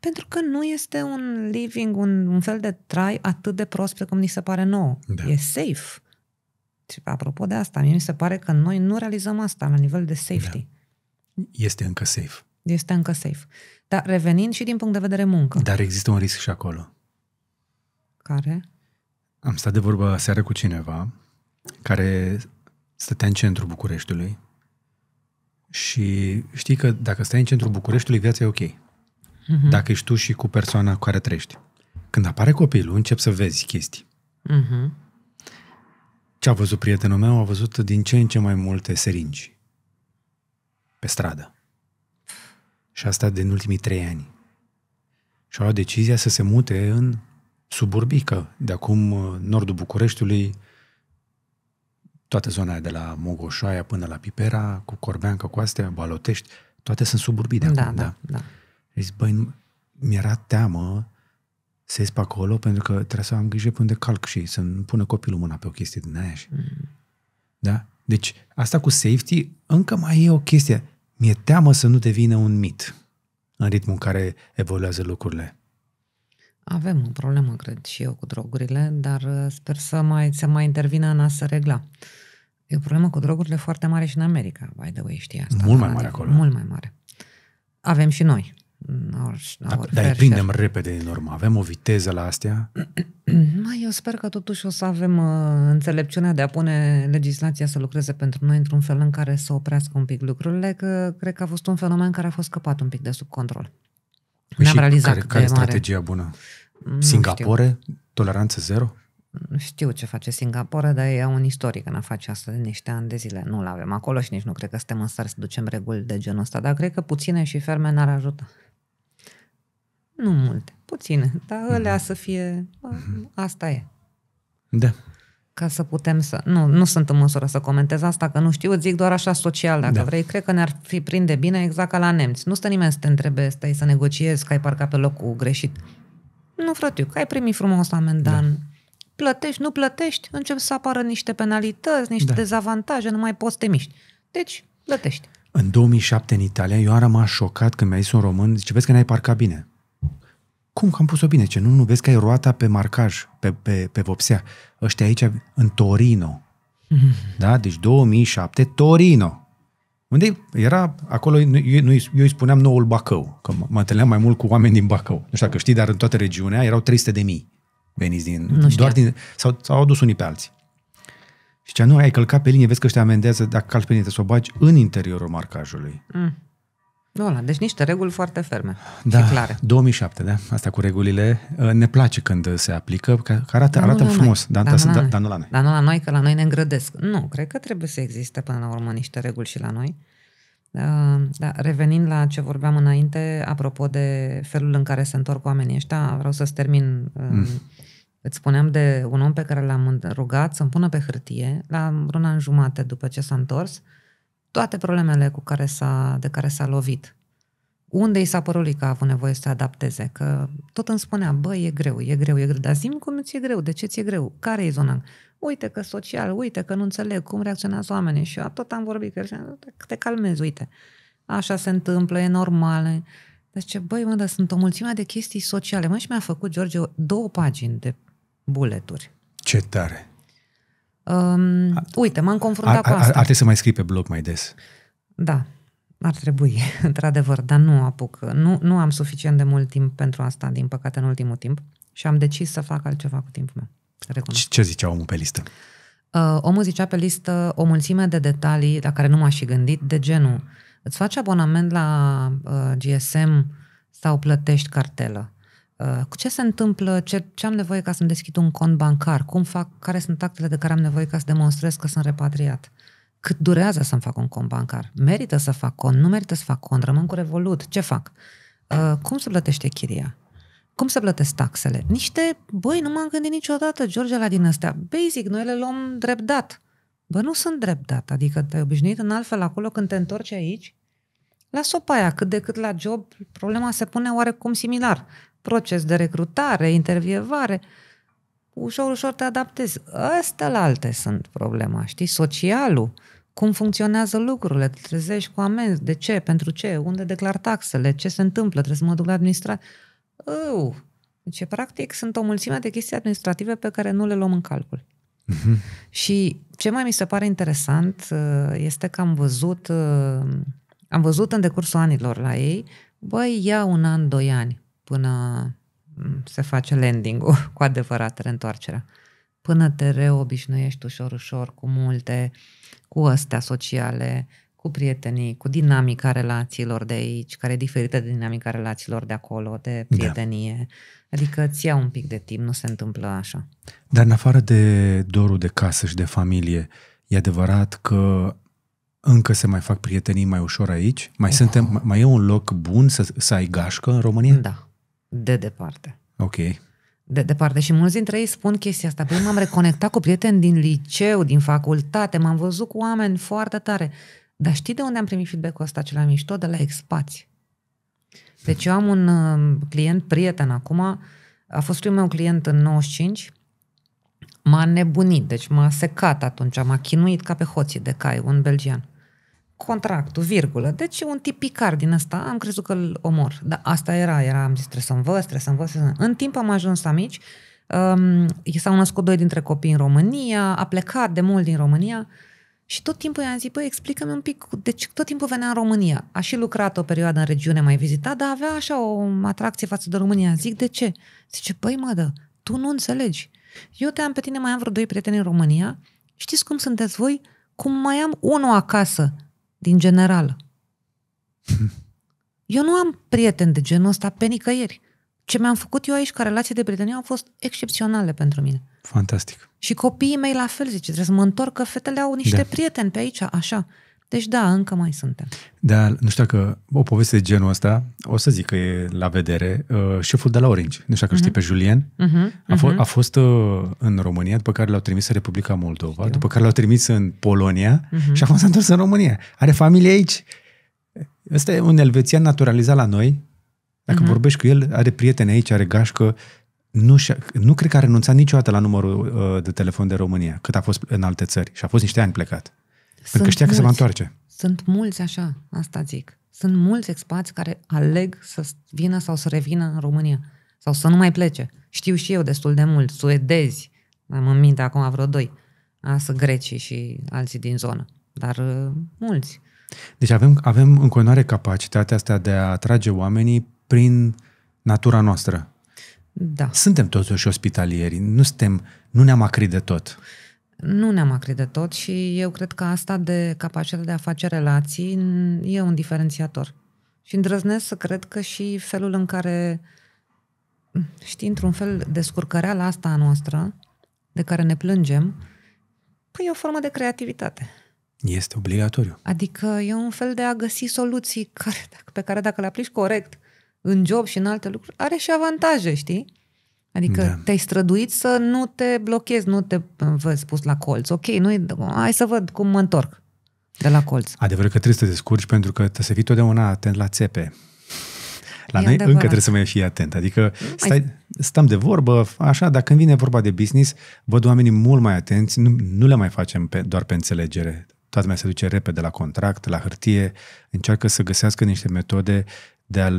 Pentru că nu este un living, un, un fel de trai atât de prost cum ni se pare nouă. Da. E safe. Și apropo de asta, mie mi se pare că noi nu realizăm asta la nivel de safety. Da. Este încă safe. Este încă safe. Dar revenind și din punct de vedere muncă. Dar există un risc și acolo. Care? Am stat de vorbă seară cu cineva care stătea în centrul Bucureștiului și știi că dacă stai în centrul Bucureștiului, viața e ok. Uh-huh. Dacă ești tu și cu persoana cu care trăiești. Când apare copilul, începi să vezi chestii. Uh-huh. Ce a văzut prietenul meu? A văzut din ce în ce mai multe seringi pe stradă. Și asta din ultimii trei ani. Și au luat decizia să se mute în suburbică, de acum uh, nordul Bucureștiului, toată zona de la Mogoșoaia până la Pipera, cu Corbeancă, astea, Balotești, toate sunt suburbii de da, acum. Da, da. da. Zici, deci, băi, mi-era teamă să ies pe acolo pentru că trebuie să am grijă până de calc și să nu pună copilul mâna pe o chestie din aia. Și... Mm. Da? Deci asta cu safety încă mai e o chestie. Mi-e teamă să nu devină un mit în ritmul în care evoluează lucrurile. Avem o problemă, cred și eu, cu drogurile, dar uh, sper să mai, să mai intervină în a să regla. E o problemă cu drogurile foarte mare și în America, by the way, știi asta. Mult mai da, mare adică, acolo. Mult mai mare. Avem și noi. Orice, Dacă, dar îi prindem șer. repede din urmă. Avem o viteză la astea? Mai eu sper că totuși o să avem uh, înțelepciunea de a pune legislația să lucreze pentru noi într-un fel în care să oprească un pic lucrurile, că cred că a fost un fenomen care a fost scăpat un pic de sub control. Păi N-am realizat care, care strategia bună? Mm, Singapore? Toleranță zero? Știu ce face Singapore, dar ei au un istoric în a face asta de niște ani de zile. Nu-l avem acolo și nici nu cred că suntem în stare să ducem reguli de genul ăsta, dar cred că puține și ferme n-ar ajuta. Nu multe, puține, dar mm-hmm. să fie, asta e. Da. Ca să putem să... Nu, nu sunt în măsură să comentez asta, că nu știu, zic doar așa social, dacă da. vrei. Cred că ne-ar fi prinde bine exact ca la nemți. Nu stă nimeni să te întrebe, stai să negociezi, că ai parcat pe locul greșit. Nu, frate, că ai primit frumos amendan. Da. Plătești, nu plătești, încep să apară niște penalități, niște da. dezavantaje, nu mai poți să te miști. Deci, plătești. În 2007 în Italia, eu am rămas șocat când mi-a zis un român, zice, vezi că n-ai parcat bine. Cum că am pus-o bine? Ce nu, nu vezi că ai roata pe marcaj, pe, pe, pe vopsea. Ăștia aici, în Torino. Mm-hmm. Da? Deci 2007, Torino. Unde era acolo, eu, eu îi spuneam noul Bacău, că mă întâlneam mai mult cu oameni din Bacău. Nu știu dacă știi, dar în toată regiunea erau 300 de mii veniți din... Doar din s-au, s-au adus unii pe alții. Și cea nu, ai călcat pe linie, vezi că ăștia amendează, dacă calci pe linie, să o bagi în interiorul marcajului. Mm. Doamne, deci niște reguli foarte ferme da, și clare. 2007, da? Asta cu regulile. Ă, ne place când se aplică, că arată, da, da, da, dar arată frumos, dar, Dar, dar, da, dar nu la noi. Dar nu la noi, că la noi ne îngrădesc. Nu, cred că trebuie să existe până la urmă niște reguli și la noi. Ă, da, revenind la ce vorbeam înainte, apropo de felul în care se întorc oamenii ăștia, vreau să-ți termin. Ă, mm. Îți spuneam de un om pe care l-am rugat să-mi pună pe hârtie, la un an jumate după ce s-a întors, uh, toate problemele cu care s-a, de care s-a lovit. Unde i s-a părut lui că a avut nevoie să se adapteze? Că tot îmi spunea, bă, e greu, e greu, e greu, dar zim cum ți-e greu, de ce ți-e greu, care e zona? Uite că social, uite că nu înțeleg cum reacționează oamenii și eu tot am vorbit că te calmezi, uite. Așa se întâmplă, e normal. Deci, ce, băi, mă, dar sunt o mulțime de chestii sociale. Mă, și mi-a făcut, George, două pagini de buleturi. Ce tare! Um, a, uite, m-am confruntat a, a, cu asta. Ar trebui să mai scrii pe blog mai des. Da, ar trebui, într-adevăr, dar nu apuc. Nu, nu am suficient de mult timp pentru asta, din păcate, în ultimul timp. Și am decis să fac altceva cu timpul meu. Recunosc. Ce zicea omul pe listă? Uh, omul zicea pe listă o mulțime de detalii la care nu m-aș fi gândit, de genul îți faci abonament la uh, GSM sau plătești cartelă? Uh, cu ce se întâmplă? Ce, ce am nevoie ca să-mi deschid un cont bancar? Cum fac? Care sunt actele de care am nevoie ca să demonstrez că sunt repatriat? Cât durează să-mi fac un cont bancar? Merită să fac cont? Nu merită să fac cont? Rămân cu revolut? Ce fac? Uh, cum se plătește chiria? Cum se plătesc taxele? Niște, băi, nu m-am gândit niciodată, George, la din astea. Basic, noi le luăm drept dat. Bă, nu sunt drept dat, adică te-ai obișnuit în altfel acolo când te întorci aici, la sopaia, cât de cât la job, problema se pune oarecum similar. Proces de recrutare, intervievare, ușor, ușor te adaptezi. Ăsta la alte sunt problema, știi? Socialul, cum funcționează lucrurile, te trezești cu amenzi, de ce, pentru ce, unde declar taxele, ce se întâmplă, trebuie să mă duc la administrație. Uu, deci, practic, sunt o mulțime de chestii administrative pe care nu le luăm în calcul. Mhm. Și ce mai mi se pare interesant uh, este că am văzut uh, am văzut în decursul anilor la ei, băi, ia un an, doi ani până mm, se face landing-ul cu adevărat reîntoarcerea. Până te reobișnuiești ușor, ușor cu multe, cu astea sociale, cu prietenii, cu dinamica relațiilor de aici, care e diferită de dinamica relațiilor de acolo, de da. prietenie. Da. Adică îți ia un pic de timp, nu se întâmplă așa. Dar în afară de dorul de casă și de familie, e adevărat că încă se mai fac prietenii mai ușor aici? Mai, oh. suntem, mai e un loc bun să, să ai gașcă în România? Da, de departe. Ok. De departe. Și mulți dintre ei spun chestia asta. Păi m-am reconectat cu prieteni din liceu, din facultate, m-am văzut cu oameni foarte tare. Dar știi de unde am primit feedback-ul ăsta cel mai mișto? De la expați. Deci eu am un um, client prieten acum, a fost primul meu client în 95 M-a nebunit, deci m-a secat atunci, m-a chinuit ca pe hoții de cai, un belgian. Contractul, virgulă. Deci un tipicar din asta, am crezut că îl omor. Dar asta era, era, am zis, trebuie să învăț, trebuie să învăț. În timp am ajuns amici, um, s-au născut doi dintre copii în România, a plecat de mult din România, și tot timpul i-am zis, băi, explică-mi un pic, deci tot timpul venea în România. A și lucrat o perioadă în regiune mai vizitat, dar avea așa o atracție față de România. Zic, de ce? Zice, păi, mă, dă, tu nu înțelegi. Eu te-am pe tine, mai am vreo doi prieteni în România, știți cum sunteți voi? Cum mai am unul acasă, din general. eu nu am prieteni de genul ăsta pe nicăieri. Ce mi-am făcut eu aici ca relație de prietenie au fost excepționale pentru mine. Fantastic. Și copiii mei la fel, zice, trebuie să mă întorc, că fetele au niște da. prieteni pe aici, așa. Deci da, încă mai suntem. Dar nu știu că o poveste de genul ăsta, o să zic că e la vedere, uh, șeful de la Orange, nu știu dacă uh-huh. știi mhm. pe Julien, uh-huh. a, f- mhm. a fost uh, în România, după care l-au trimis în Republica Moldova, știu. după care l-au trimis în Polonia uh-huh. și acum s-a întors în România. Are familie aici. Ăsta e un elvețian naturalizat la noi. Dacă uh-huh. vorbești cu el, are prieteni aici, are gașcă. Nu, nu cred că a renunțat niciodată la numărul uh, de telefon de România, cât a fost în alte țări. Și a fost niște ani plecat. Sunt că mulți, că se va întoarce. Sunt mulți așa, asta zic. Sunt mulți expați care aleg să vină sau să revină în România sau să nu mai plece. Știu și eu destul de mult, suedezi, am în minte acum vreo doi, asta grecii și alții din zonă, dar uh, mulți. Deci avem, avem în continuare capacitatea asta de a atrage oamenii prin natura noastră. Da. Suntem totuși ospitalieri, nu, suntem, nu ne-am acrit de tot nu ne-am acredit tot și eu cred că asta de capacitatea de a face relații e un diferențiator. Și îndrăznesc să cred că și felul în care, știi, într-un fel, la asta a noastră, de care ne plângem, păi e o formă de creativitate. Este obligatoriu. Adică e un fel de a găsi soluții care, pe care dacă le aplici corect în job și în alte lucruri, are și avantaje, știi? Adică da. te-ai străduit să nu te blochezi, nu te vezi pus la colț. Ok, nu hai să văd cum mă întorc de la colț. Adevărul că trebuie să te descurci pentru că te să fii totdeauna atent la țepe. La e noi adevărat. încă trebuie să mai fii atent. Adică stai, stăm de vorbă, așa, dar când vine vorba de business, văd oamenii mult mai atenți, nu, nu le mai facem pe, doar pe înțelegere. Toată lumea se duce repede la contract, la hârtie, încearcă să găsească niște metode de, a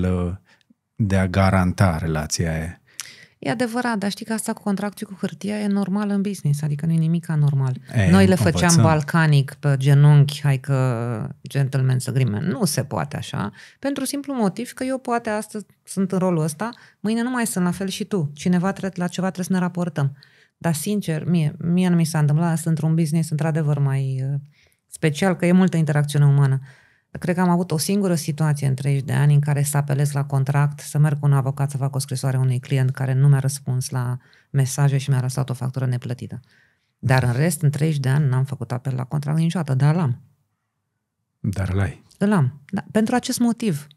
de a garanta relația aia. E adevărat, dar știi că asta cu contractul cu hârtia e normal în business, adică nu e nimic anormal. E, Noi le făceam învățăm. balcanic pe genunchi, hai că gentleman's agreement. Nu se poate așa, pentru simplu motiv că eu poate astăzi sunt în rolul ăsta, mâine nu mai sunt la fel și tu. Cineva tre- la ceva trebuie să ne raportăm. Dar sincer, mie, mie nu mi s-a întâmplat sunt într-un business într-adevăr mai uh, special, că e multă interacțiune umană. Cred că am avut o singură situație în 30 de ani în care să apelez la contract, să merg cu un avocat să fac o scrisoare unui client care nu mi-a răspuns la mesaje și mi-a lăsat o factură neplătită. Dar în rest, în 30 de ani, n-am făcut apel la contract niciodată, dar l-am. Dar l ai. Îl am. Da, pentru acest motiv.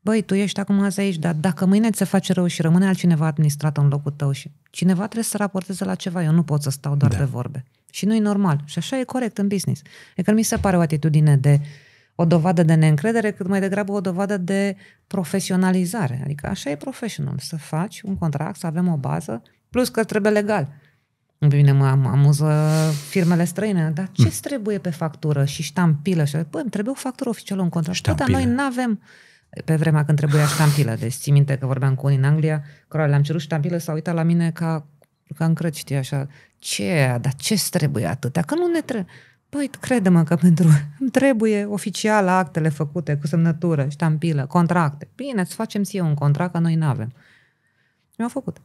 Băi, tu ești acum azi aici, dar dacă mâine ți se face rău și rămâne altcineva administrat în locul tău și cineva trebuie să raporteze la ceva, eu nu pot să stau doar da. pe vorbe. Și nu e normal. Și așa e corect în business. E că mi se pare o atitudine de uh, o dovadă de neîncredere, cât mai degrabă o dovadă de profesionalizare. Adică așa e profesional, să faci un contract, să avem o bază, plus că trebuie legal. Bine, mine mă amuză firmele străine, dar ce mm. trebuie pe factură și ștampilă? Și, bă, îmi trebuie o factură oficială, un contract. Bă, dar noi nu avem pe vremea când trebuia ștampilă. Deci ții minte că vorbeam cu unii în Anglia, care le-am cerut ștampilă, s-au uitat la mine ca, ca încrăt, știi, așa. Ce, dar ce trebuie atâtea? Că nu ne trebuie. Păi, crede-mă că pentru... Îmi trebuie oficial actele făcute cu semnătură, ștampilă, contracte. Bine, îți facem ție un contract, că noi nu avem. Și mi-au făcut.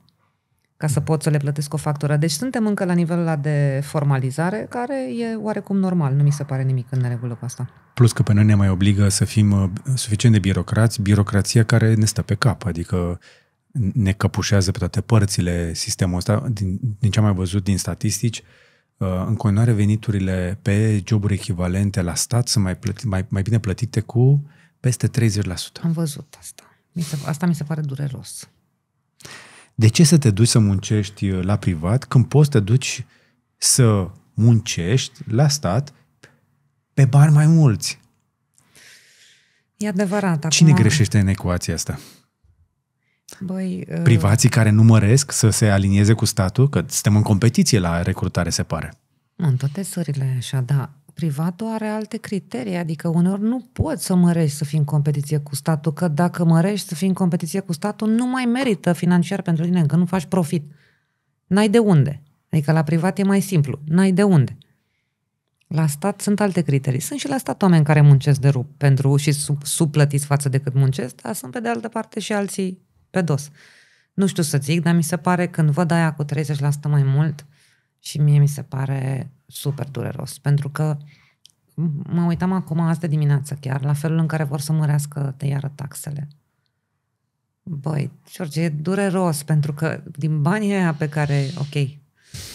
Ca să pot să le plătesc o factură. Deci suntem încă la nivelul ăla de formalizare, care e oarecum normal. Nu mi se pare nimic în neregulă cu asta. Plus că pe noi ne mai obligă să fim uh, suficient de birocrați, birocrația care ne stă pe cap. Adică ne căpușează pe toate părțile sistemul ăsta. Din, din ce am mai văzut din statistici, uh, Uh, în continuare veniturile pe joburi echivalente la stat sunt mai, plăti, mai, mai bine plătite cu peste 30%. Am văzut asta. Mi se, asta mi se pare dureros. De ce să te duci să muncești uh, la privat când poți să te duci să muncești la stat pe bani mai mulți? E adevărat. Acum... Cine greșește în ecuația asta? Băi, uh... Privații care nu măresc să se alinieze cu statul, că suntem în competiție la recrutare, se pare. În toate sările așa, da. Privatul are alte criterii, adică uneori nu poți să mărești să fii în competiție cu statul, că dacă mărești să fii în competiție cu statul, nu mai merită financiar pentru tine, că nu faci profit. N-ai de unde. Adică la privat e mai simplu, n-ai de unde. La stat sunt alte criterii. Sunt și la stat oameni care muncesc de rup pentru și sub, subplătiți față de cât muncesc, dar sunt pe de altă parte și alții pe dos. Nu știu să zic, dar mi se pare când văd aia cu 30% mai mult și mie mi se pare super dureros, pentru că mă uitam acum azi de dimineață chiar la felul în care vor să mărească de iară taxele. Băi, George, e dureros pentru că din banii aia pe care, ok,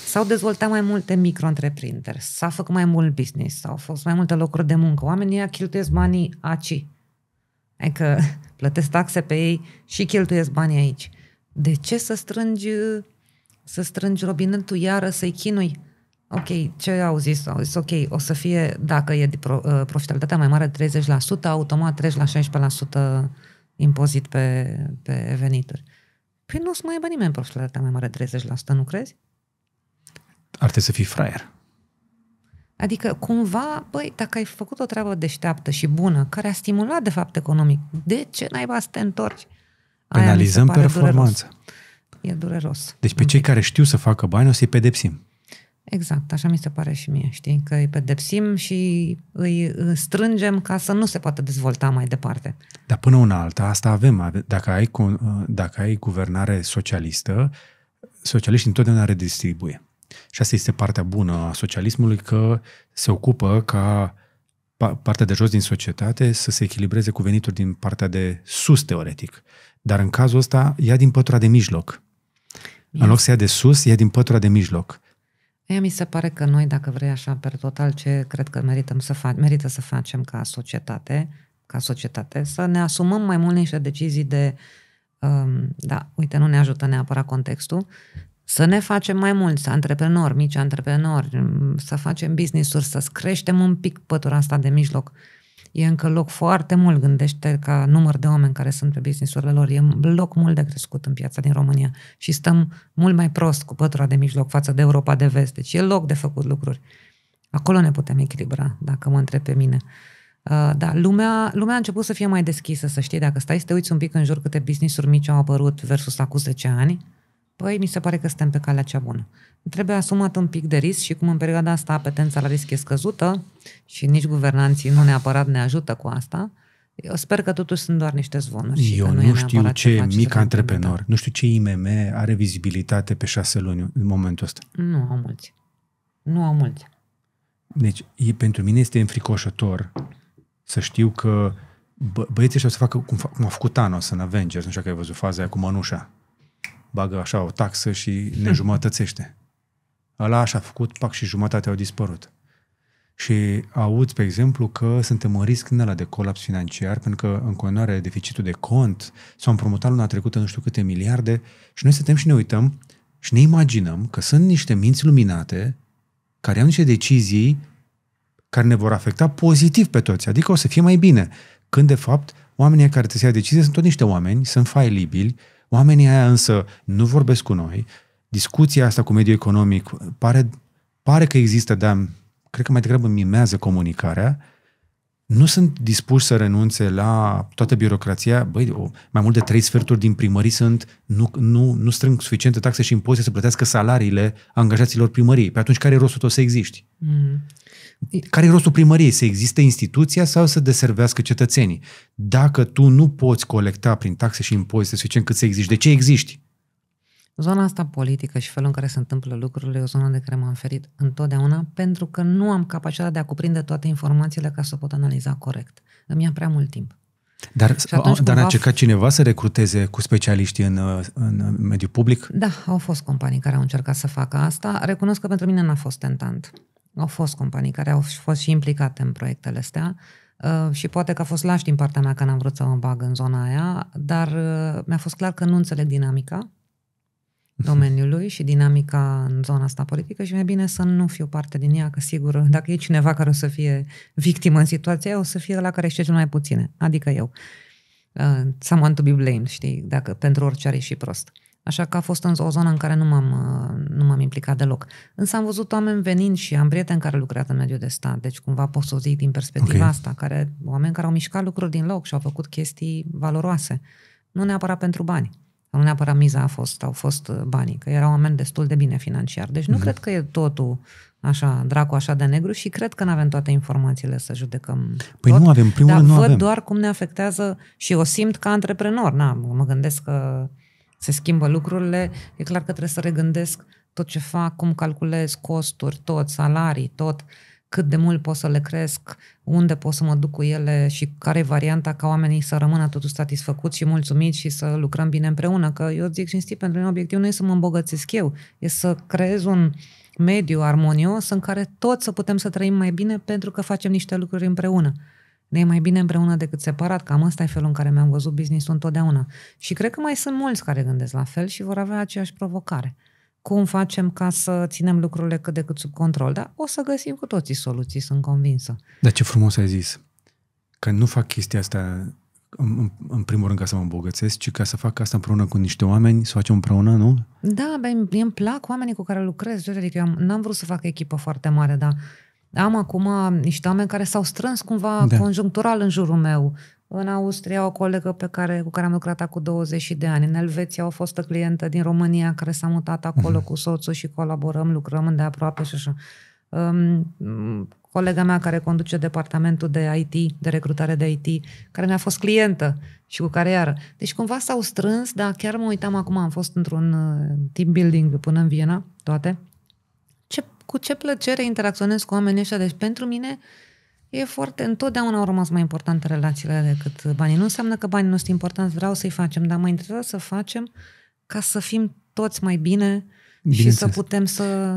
s-au dezvoltat mai multe micro-întreprinderi, s-a făcut mai mult business, s-au fost mai multe locuri de muncă, oamenii aia cheltuiesc banii aci. Adică plătesc taxe pe ei și cheltuiesc banii aici. De ce să strângi, să strângi robinetul iară, să-i chinui? Ok, ce au zis? Au zis, ok, o să fie, dacă e uh, profitabilitatea mai mare de 30%, automat treci la 16% impozit pe, pe venituri. Păi nu o să mai aibă nimeni profitabilitatea mai mare de 30%, nu crezi? Ar trebui să fii fraier. Adică, cumva, băi, dacă ai făcut o treabă deșteaptă și bună, care a stimulat, de fapt, economic, de ce va să te întorci? Aia Penalizăm performanța. E dureros. Deci pe cei care știu să facă bani o să-i pedepsim. Exact, așa mi se pare și mie, știi, că îi pedepsim și îi strângem ca să nu se poată dezvolta mai departe. Dar până una alta, asta avem. Dacă ai, dacă ai guvernare socialistă, socialiștii întotdeauna redistribuie. Și asta este partea bună a socialismului, că se ocupă ca partea de jos din societate să se echilibreze cu venituri din partea de sus, teoretic. Dar în cazul ăsta, ia din pătura de mijloc. Yes. În loc să ia de sus, ia din pătura de mijloc. Aia mi se pare că noi, dacă vrei așa, pe total, ce cred că merităm să fac, merită să facem ca societate, ca societate, să ne asumăm mai mult niște decizii de, um, da, uite, nu ne ajută neapărat contextul, să ne facem mai mulți antreprenori, mici antreprenori, să facem business-uri, să creștem un pic pătura asta de mijloc. E încă loc foarte mult, gândește ca număr de oameni care sunt pe business-urile lor, e loc mult de crescut în piața din România și stăm mult mai prost cu pătura de mijloc față de Europa de vest, deci e loc de făcut lucruri. Acolo ne putem echilibra, dacă mă întreb pe mine. Uh, da, lumea, lumea a început să fie mai deschisă, să știi, dacă stai să te uiți un pic în jur câte business-uri mici au apărut versus acum 10 ani, Păi, mi se pare că suntem pe calea cea bună. Trebuie asumat un pic de risc și cum în perioada asta apetența la risc e scăzută și nici guvernanții nu neapărat ne ajută cu asta, eu sper că totuși sunt doar niște zvonuri. Și Eu nu, nu știu ce mic antreprenor, nu știu ce IMM are vizibilitate pe șase luni în momentul ăsta. Nu au mulți. Nu au mulți. Deci, e, pentru mine este înfricoșător să știu că bă, băieții ăștia o să facă cum, fa, cum a făcut Thanos în Avengers, nu știu că ai văzut faza aia cu mănușa bagă așa o taxă și ne jumătățește. Ăla așa a făcut, pac și jumătate au dispărut. Și auzi, pe exemplu, că suntem în risc în ăla de colaps financiar, pentru că în continuare deficitul de cont s-au împrumutat luna trecută nu știu câte miliarde și noi suntem și ne uităm și ne imaginăm că sunt niște minți luminate care au niște decizii care ne vor afecta pozitiv pe toți, adică o să fie mai bine. Când, de fapt, oamenii care trebuie să ia decizii sunt tot niște oameni, sunt failibili, Oamenii aia însă nu vorbesc cu noi, discuția asta cu mediul economic pare, pare că există, dar cred că mai degrabă mimează comunicarea, nu sunt dispuși să renunțe la toată birocrația. Băi, mai mult de trei sferturi din primării sunt, nu, nu, nu strâng suficiente taxe și impozite să plătească salariile angajaților primăriei. Pe atunci, care e rostul tău să existi? Mm. Care e rostul primăriei? Să existe instituția sau să deservească cetățenii? Dacă tu nu poți colecta prin taxe și impozite suficient cât să existi, de ce existi? Zona asta politică și felul în care se întâmplă lucrurile e o zonă de care m-am ferit întotdeauna pentru că nu am capacitatea de a cuprinde toate informațiile ca să pot analiza corect. Îmi ia prea mult timp. Dar, atunci, dar a încercat cineva să recruteze cu specialiști în, uh, în uh, mediul public? Da, au fost companii care au încercat să facă asta. Recunosc că pentru mine n-a fost tentant. Au fost companii care au fost și implicate în proiectele astea uh, și poate că a fost laș din partea mea că n-am vrut să mă bag în zona aia, dar mi-a fost clar că nu înțeleg dinamica domeniului și dinamica în zona asta politică și mai bine să nu fiu parte din ea, că sigur, dacă e cineva care o să fie victimă în situația o să fie la care știe cel mai puține, adică eu. Uh, someone to be blamed, știi, dacă pentru orice are și prost. Așa că a fost în o zonă în care nu m-am, uh, nu m-am implicat deloc. Însă am văzut oameni venind și am prieteni care lucrează în mediul de stat, deci cumva pot să o zic din perspectiva okay. asta, care, oameni care au mișcat lucruri din loc și au făcut chestii valoroase. Nu neapărat pentru bani. Nu neapărat miza a fost, au fost uh, banii, că erau oameni destul de bine financiar. Deci nu mm-hmm. cred că e totul așa, dracu așa de negru și cred că nu avem toate informațiile să judecăm Păi tot, nu avem, primul dar nu văd avem. doar cum ne afectează și o simt ca antreprenor. Na, mă gândesc că se schimbă lucrurile, e clar că trebuie să regândesc tot ce fac, cum calculez costuri, tot, salarii, tot. Uh, cât de mult pot să le cresc, unde pot să mă duc cu ele și care e varianta ca oamenii să rămână totuși satisfăcuți și mulțumiți și să lucrăm bine împreună. Că eu zic cinstit, pentru mine obiectivul nu e să mă îmbogățesc eu, e să creez un mediu armonios în care toți să putem să trăim mai bine pentru că facem niște lucruri împreună. Ne e mai bine împreună decât separat, cam ăsta e felul în care mi-am văzut business-ul întotdeauna. Și cred că mai sunt mulți care gândesc la fel și vor avea aceeași provocare cum facem ca să ținem lucrurile cât de cât sub control. Dar o să găsim cu toții soluții, sunt convinsă. Dar ce frumos ai zis, că nu fac chestia asta în, în primul rând ca să mă îmbogățesc, ci ca să fac asta împreună cu niște oameni, să facem împreună, nu? Da, bă, mie îmi plac oamenii cu care lucrez. Adică eu am, n-am vrut să fac echipă foarte mare, dar am acum niște oameni care s-au strâns cumva da. conjunctural în jurul meu, în Austria, o colegă pe care, cu care am lucrat acum 20 de ani. În Elveția, o fostă clientă din România care s-a mutat acolo mhm. cu soțul și colaborăm, lucrăm îndeaproape și așa. Um, colega mea care conduce departamentul de IT, de recrutare de IT, care mi-a fost clientă și cu care iară. Deci cumva s-au strâns, dar chiar mă uitam acum, am fost într-un uh, team building până în Viena, toate. Ce, cu ce plăcere interacționez cu oamenii ăștia. Deci pentru mine E foarte, întotdeauna au rămas mai importante relațiile decât banii. Nu înseamnă că banii nu sunt importanți, vreau să-i facem, dar mă interesează să facem ca să fim toți mai bine bine și înțeles. să putem să...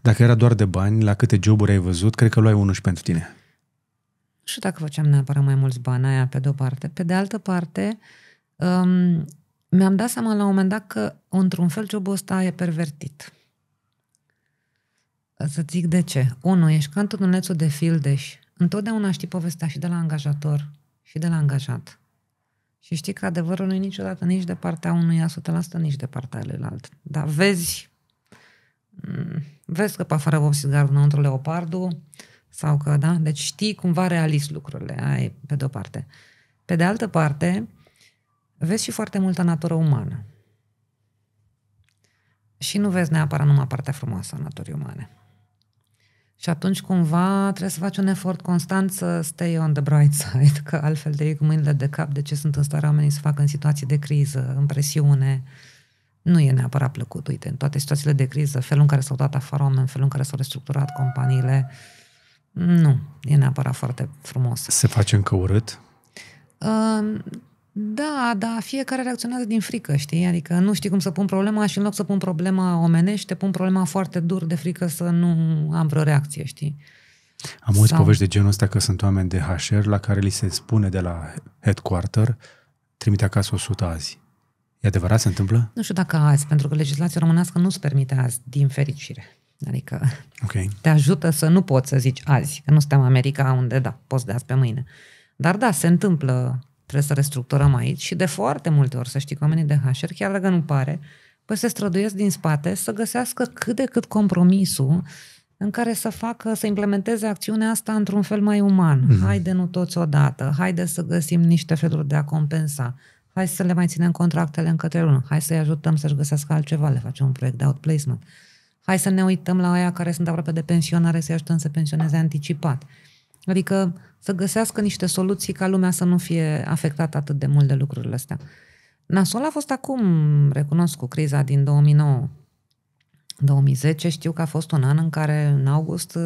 Dacă era doar de bani, la câte joburi ai văzut, cred că luai unul și pentru tine. Nu știu dacă făceam neapărat mai mulți bani, aia pe de-o parte. Pe de altă parte, um, mi-am dat seama la un moment dat că, într-un fel, jobul ăsta e pervertit. Ca să zic de ce. Unu, ești ca într-un de fildeș. Întotdeauna știi povestea și de la angajator și de la angajat. Și știi că adevărul nu e niciodată nici de partea unuia 100%, nici de partea celuilalt. Dar vezi, mm, vezi că pe afară vopsit gardul înăuntru leopardul, sau că, da, deci știi cumva realist lucrurile, ai pe de-o parte. Pe de altă parte, vezi și foarte multă natură umană. Și nu vezi neapărat numai partea frumoasă a naturii umane. Și atunci cumva trebuie să faci un efort constant să stay on the bright side, că altfel de ei cu mâinile de cap de ce sunt în stare oamenii să facă în situații de criză, în presiune. Nu e neapărat plăcut, uite, în toate situațiile de criză, felul în care s-au dat afară oameni, felul în care s-au restructurat companiile, nu, e neapărat foarte frumos. Se face încă urât? Uh, da, da, fiecare reacționează din frică, știi? Adică nu știi cum să pun problema și în loc să pun problema omenește, pun problema foarte dur de frică să nu am vreo reacție, știi? Am auzit Sau... povești de genul ăsta că sunt oameni de HR la care li se spune de la headquarter trimite acasă 100 azi. E adevărat? Se întâmplă? Nu știu dacă azi, pentru că legislația românească nu-ți permite azi, din fericire. Adică okay. te ajută să nu poți să zici azi, că nu suntem America unde, da, poți de azi pe mâine. Dar da, se întâmplă Trebuie să restructurăm aici și de foarte multe ori, să știi că oamenii de HR, chiar dacă nu pare, păi se străduiesc din spate să găsească cât de cât compromisul în care să facă, să implementeze acțiunea asta într-un fel mai uman. Mm-hmm. Haide nu toți odată, haide să găsim niște feluri de a compensa, hai să le mai ținem contractele în către lună, hai să-i ajutăm să-și găsească altceva, le facem un proiect de outplacement. Hai să ne uităm la aia care sunt aproape de pensionare, să-i ajutăm să pensioneze anticipat. Adică să găsească niște soluții ca lumea să nu fie afectată atât de mult de lucrurile astea. Nasol a fost acum, recunosc, cu criza din 2009. 2010 știu că a fost un an în care, în august,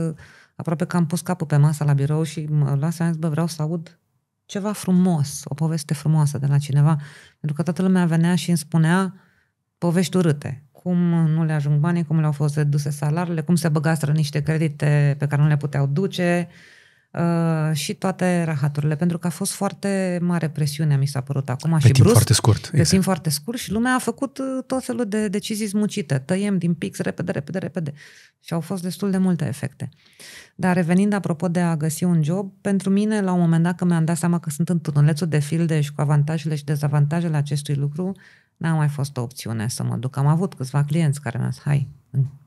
aproape că am pus capul pe masă la birou și mă las am zis, bă, vreau să aud ceva frumos, o poveste frumoasă de la cineva, pentru că toată lumea venea și îmi spunea povești urâte, cum nu le ajung banii, cum le-au fost reduse salariile, cum se băgaseră niște credite pe care nu le puteau duce, Uh, și toate rahaturile, pentru că a fost foarte mare presiune, mi s-a părut acum. Pe și timp brusc, foarte scurt. Pe exact. timp foarte scurt și lumea a făcut uh, tot felul de decizii smucite. Tăiem din pix repede, repede, repede. Și au fost destul de multe efecte. Dar revenind apropo de a găsi un job, pentru mine, la un moment dat, când mi-am dat seama că sunt în tunelețul de filde și cu avantajele și dezavantajele acestui lucru, n-a mai fost o opțiune să mă duc. Am avut câțiva clienți care mi-au zis, hai,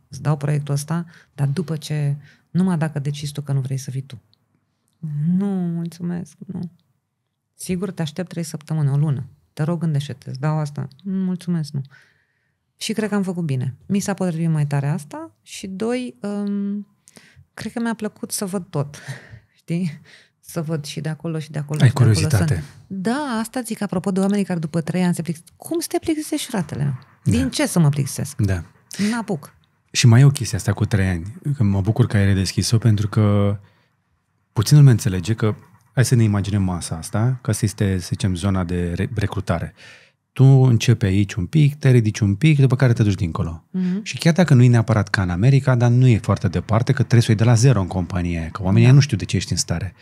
îți dau proiectul ăsta, dar după ce, numai dacă decizi tu că nu vrei să vii tu. Nu, mulțumesc, nu. Sigur, te aștept trei săptămâni, o lună. Te rog, gândește-te, îți dau asta. Mulțumesc, nu. Și cred că am făcut bine. Mi s-a potrivit mai tare asta și doi, um, cred că mi-a plăcut să văd tot. Știi? Să văd și de acolo și de acolo. Ai curiozitate. acolo. Da, asta zic apropo de oamenii care după trei ani se plic... Cum să te plictisești, fratele? Din da. ce să mă plictisesc? Da. N-apuc. Și mai e o chestie asta cu trei ani. Că mă bucur că ai redeschis-o pentru că puțin lume înțelege că hai să ne imaginăm masa asta, că asta este, să zicem, zona de recrutare. Tu începi aici un pic, te ridici un pic, după care te duci dincolo. Mm-hmm. Și chiar dacă nu e neapărat ca în America, dar nu e foarte departe, că trebuie să o iei de la zero în companie, că oamenii da. nu știu de ce ești în stare.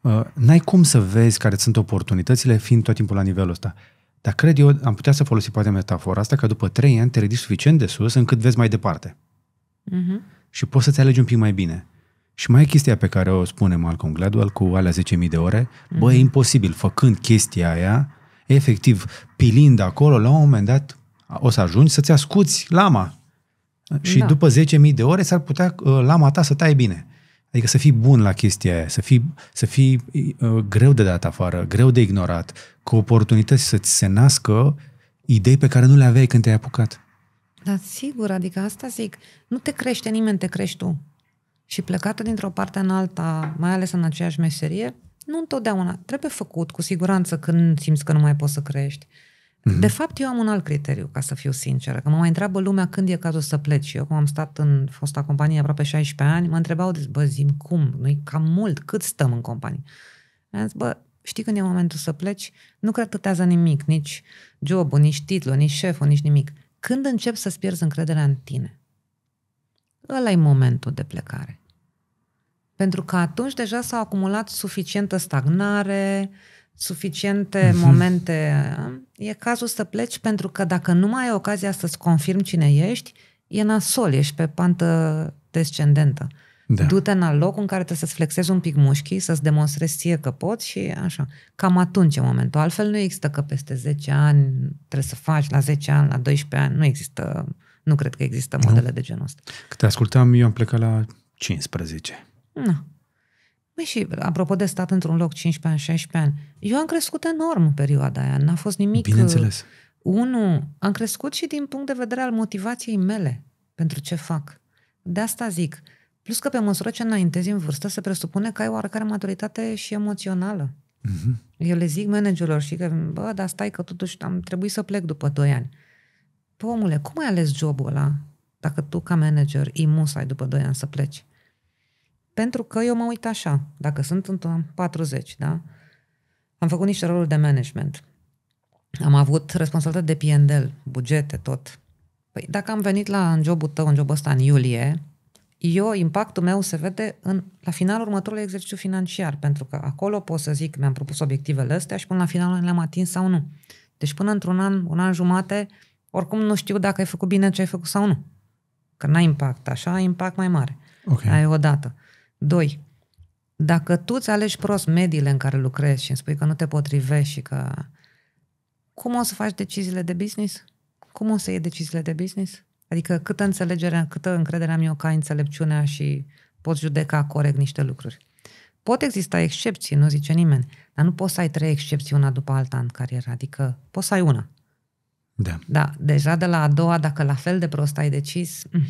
Uh, n-ai cum să vezi care sunt oportunitățile, fiind tot timpul la nivelul ăsta. Dar cred eu, am putea să folosi poate metafora asta, că după trei ani te ridici suficient de sus încât vezi mai departe. Mm-hmm. Și poți să-ți alegi un pic mai bine. Și mai e chestia pe care o spune Malcolm Gladwell cu alea 10.000 de ore. mm-hmm. e mhm. imposibil, făcând chestia aia, efectiv, pilind acolo, la un moment dat o să ajungi să-ți ascuți lama. Și da. după 10.000 de ore s-ar putea uh, lama ta să tai bine. Adică să fii bun la chestia aia, să fii, să fii uh, greu de dat afară, greu de ignorat, cu oportunități să-ți se nască idei pe care nu le aveai când te-ai apucat. Da, sigur, adică asta zic, nu te crește nimeni, te crești tu și plecată dintr-o parte în alta, mai ales în aceeași meserie, nu întotdeauna. Trebuie făcut, cu siguranță, când simți că nu mai poți să crești. Mm-hmm. De fapt, eu am un alt criteriu, ca să fiu sinceră. Că mă mai întreabă lumea când e cazul să pleci. Eu, cum am stat în fosta companie aproape 16 ani, mă întrebau, de, deci, bă, zim cum? Noi cam mult, cât stăm în companie? Am zis, bă, știi când e momentul să pleci? Nu cred că tează nimic, nici jobul, nici titlul, nici șeful, nici nimic. Când încep să-ți pierzi încrederea în tine? ăla e momentul de plecare. Pentru că atunci deja s-a acumulat suficientă stagnare, suficiente mhm. momente. E cazul să pleci pentru că dacă nu mai ai ocazia să-ți confirmi cine ești, e nasol, ești pe pantă descendentă. Da. Du-te în loc în care trebuie să-ți flexezi un pic mușchii, să-ți demonstrezi ție că poți și așa. Cam atunci e momentul. Altfel nu există că peste 10 ani trebuie să faci, la 10 ani, la 12 ani, nu există, nu cred că există modele nu. de genul ăsta. Cât te ascultam, eu am plecat la 15. Nu. Băi, și apropo de stat într-un loc 15 ani, 16 ani, eu am crescut enorm în perioada aia. N-a fost nimic... Bineînțeles. Unu, am crescut și din punct de vedere al motivației mele pentru ce fac. De asta zic. Plus că pe măsură ce înaintezi în vârstă, se presupune că ai oarecare maturitate și emoțională. Mm-hmm. Eu le zic managerilor și că, bă, dar stai că totuși am trebuit să plec după 2 ani. Pă, omule, cum ai ales jobul ăla dacă tu ca manager e musai după 2 ani să pleci? Pentru că eu mă uit așa, dacă sunt în 40, da? Am făcut niște roluri de management. Am avut responsabilitate de P&L, bugete, tot. Păi dacă am venit la în jobul tău, în jobul ăsta, în iulie, eu, impactul meu se vede în, la finalul următorului exercițiu financiar, pentru că acolo pot să zic, mi-am propus obiectivele astea și până la final le-am atins sau nu. Deci până într-un an, un an jumate, oricum nu știu dacă ai făcut bine ce ai făcut sau nu. Că n-ai impact, așa ai impact mai mare. Okay. Ai o dată. Doi, dacă tu îți alegi prost mediile în care lucrezi și îmi spui că nu te potrivești și că... Cum o să faci deciziile de business? Cum o să iei deciziile de business? Adică câtă înțelegere, câtă încredere am eu ca înțelepciunea și pot judeca corect niște lucruri. Pot exista excepții, nu zice nimeni, dar nu poți să ai trei excepții una după alta în carieră, adică poți să ai una. Da. Da, deja de la a doua, dacă la fel de prost ai decis, mm,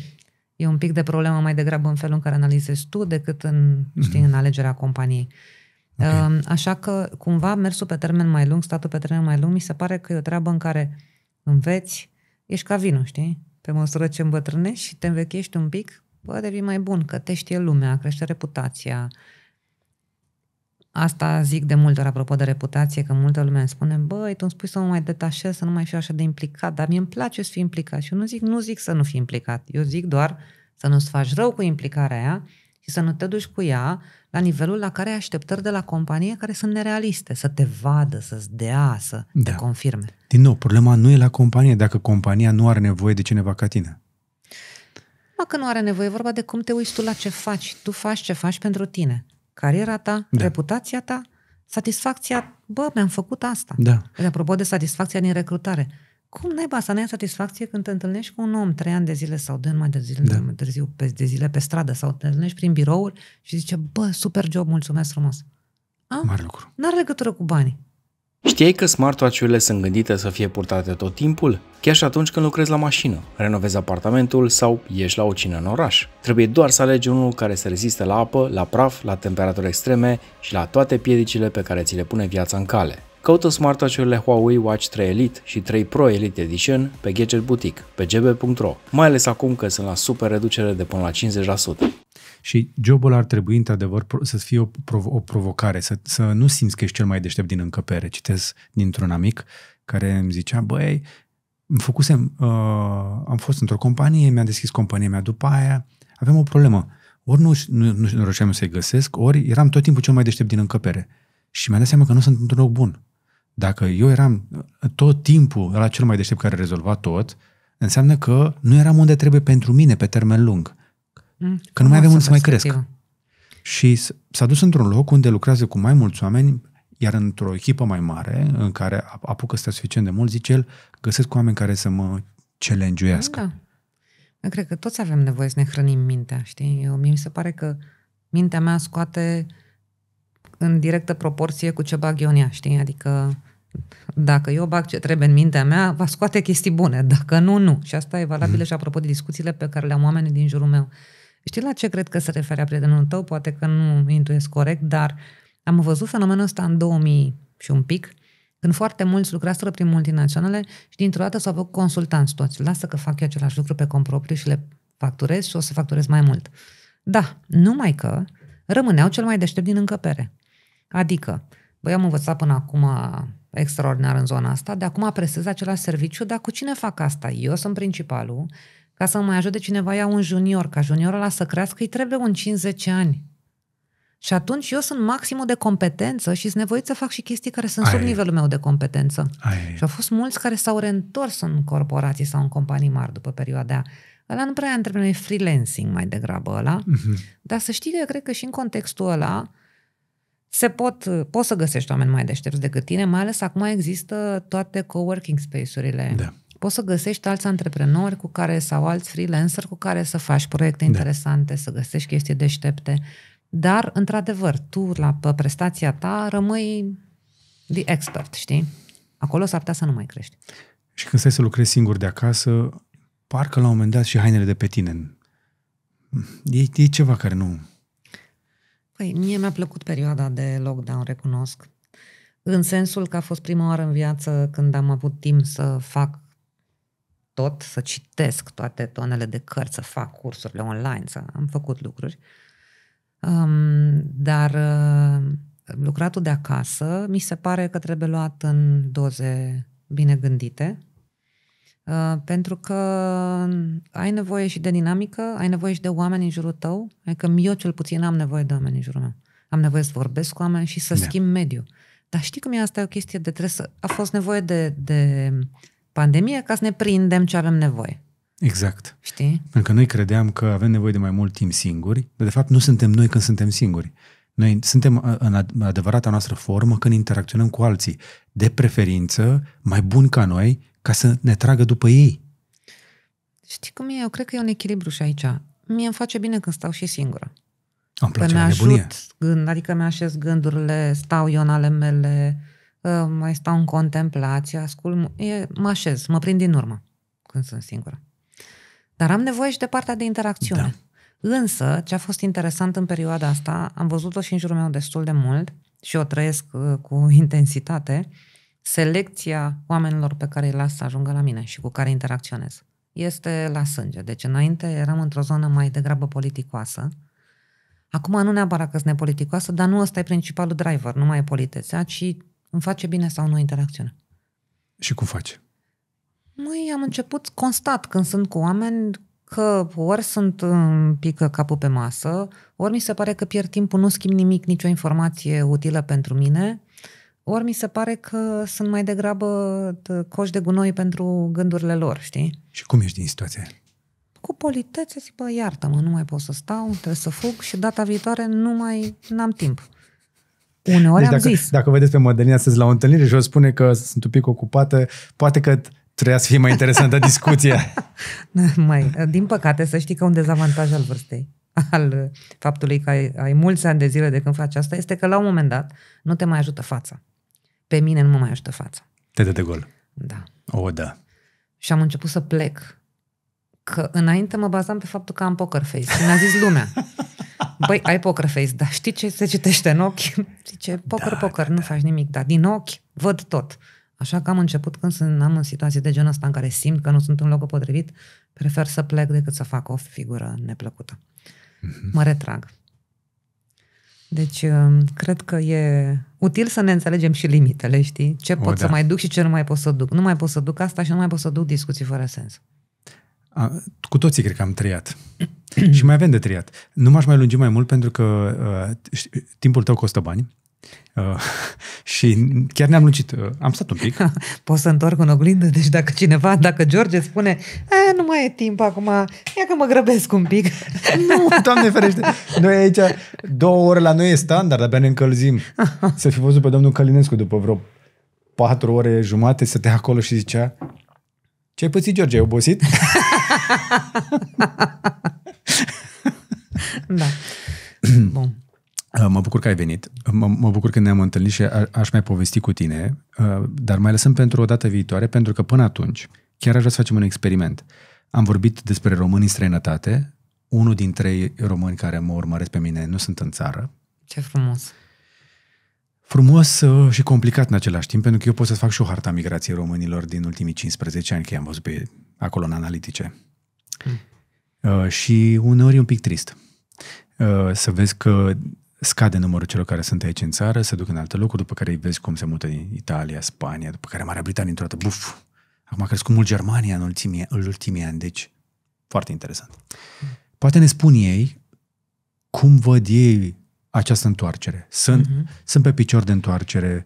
E un pic de problemă mai degrabă în felul în care analizezi tu decât în, mm-hmm. știi, în alegerea companiei. Okay. Așa că, cumva, mersul pe termen mai lung, statul pe termen mai lung, mi se pare că e o treabă în care înveți, ești ca vinul, știi? Pe măsură ce îmbătrânești și te învechești un pic, bă, devii mai bun, că te știe lumea, crește reputația, Asta zic de multe ori, apropo de reputație, că multă lume îmi spune, băi, tu îmi spui să mă mai detașez, să nu mai fiu așa de implicat, dar mie îmi place să fiu implicat. Și eu nu zic, nu zic să nu fii implicat. Eu zic doar să nu-ți faci rău cu implicarea aia și să nu te duci cu ea la nivelul la care ai așteptări de la companie care sunt nerealiste, să te vadă, să-ți dea, să da. te confirme. Din nou, problema nu e la companie, dacă compania nu are nevoie de cineva ca tine. Mă că nu are nevoie, e vorba de cum te uiți tu la ce faci. Tu faci ce faci pentru tine cariera ta, da. reputația ta, satisfacția, bă, mi-am făcut asta. Da. De deci, apropo de satisfacția din recrutare, cum naiba să n-ai satisfacție când te întâlnești cu un om trei ani de zile sau de mai de zile, da. de, târziu, pe, de zile pe stradă sau te întâlnești prin birouri și zice, bă, super job, mulțumesc frumos. A? Mare lucru. N-are legătură cu banii. Știai că smartwatch-urile sunt gândite să fie purtate tot timpul? Chiar și atunci când lucrezi la mașină, renovezi apartamentul sau ieși la o cină în oraș. Trebuie doar să alegi unul care să reziste la apă, la praf, la temperaturi extreme și la toate piedicile pe care ți le pune viața în cale. Caută smartwatch-urile Huawei Watch 3 Elite și 3 Pro Elite Edition pe Gadget Boutique, pe gb.ro, mai ales acum că sunt la super reducere de până la 50%. Și jobul ar trebui, într-adevăr, să fie o, prov- o provocare, să, să nu simți că ești cel mai deștept din încăpere. Citez dintr-un amic care îmi zicea, băi, făcusem, uh, am fost într-o companie, mi-a deschis compania mea, după aia aveam o problemă. Ori nu, nu, nu, nu reușeam să-i găsesc, ori eram tot timpul cel mai deștept din încăpere. Și mi-am dat seama că nu sunt într-un loc bun. Dacă eu eram uh, tot timpul la cel mai deștept care rezolva tot, înseamnă că nu eram unde trebuie pentru mine pe termen lung că nu mai avem unde să mai cresc. Și s-a dus într-un loc unde lucrează cu mai mulți oameni, iar într-o echipă mai mare, în care apucă să suficient de mult, zice el, găsesc oameni care să mă challenge Da. Eu cred că toți avem nevoie să ne hrănim mintea, știi? Eu, mie mi se pare că mintea mea scoate în directă proporție cu ce bag eu în ea, știi? Adică dacă eu bag ce trebuie în mintea mea, va scoate chestii bune. Dacă nu, nu. Și asta e valabilă mm. și apropo de discuțiile pe care le-am oamenii din jurul meu. Știi la ce cred că se referea prietenul tău? Poate că nu intuiesc corect, dar am văzut fenomenul ăsta în 2000 și un pic, când foarte mulți lucraseră prin multinaționale și dintr-o dată s-au făcut consultanți toți. Lasă că fac eu același lucru pe compropriu și le facturez și o să facturez mai mult. Da, numai că rămâneau cel mai deștept din încăpere. Adică, băi, am învățat până acum extraordinar în zona asta, de acum presez același serviciu, dar cu cine fac asta? Eu sunt principalul, ca să mai ajute cineva, ia un junior. Ca juniorul ăla să crească, îi trebuie un 50 ani. Și atunci eu sunt maximul de competență și sunt nevoit să fac și chestii care sunt Ai. sub nivelul meu de competență. Ai. și au fost mulți care s-au reîntors în corporații sau în companii mari după perioada aia. Ăla nu prea e antreprenor, freelancing mai degrabă ăla. Uh-huh. Dar să știi că eu cred că și în contextul ăla se pot, poți să găsești oameni mai deștepți decât tine, mai ales acum există toate coworking space-urile. Da poți să găsești alți antreprenori cu care sau alți freelancer cu care să faci proiecte da. interesante, să găsești chestii deștepte, dar, într-adevăr, tu, la prestația ta, rămâi de expert, știi? Acolo s-ar putea să nu mai crești. Și când stai să lucrezi singur de acasă, parcă la un moment dat și hainele de pe tine. E, e ceva care nu... Păi, mie mi-a plăcut perioada de lockdown, recunosc. În sensul că a fost prima oară în viață când am avut timp să fac tot, să citesc toate tonele de cărți, să fac cursurile online, să am făcut lucruri. Um, dar uh, lucratul de acasă mi se pare că trebuie luat în doze bine gândite, uh, pentru că ai nevoie și de dinamică, ai nevoie și de oameni în jurul tău, adică eu cel puțin am nevoie de oameni în jurul meu. Am nevoie să vorbesc cu oameni și să da. schimb mediul. Dar știi cum e asta e o chestie de trebuie să... A fost nevoie de, de pandemie ca să ne prindem ce avem nevoie. Exact. Știi? Pentru că noi credeam că avem nevoie de mai mult timp singuri, dar de fapt nu suntem noi când suntem singuri. Noi suntem uh, în adevărata noastră formă când interacționăm cu alții, de preferință, mai buni ca noi, ca să ne tragă după ei. Știi cum e? Eu cred că e un echilibru și aici. Mie îmi face bine când stau și singură. Am place că mi-ajut gând, adică mi-așez gândurile, stau eu în ale mele, Ă, mai stau în contemplație, ascult, e, mă așez, mă prind din urmă când sunt singură. Dar am nevoie și de partea de interacțiune. Da. Însă, ce a fost interesant în perioada asta, am văzut-o și în jurul meu destul de mult și o trăiesc ă, cu intensitate, selecția oamenilor pe care îi las să ajungă la mine și cu care interacționez este la sânge. Deci înainte eram într-o zonă mai degrabă politicoasă. Acum nu neapărat că sunt nepoliticoasă, dar nu ăsta e principalul driver, nu mai e politețea, ci îmi face bine sau nu interacțiune. Și cum faci? Măi, am început constat când sunt cu oameni că ori sunt pică capul pe masă, ori mi se pare că pierd timpul, nu schimb nimic, nicio informație utilă pentru mine, ori mi se pare că sunt mai degrabă coș de gunoi pentru gândurile lor, știi? Și cum ești din situația Cu politețe zic, bă, iartă-mă, nu mai pot să stau, trebuie să fug și data viitoare nu mai n-am timp. Uneori deci am dacă, zis. Dacă vedeți pe Mădălina să la o întâlnire și o spune că sunt un pic ocupată, poate că trebuia să fie mai interesantă discuția. mai, din păcate, să știi că un dezavantaj al vârstei, al uh, faptului că ai, ai mulți ani de zile de când faci asta, este că la un moment dat nu te mai ajută fața. Pe mine nu mă mai ajută fața. Te dă de gol. Da. O, da. Și am început să plec. Că înainte mă bazam pe faptul că am poker face. Și mi-a zis lumea. Băi, ai poker face, dar știi ce se citește în ochi? Zice, poker, da, poker, da, nu da. faci nimic, dar din ochi văd tot. Așa că am început când sunt, am în situații de genul ăsta în care simt că nu sunt în locul potrivit, prefer să plec decât să fac o figură neplăcută. Mhm. Mă retrag. Deci, um, cred că e util să ne înțelegem și limitele, știi? Ce pot o, da. să mai duc și ce nu mai pot să duc. Nu mai pot să duc asta și nu mai pot să duc discuții fără sens. A, cu toții cred că am trăiat. și mai avem de trăiat. Nu m-aș mai lungi mai mult pentru că uh, timpul tău costă bani. Uh, și chiar ne-am lungit. Uh, am stat un pic. Poți să întorc în oglindă? Deci dacă cineva, dacă George spune nu mai e timp acum, ia că mă grăbesc un pic. nu, doamne ferește. Noi aici, două ore la noi e standard, abia ne încălzim. să fi văzut pe domnul Călinescu după vreo patru ore jumate, să te acolo și zicea ce ai pățit, George, ai obosit? da. Bun. Uh, mă bucur că ai venit, mă, mă bucur că ne-am întâlnit și a, aș mai povesti cu tine, uh, dar mai lăsăm pentru o dată viitoare, pentru că până atunci chiar aș vrea să facem un experiment. Am vorbit despre români în străinătate, unul din trei români care mă urmăresc pe mine nu sunt în țară. Ce frumos! Frumos uh, și complicat în același timp, pentru că eu pot să fac și o harta migrației românilor din ultimii 15 ani, că i-am văzut pe acolo în analitice. Uh, și uneori e un pic trist uh, să vezi că scade numărul celor care sunt aici în țară, se duc în alte locuri, după care îi vezi cum se mută din Italia, Spania, după care Marea Britanie într-o dată, buf! Acum a crescut mult Germania în ultimii, în ultimii ani, deci foarte interesant. Poate ne spun ei cum văd ei această întoarcere. Sunt, uh-huh. sunt pe picior de întoarcere,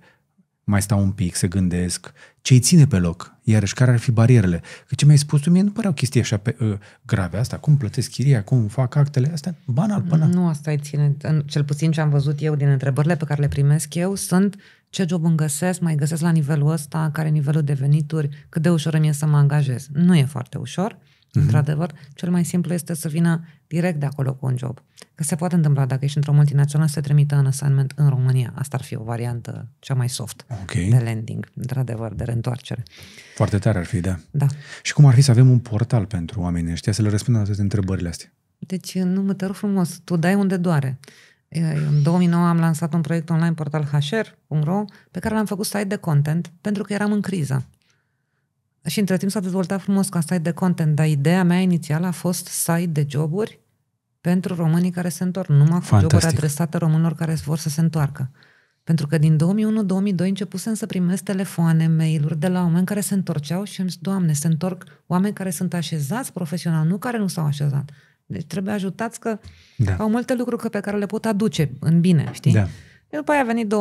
mai stau un pic, se gândesc, ce îi ține pe loc. Iarăși, care ar fi barierele? Că ce mi-ai spus tu, mie nu o chestie așa pe, uh, grave. Asta, cum plătesc chiria, cum fac actele, astea, banal până... Nu, asta îi ține. În, cel puțin ce am văzut eu din întrebările pe care le primesc eu sunt ce job îmi găsesc, mai găsesc la nivelul ăsta, care nivelul de venituri, cât de ușor îmi e să mă angajez. Nu e foarte ușor, mhm. într-adevăr. Cel mai simplu este să vină direct de acolo cu un job. Că se poate întâmpla dacă ești într-o multinațională să trimită în assignment în România. Asta ar fi o variantă cea mai soft okay. de landing, într-adevăr, de reîntoarcere. Foarte tare ar fi, da. Da. Și cum ar fi să avem un portal pentru oamenii ăștia să le răspundă la toate întrebările astea? Deci, nu mă te rog frumos, tu dai unde doare. În 2009 am lansat un proiect online portal HR.ro pe care l-am făcut site de content pentru că eram în criză. Și între timp s-a dezvoltat frumos ca site de content, dar ideea mea inițială a fost site de joburi pentru românii care se întorc, numai Fantastic. cu joburi adresate românilor care vor să se întoarcă. Pentru că din 2001-2002 începusem să primesc telefoane, mail-uri de la oameni care se întorceau și îmi zis, Doamne, se întorc oameni care sunt așezați profesional, nu care nu s-au așezat. Deci trebuie ajutați că da. au multe lucruri pe care le pot aduce în bine, știi? Da. De după aia a venit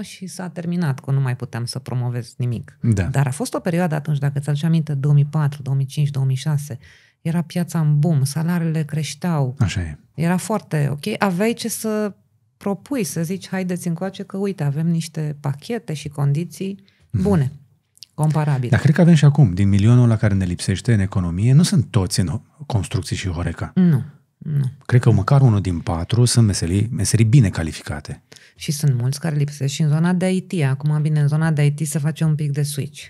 2008-2009 și s-a terminat, că nu mai puteam să promovez nimic. Da. Dar a fost o perioadă atunci, dacă ți-aduci aminte, 2004, 2005, 2006, era piața în boom, salariile creșteau. Așa e. Era foarte ok. Aveai ce să propui, să zici, haideți încoace că, uite, avem niște pachete și condiții mhm. bune. Mm-hmm Dar cred că avem și acum, din milionul la care ne lipsește în economie, nu sunt toți în construcții și Horeca. Nu. Nu. Cred că măcar unul din patru sunt meserii, meserii bine calificate. Și sunt mulți care lipsesc și în zona de IT. Acum, bine, în zona de IT se face un pic de switch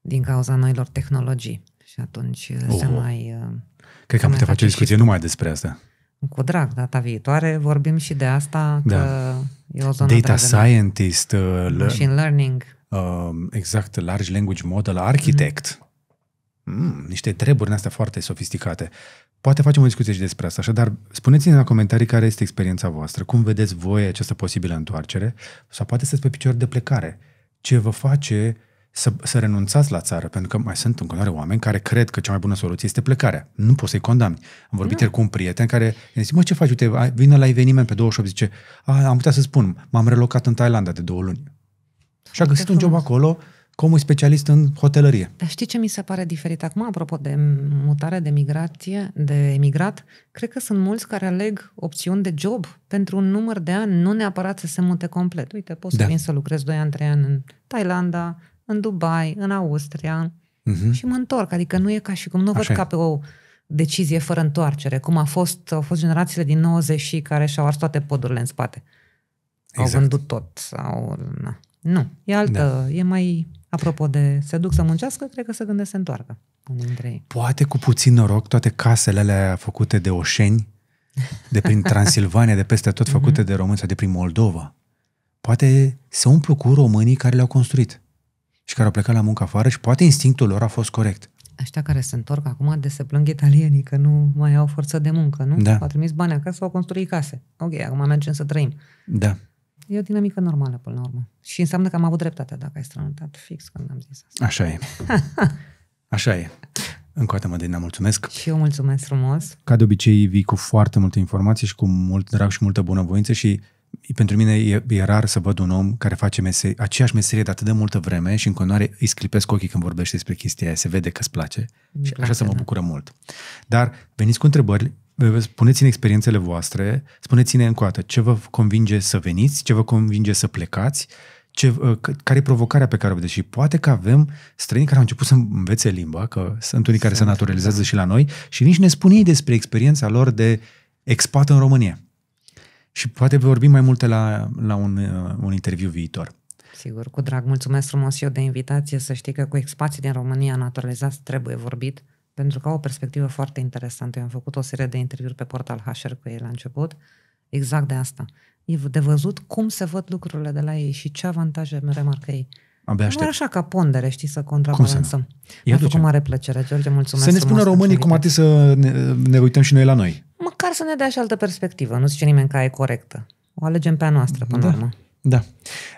din cauza noilor tehnologii. Și atunci uh, oh. se mai... Uh, Cred că am putea face o discuție și... numai despre asta. Cu drag, data viitoare vorbim și de asta, da. că e o zonă Data dragă. scientist, uh, machine learning. Uh, exact, large language model, architect. Mm. Mm, niște treburi astea foarte sofisticate. Poate facem o discuție și despre asta, așadar spuneți-ne în comentarii care este experiența voastră, cum vedeți voi această posibilă întoarcere sau poate să pe picior de plecare. Ce vă face să, să renunțați la țară, pentru că mai sunt în continuare oameni care cred că cea mai bună soluție este plecarea. Nu poți să-i condamni. Am vorbit da. ieri cu un prieten care îmi zice, mă, ce faci, uite, vină la eveniment pe 28, zice, A, am putea să spun, m-am relocat în Thailanda de două luni. Și a găsit un job acolo, Comul specialist în hotelărie. Dar știi ce mi se pare diferit acum, apropo de mutare, de migrație, de emigrat? Cred că sunt mulți care aleg opțiuni de job pentru un număr de ani, nu neapărat să se mute complet. Uite, poți da. să vin să lucrez 2 ani, 3 ani în Thailanda, în Dubai, în Austria uh-huh. și mă întorc. Adică nu e ca și cum, nu Așa văd e. ca pe o decizie fără întoarcere, cum a fost, au fost generațiile din 90 și care și-au ars toate podurile în spate. Exact. Au vândut tot, sau... Na. Nu, e altă, da. e mai apropo de se duc să muncească, cred că se gândesc să întoarcă unii dintre ei. Poate cu puțin noroc, toate casele alea făcute de oșeni, de prin Transilvania, de peste tot, făcute mm-hmm. de români sau de prin Moldova, poate se umplu cu românii care le-au construit și care au plecat la muncă afară și poate instinctul lor a fost corect. Aștia care se întorc acum de se plâng italienii că nu mai au forță de muncă, nu? Da. Au trimis bani acasă, au construit case. Ok, acum mergem să trăim. Da. E o dinamică normală, până la urmă. Și înseamnă că am avut dreptate dacă ai strănutat fix când am zis asta. Așa e. Așa e. Încă o dată, Mădina, mulțumesc. Și eu mulțumesc frumos. Ca de obicei, vii cu foarte multe informații și cu mult drag și multă bunăvoință și pentru mine e, e rar să văd un om care face meserie, aceeași meserie de atât de multă vreme și în continuare îi sclipesc ochii când vorbește despre chestia aia, se vede că îți place îmi și place, așa să mă da. bucură da. mult. Dar veniți cu întrebări, spuneți-ne experiențele voastre, spuneți-ne dată ce vă convinge să veniți, ce vă convinge să plecați, ce, uh, care e provocarea pe care o vedeți și poate că avem străini care au început să învețe limba, că sunt unii care se naturalizează și la noi și nici ne spun ei despre experiența lor de expat în România. Și poate vorbim mai multe la, la un, uh, un interviu viitor. Sigur, cu drag. Mulțumesc frumos eu de invitație. Să știi că cu expații din România naturalizați trebuie vorbit pentru că au o perspectivă foarte interesantă. Eu am făcut o serie de interviuri pe portal HR cu ei la început, exact de asta. E de văzut cum se văd lucrurile de la ei și ce avantaje remarcă ei. Abia aștept. Nu așa ca pondere, știi, să contrabalansăm. Mi-a făcut mare plăcere, George, mulțumesc. Să ne spună românii cum ar trebui să ne, ne uităm și noi la noi. Măcar să ne dea și altă perspectivă. Nu zice nimeni că e corectă. O alegem pe a noastră, până da. la urmă. Da.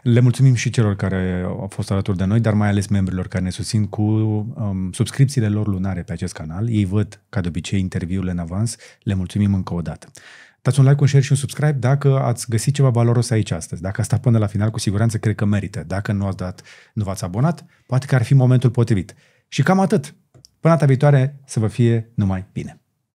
Le mulțumim și celor care au fost alături de noi, dar mai ales membrilor care ne susțin cu um, subscripțiile lor lunare pe acest canal. Ei văd, ca de obicei, interviurile în avans. Le mulțumim încă o dată. Dați un like, un share și un subscribe dacă ați găsit ceva valoros aici astăzi. Dacă asta până la final, cu siguranță cred că merită. Dacă nu ați dat, nu v-ați abonat, poate că ar fi momentul potrivit. Și cam atât. Până data viitoare, să vă fie numai bine.